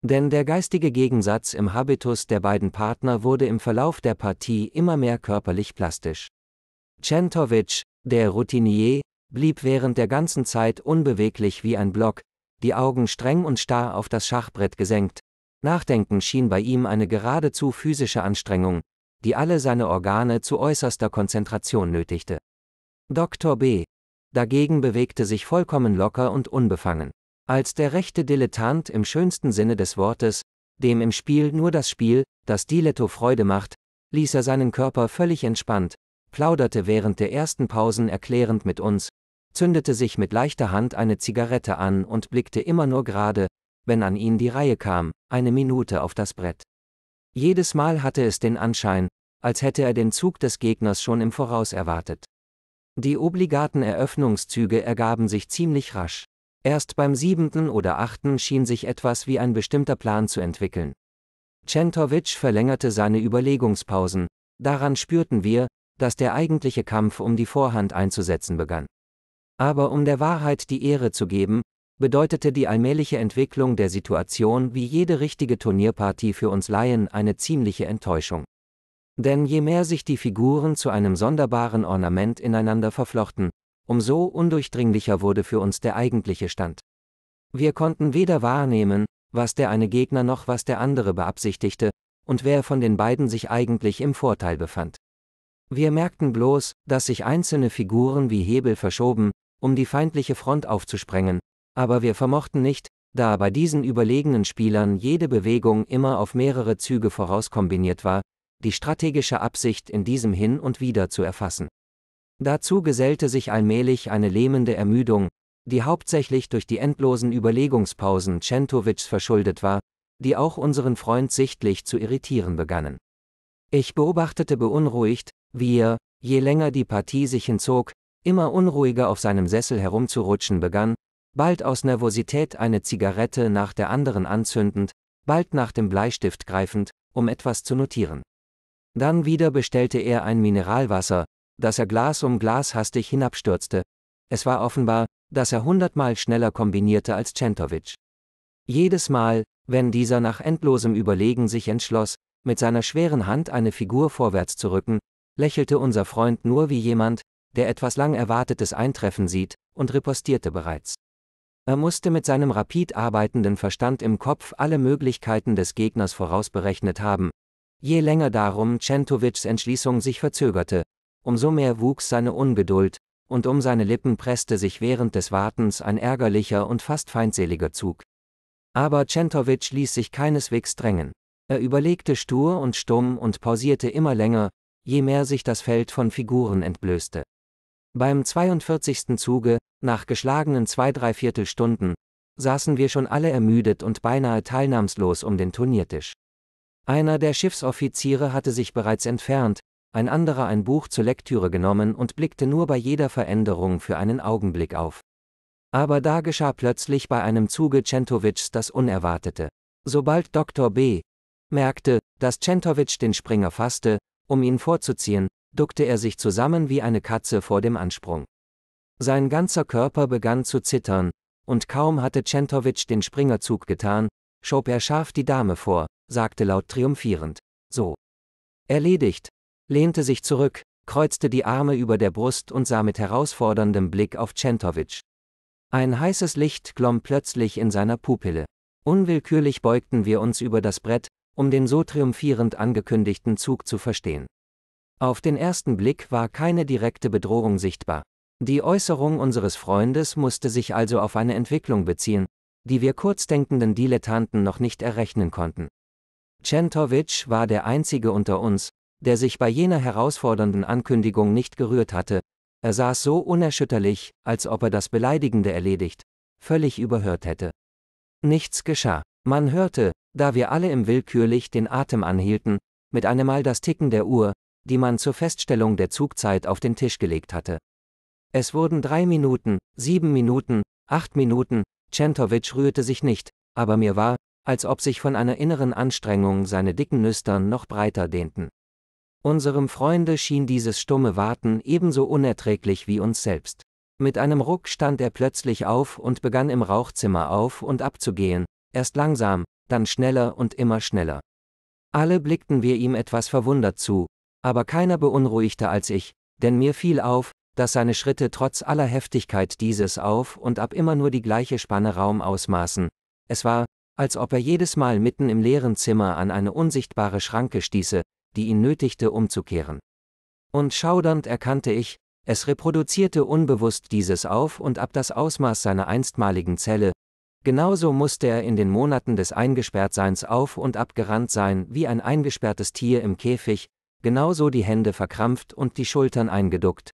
[SPEAKER 1] Denn der geistige Gegensatz im Habitus der beiden Partner wurde im Verlauf der Partie immer mehr körperlich plastisch. Centovic, der Routinier, blieb während der ganzen Zeit unbeweglich wie ein Block, die Augen streng und starr auf das Schachbrett gesenkt. Nachdenken schien bei ihm eine geradezu physische Anstrengung, die alle seine Organe zu äußerster Konzentration nötigte. Dr. B. dagegen bewegte sich vollkommen locker und unbefangen als der rechte Dilettant im schönsten Sinne des Wortes, dem im Spiel nur das Spiel, das Diletto Freude macht, ließ er seinen Körper völlig entspannt, plauderte während der ersten Pausen erklärend mit uns, zündete sich mit leichter Hand eine Zigarette an und blickte immer nur gerade, wenn an ihn die Reihe kam, eine Minute auf das Brett. Jedes Mal hatte es den Anschein, als hätte er den Zug des Gegners schon im Voraus erwartet. Die obligaten Eröffnungszüge ergaben sich ziemlich rasch. Erst beim siebenten oder achten schien sich etwas wie ein bestimmter Plan zu entwickeln. Centovic verlängerte seine Überlegungspausen, daran spürten wir, dass der eigentliche Kampf um die Vorhand einzusetzen begann. Aber um der Wahrheit die Ehre zu geben, bedeutete die allmähliche Entwicklung der Situation wie jede richtige Turnierpartie für uns Laien eine ziemliche Enttäuschung. Denn je mehr sich die Figuren zu einem sonderbaren Ornament ineinander verflochten, umso undurchdringlicher wurde für uns der eigentliche Stand. Wir konnten weder wahrnehmen, was der eine Gegner noch was der andere beabsichtigte, und wer von den beiden sich eigentlich im Vorteil befand. Wir merkten bloß, dass sich einzelne Figuren wie Hebel verschoben, um die feindliche Front aufzusprengen, aber wir vermochten nicht, da bei diesen überlegenen Spielern jede Bewegung immer auf mehrere Züge vorauskombiniert war, die strategische Absicht in diesem hin und wieder zu erfassen. Dazu gesellte sich allmählich eine lähmende Ermüdung, die hauptsächlich durch die endlosen Überlegungspausen Centovics verschuldet war, die auch unseren Freund sichtlich zu irritieren begannen. Ich beobachtete beunruhigt, wie er, je länger die Partie sich hinzog, immer unruhiger auf seinem Sessel herumzurutschen begann, bald aus Nervosität eine Zigarette nach der anderen anzündend, bald nach dem Bleistift greifend, um etwas zu notieren. Dann wieder bestellte er ein Mineralwasser, dass er Glas um Glas hastig hinabstürzte. Es war offenbar, dass er hundertmal schneller kombinierte als Centovic. Jedes Mal, wenn dieser nach endlosem Überlegen sich entschloss, mit seiner schweren Hand eine Figur vorwärts zu rücken, lächelte unser Freund nur wie jemand, der etwas lang erwartetes Eintreffen sieht, und ripostierte bereits. Er musste mit seinem rapid arbeitenden Verstand im Kopf alle Möglichkeiten des Gegners vorausberechnet haben. Je länger darum Centovics Entschließung sich verzögerte, umso mehr wuchs seine Ungeduld, und um seine Lippen presste sich während des Wartens ein ärgerlicher und fast feindseliger Zug. Aber Centovic ließ sich keineswegs drängen. Er überlegte stur und stumm und pausierte immer länger, je mehr sich das Feld von Figuren entblößte. Beim 42. Zuge, nach geschlagenen zwei drei Viertelstunden, saßen wir schon alle ermüdet und beinahe teilnahmslos um den Turniertisch. Einer der Schiffsoffiziere hatte sich bereits entfernt, ein anderer ein Buch zur Lektüre genommen und blickte nur bei jeder Veränderung für einen Augenblick auf. Aber da geschah plötzlich bei einem Zuge Centowitschs das Unerwartete. Sobald Dr. B. merkte, dass Centowitsch den Springer fasste, um ihn vorzuziehen, duckte er sich zusammen wie eine Katze vor dem Ansprung. Sein ganzer Körper begann zu zittern, und kaum hatte Centowitsch den Springerzug getan, schob er scharf die Dame vor, sagte laut triumphierend. So. Erledigt, lehnte sich zurück, kreuzte die Arme über der Brust und sah mit herausforderndem Blick auf Centovic. Ein heißes Licht glomm plötzlich in seiner Pupille. Unwillkürlich beugten wir uns über das Brett, um den so triumphierend angekündigten Zug zu verstehen. Auf den ersten Blick war keine direkte Bedrohung sichtbar. Die Äußerung unseres Freundes musste sich also auf eine Entwicklung beziehen, die wir kurzdenkenden Dilettanten noch nicht errechnen konnten. Centovic war der einzige unter uns, der sich bei jener herausfordernden Ankündigung nicht gerührt hatte, er saß so unerschütterlich, als ob er das Beleidigende erledigt, völlig überhört hätte. Nichts geschah. Man hörte, da wir alle im willkürlich den Atem anhielten, mit einem Mal das Ticken der Uhr, die man zur Feststellung der Zugzeit auf den Tisch gelegt hatte. Es wurden drei Minuten, sieben Minuten, acht Minuten, Centowitsch rührte sich nicht, aber mir war, als ob sich von einer inneren Anstrengung seine dicken Nüstern noch breiter dehnten. Unserem Freunde schien dieses stumme Warten ebenso unerträglich wie uns selbst. Mit einem Ruck stand er plötzlich auf und begann im Rauchzimmer auf und abzugehen, erst langsam, dann schneller und immer schneller. Alle blickten wir ihm etwas verwundert zu, aber keiner beunruhigte als ich, denn mir fiel auf, dass seine Schritte trotz aller Heftigkeit dieses auf und ab immer nur die gleiche Spanne Raum ausmaßen. Es war, als ob er jedes Mal mitten im leeren Zimmer an eine unsichtbare Schranke stieße, die ihn nötigte umzukehren. Und schaudernd erkannte ich, es reproduzierte unbewusst dieses auf und ab das Ausmaß seiner einstmaligen Zelle, genauso musste er in den Monaten des Eingesperrtseins auf und ab gerannt sein wie ein eingesperrtes Tier im Käfig, genauso die Hände verkrampft und die Schultern eingeduckt.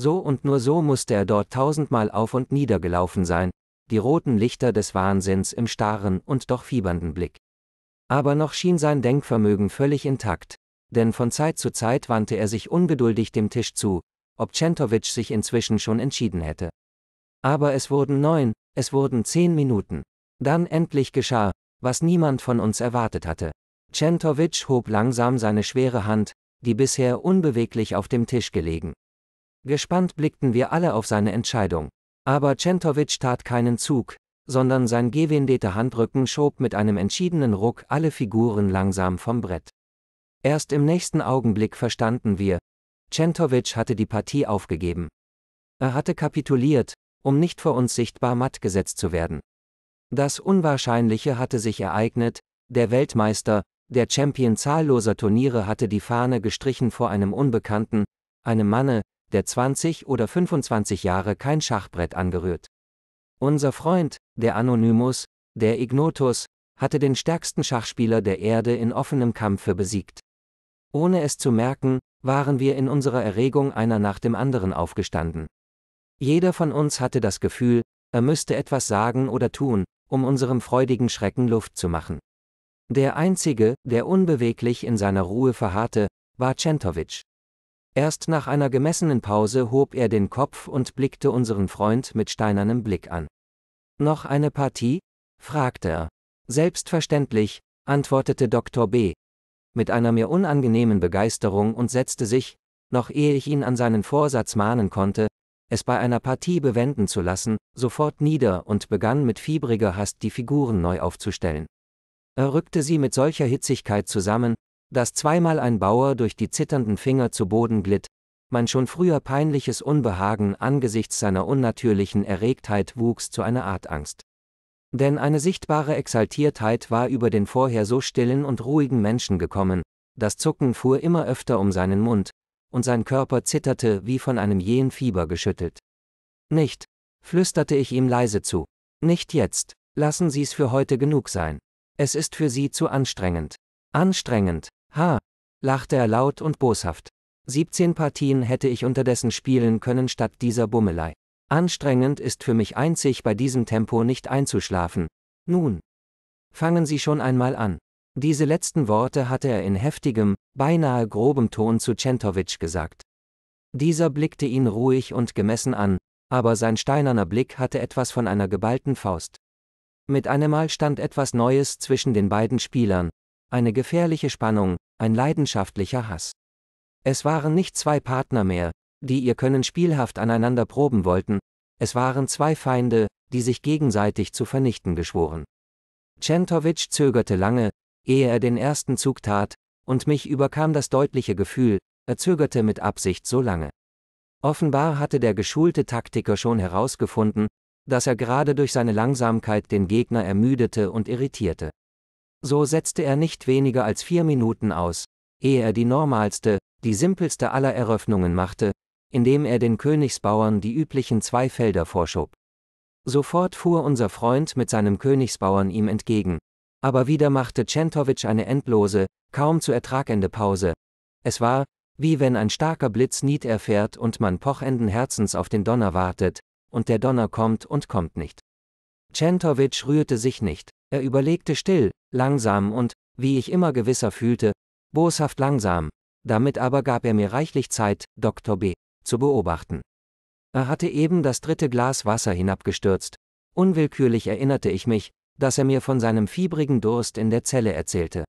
[SPEAKER 1] So und nur so musste er dort tausendmal auf und nieder gelaufen sein, die roten Lichter des Wahnsinns im starren und doch fiebernden Blick. Aber noch schien sein Denkvermögen völlig intakt denn von Zeit zu Zeit wandte er sich ungeduldig dem Tisch zu, ob Centovic sich inzwischen schon entschieden hätte. Aber es wurden neun, es wurden zehn Minuten. Dann endlich geschah, was niemand von uns erwartet hatte. Centovic hob langsam seine schwere Hand, die bisher unbeweglich auf dem Tisch gelegen. Gespannt blickten wir alle auf seine Entscheidung. Aber Centovic tat keinen Zug, sondern sein gewindete Handrücken schob mit einem entschiedenen Ruck alle Figuren langsam vom Brett. Erst im nächsten Augenblick verstanden wir, Centovic hatte die Partie aufgegeben. Er hatte kapituliert, um nicht vor uns sichtbar matt gesetzt zu werden. Das Unwahrscheinliche hatte sich ereignet, der Weltmeister, der Champion zahlloser Turniere hatte die Fahne gestrichen vor einem Unbekannten, einem Manne, der 20 oder 25 Jahre kein Schachbrett angerührt. Unser Freund, der Anonymus, der Ignotus, hatte den stärksten Schachspieler der Erde in offenem Kampfe besiegt. Ohne es zu merken, waren wir in unserer Erregung einer nach dem anderen aufgestanden. Jeder von uns hatte das Gefühl, er müsste etwas sagen oder tun, um unserem freudigen Schrecken Luft zu machen. Der einzige, der unbeweglich in seiner Ruhe verharrte, war Centovic. Erst nach einer gemessenen Pause hob er den Kopf und blickte unseren Freund mit steinernem Blick an. Noch eine Partie? fragte er. Selbstverständlich, antwortete Dr. B., mit einer mir unangenehmen Begeisterung und setzte sich, noch ehe ich ihn an seinen Vorsatz mahnen konnte, es bei einer Partie bewenden zu lassen, sofort nieder und begann mit fiebriger Hast die Figuren neu aufzustellen. Er rückte sie mit solcher Hitzigkeit zusammen, dass zweimal ein Bauer durch die zitternden Finger zu Boden glitt, mein schon früher peinliches Unbehagen angesichts seiner unnatürlichen Erregtheit wuchs zu einer Art Angst. Denn eine sichtbare Exaltiertheit war über den vorher so stillen und ruhigen Menschen gekommen, das Zucken fuhr immer öfter um seinen Mund, und sein Körper zitterte wie von einem jähen Fieber geschüttelt. Nicht, flüsterte ich ihm leise zu. Nicht jetzt, lassen Sie's für heute genug sein. Es ist für Sie zu anstrengend. Anstrengend, ha, lachte er laut und boshaft. 17 Partien hätte ich unterdessen spielen können statt dieser Bummelei. Anstrengend ist für mich einzig bei diesem Tempo nicht einzuschlafen. Nun. Fangen Sie schon einmal an. Diese letzten Worte hatte er in heftigem, beinahe grobem Ton zu Centovic gesagt. Dieser blickte ihn ruhig und gemessen an, aber sein steinerner Blick hatte etwas von einer geballten Faust. Mit einem Mal stand etwas Neues zwischen den beiden Spielern, eine gefährliche Spannung, ein leidenschaftlicher Hass. Es waren nicht zwei Partner mehr, die ihr Können spielhaft aneinander proben wollten, es waren zwei Feinde, die sich gegenseitig zu vernichten geschworen. Centovic zögerte lange, ehe er den ersten Zug tat, und mich überkam das deutliche Gefühl, er zögerte mit Absicht so lange. Offenbar hatte der geschulte Taktiker schon herausgefunden, dass er gerade durch seine Langsamkeit den Gegner ermüdete und irritierte. So setzte er nicht weniger als vier Minuten aus, ehe er die normalste, die simpelste aller Eröffnungen machte, indem er den Königsbauern die üblichen zwei Felder vorschob. Sofort fuhr unser Freund mit seinem Königsbauern ihm entgegen. Aber wieder machte Centovic eine endlose, kaum zu ertragende Pause. Es war, wie wenn ein starker Blitz Niet erfährt und man pochenden Herzens auf den Donner wartet, und der Donner kommt und kommt nicht. Centovic rührte sich nicht, er überlegte still, langsam und, wie ich immer gewisser fühlte, boshaft langsam, damit aber gab er mir reichlich Zeit, Dr. B zu beobachten. Er hatte eben das dritte Glas Wasser hinabgestürzt. Unwillkürlich erinnerte ich mich, dass er mir von seinem fiebrigen Durst in der Zelle erzählte.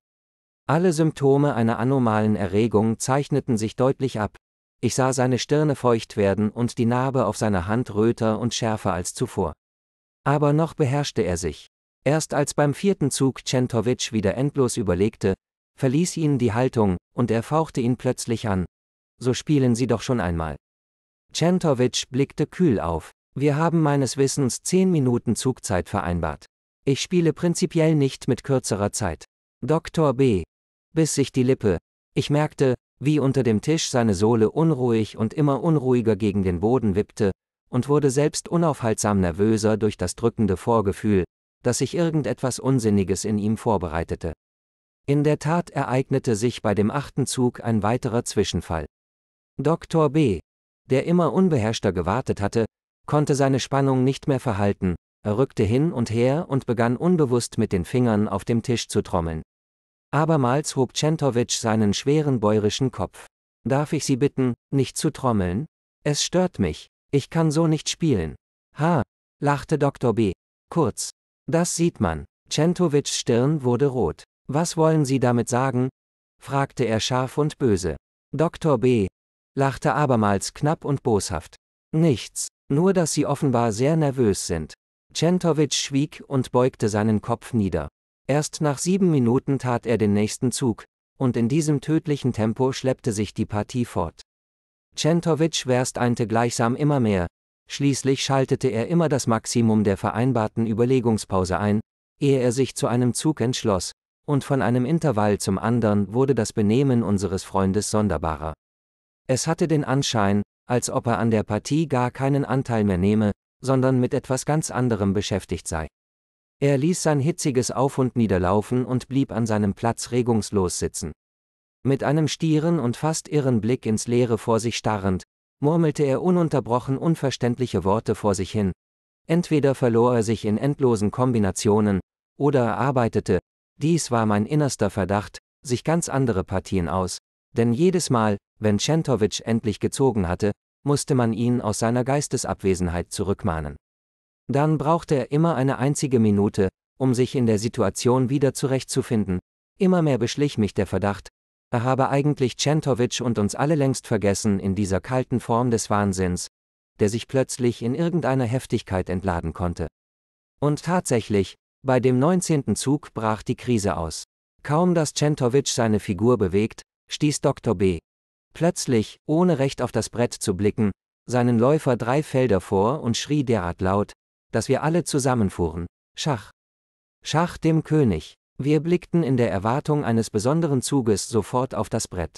[SPEAKER 1] Alle Symptome einer anomalen Erregung zeichneten sich deutlich ab. Ich sah seine Stirne feucht werden und die Narbe auf seiner Hand röter und schärfer als zuvor. Aber noch beherrschte er sich. Erst als beim vierten Zug Centovic wieder endlos überlegte, verließ ihn die Haltung, und er fauchte ihn plötzlich an. So spielen Sie doch schon einmal. Centovic blickte kühl auf. Wir haben meines Wissens zehn Minuten Zugzeit vereinbart. Ich spiele prinzipiell nicht mit kürzerer Zeit. Dr. B. biss sich die Lippe. Ich merkte, wie unter dem Tisch seine Sohle unruhig und immer unruhiger gegen den Boden wippte, und wurde selbst unaufhaltsam nervöser durch das drückende Vorgefühl, dass sich irgendetwas Unsinniges in ihm vorbereitete. In der Tat ereignete sich bei dem achten Zug ein weiterer Zwischenfall. Dr. B der immer unbeherrschter gewartet hatte, konnte seine Spannung nicht mehr verhalten, er rückte hin und her und begann unbewusst mit den Fingern auf dem Tisch zu trommeln. Abermals hob Centowitsch seinen schweren bäurischen Kopf. Darf ich Sie bitten, nicht zu trommeln? Es stört mich. Ich kann so nicht spielen. Ha, lachte Dr. B. Kurz. Das sieht man. Centowitschs Stirn wurde rot. Was wollen Sie damit sagen? fragte er scharf und böse. Dr. B lachte abermals knapp und boshaft. Nichts, nur dass Sie offenbar sehr nervös sind. Centovic schwieg und beugte seinen Kopf nieder. Erst nach sieben Minuten tat er den nächsten Zug, und in diesem tödlichen Tempo schleppte sich die Partie fort. Centovic wersteinte gleichsam immer mehr, schließlich schaltete er immer das Maximum der vereinbarten Überlegungspause ein, ehe er sich zu einem Zug entschloss, und von einem Intervall zum anderen wurde das Benehmen unseres Freundes sonderbarer. Es hatte den Anschein, als ob er an der Partie gar keinen Anteil mehr nehme, sondern mit etwas ganz anderem beschäftigt sei. Er ließ sein hitziges Auf und Niederlaufen und blieb an seinem Platz regungslos sitzen. Mit einem stieren und fast irren Blick ins Leere vor sich starrend, murmelte er ununterbrochen unverständliche Worte vor sich hin. Entweder verlor er sich in endlosen Kombinationen, oder er arbeitete, dies war mein innerster Verdacht, sich ganz andere Partien aus, denn jedes Mal, wenn Schentovic endlich gezogen hatte, musste man ihn aus seiner Geistesabwesenheit zurückmahnen. Dann brauchte er immer eine einzige Minute, um sich in der Situation wieder zurechtzufinden, immer mehr beschlich mich der Verdacht, er habe eigentlich Centovic und uns alle längst vergessen in dieser kalten Form des Wahnsinns, der sich plötzlich in irgendeiner Heftigkeit entladen konnte. Und tatsächlich, bei dem 19. Zug brach die Krise aus. Kaum dass Centovic seine Figur bewegt, stieß Dr. B. plötzlich, ohne recht auf das Brett zu blicken, seinen Läufer drei Felder vor und schrie derart laut, dass wir alle zusammenfuhren. Schach. Schach dem König. Wir blickten in der Erwartung eines besonderen Zuges sofort auf das Brett.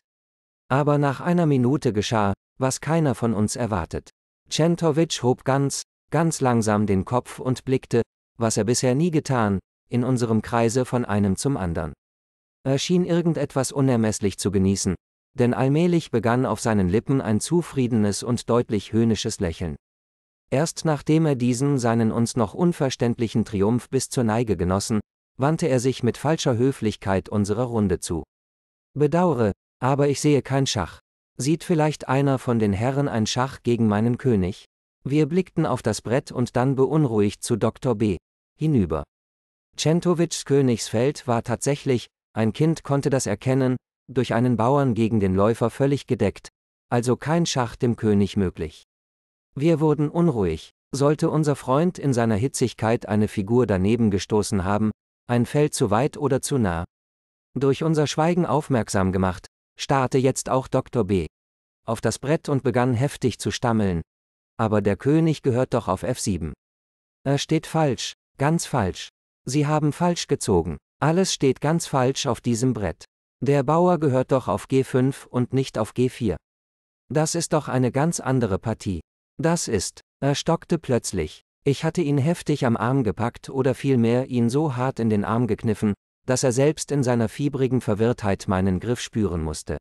[SPEAKER 1] Aber nach einer Minute geschah, was keiner von uns erwartet. Centovic hob ganz, ganz langsam den Kopf und blickte, was er bisher nie getan, in unserem Kreise von einem zum anderen. Er schien irgendetwas unermesslich zu genießen, denn allmählich begann auf seinen Lippen ein zufriedenes und deutlich höhnisches Lächeln. Erst nachdem er diesen seinen uns noch unverständlichen Triumph bis zur Neige genossen, wandte er sich mit falscher Höflichkeit unserer Runde zu. Bedauere, aber ich sehe kein Schach. Sieht vielleicht einer von den Herren ein Schach gegen meinen König? Wir blickten auf das Brett und dann beunruhigt zu Dr. B. hinüber. Centovichs Königsfeld war tatsächlich, ein Kind konnte das erkennen, durch einen Bauern gegen den Läufer völlig gedeckt, also kein Schach dem König möglich. Wir wurden unruhig, sollte unser Freund in seiner Hitzigkeit eine Figur daneben gestoßen haben, ein Feld zu weit oder zu nah. Durch unser Schweigen aufmerksam gemacht, starrte jetzt auch Dr. B. auf das Brett und begann heftig zu stammeln. Aber der König gehört doch auf F7. Er steht falsch, ganz falsch. Sie haben falsch gezogen. Alles steht ganz falsch auf diesem Brett. Der Bauer gehört doch auf G5 und nicht auf G4. Das ist doch eine ganz andere Partie. Das ist, er stockte plötzlich. Ich hatte ihn heftig am Arm gepackt oder vielmehr ihn so hart in den Arm gekniffen, dass er selbst in seiner fiebrigen Verwirrtheit meinen Griff spüren musste.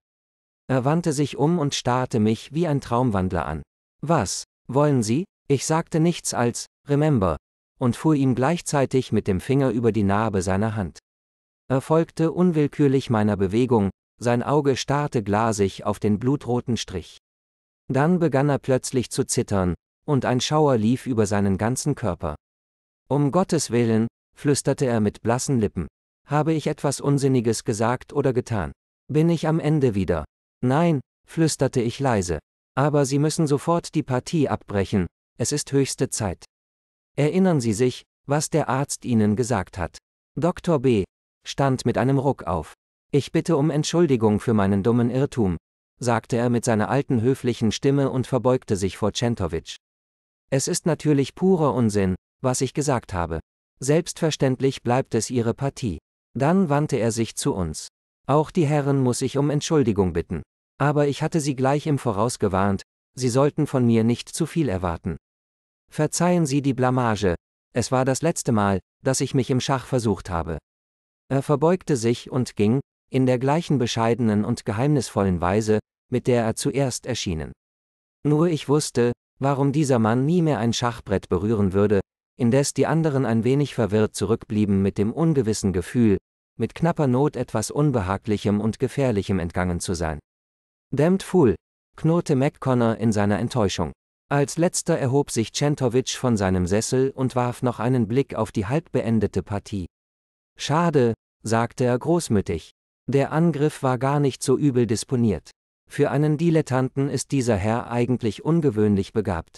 [SPEAKER 1] Er wandte sich um und starrte mich wie ein Traumwandler an. Was, wollen Sie? Ich sagte nichts als, Remember, und fuhr ihm gleichzeitig mit dem Finger über die Narbe seiner Hand. Er folgte unwillkürlich meiner Bewegung, sein Auge starrte glasig auf den blutroten Strich. Dann begann er plötzlich zu zittern, und ein Schauer lief über seinen ganzen Körper. Um Gottes Willen, flüsterte er mit blassen Lippen. Habe ich etwas Unsinniges gesagt oder getan? Bin ich am Ende wieder? Nein, flüsterte ich leise. Aber Sie müssen sofort die Partie abbrechen, es ist höchste Zeit. Erinnern Sie sich, was der Arzt Ihnen gesagt hat. Dr. B., stand mit einem Ruck auf. Ich bitte um Entschuldigung für meinen dummen Irrtum, sagte er mit seiner alten höflichen Stimme und verbeugte sich vor Centovic. Es ist natürlich purer Unsinn, was ich gesagt habe. Selbstverständlich bleibt es Ihre Partie. Dann wandte er sich zu uns. Auch die Herren muss ich um Entschuldigung bitten. Aber ich hatte Sie gleich im Voraus gewarnt, Sie sollten von mir nicht zu viel erwarten. Verzeihen Sie die Blamage, es war das letzte Mal, dass ich mich im Schach versucht habe. Er verbeugte sich und ging, in der gleichen bescheidenen und geheimnisvollen Weise, mit der er zuerst erschienen. Nur ich wusste, warum dieser Mann nie mehr ein Schachbrett berühren würde, indes die anderen ein wenig verwirrt zurückblieben mit dem ungewissen Gefühl, mit knapper Not etwas Unbehaglichem und Gefährlichem entgangen zu sein. Damned Fool, knurrte McConnor in seiner Enttäuschung. Als letzter erhob sich Centovic von seinem Sessel und warf noch einen Blick auf die halb beendete Partie. Schade, sagte er großmütig. Der Angriff war gar nicht so übel disponiert. Für einen Dilettanten ist dieser Herr eigentlich ungewöhnlich begabt.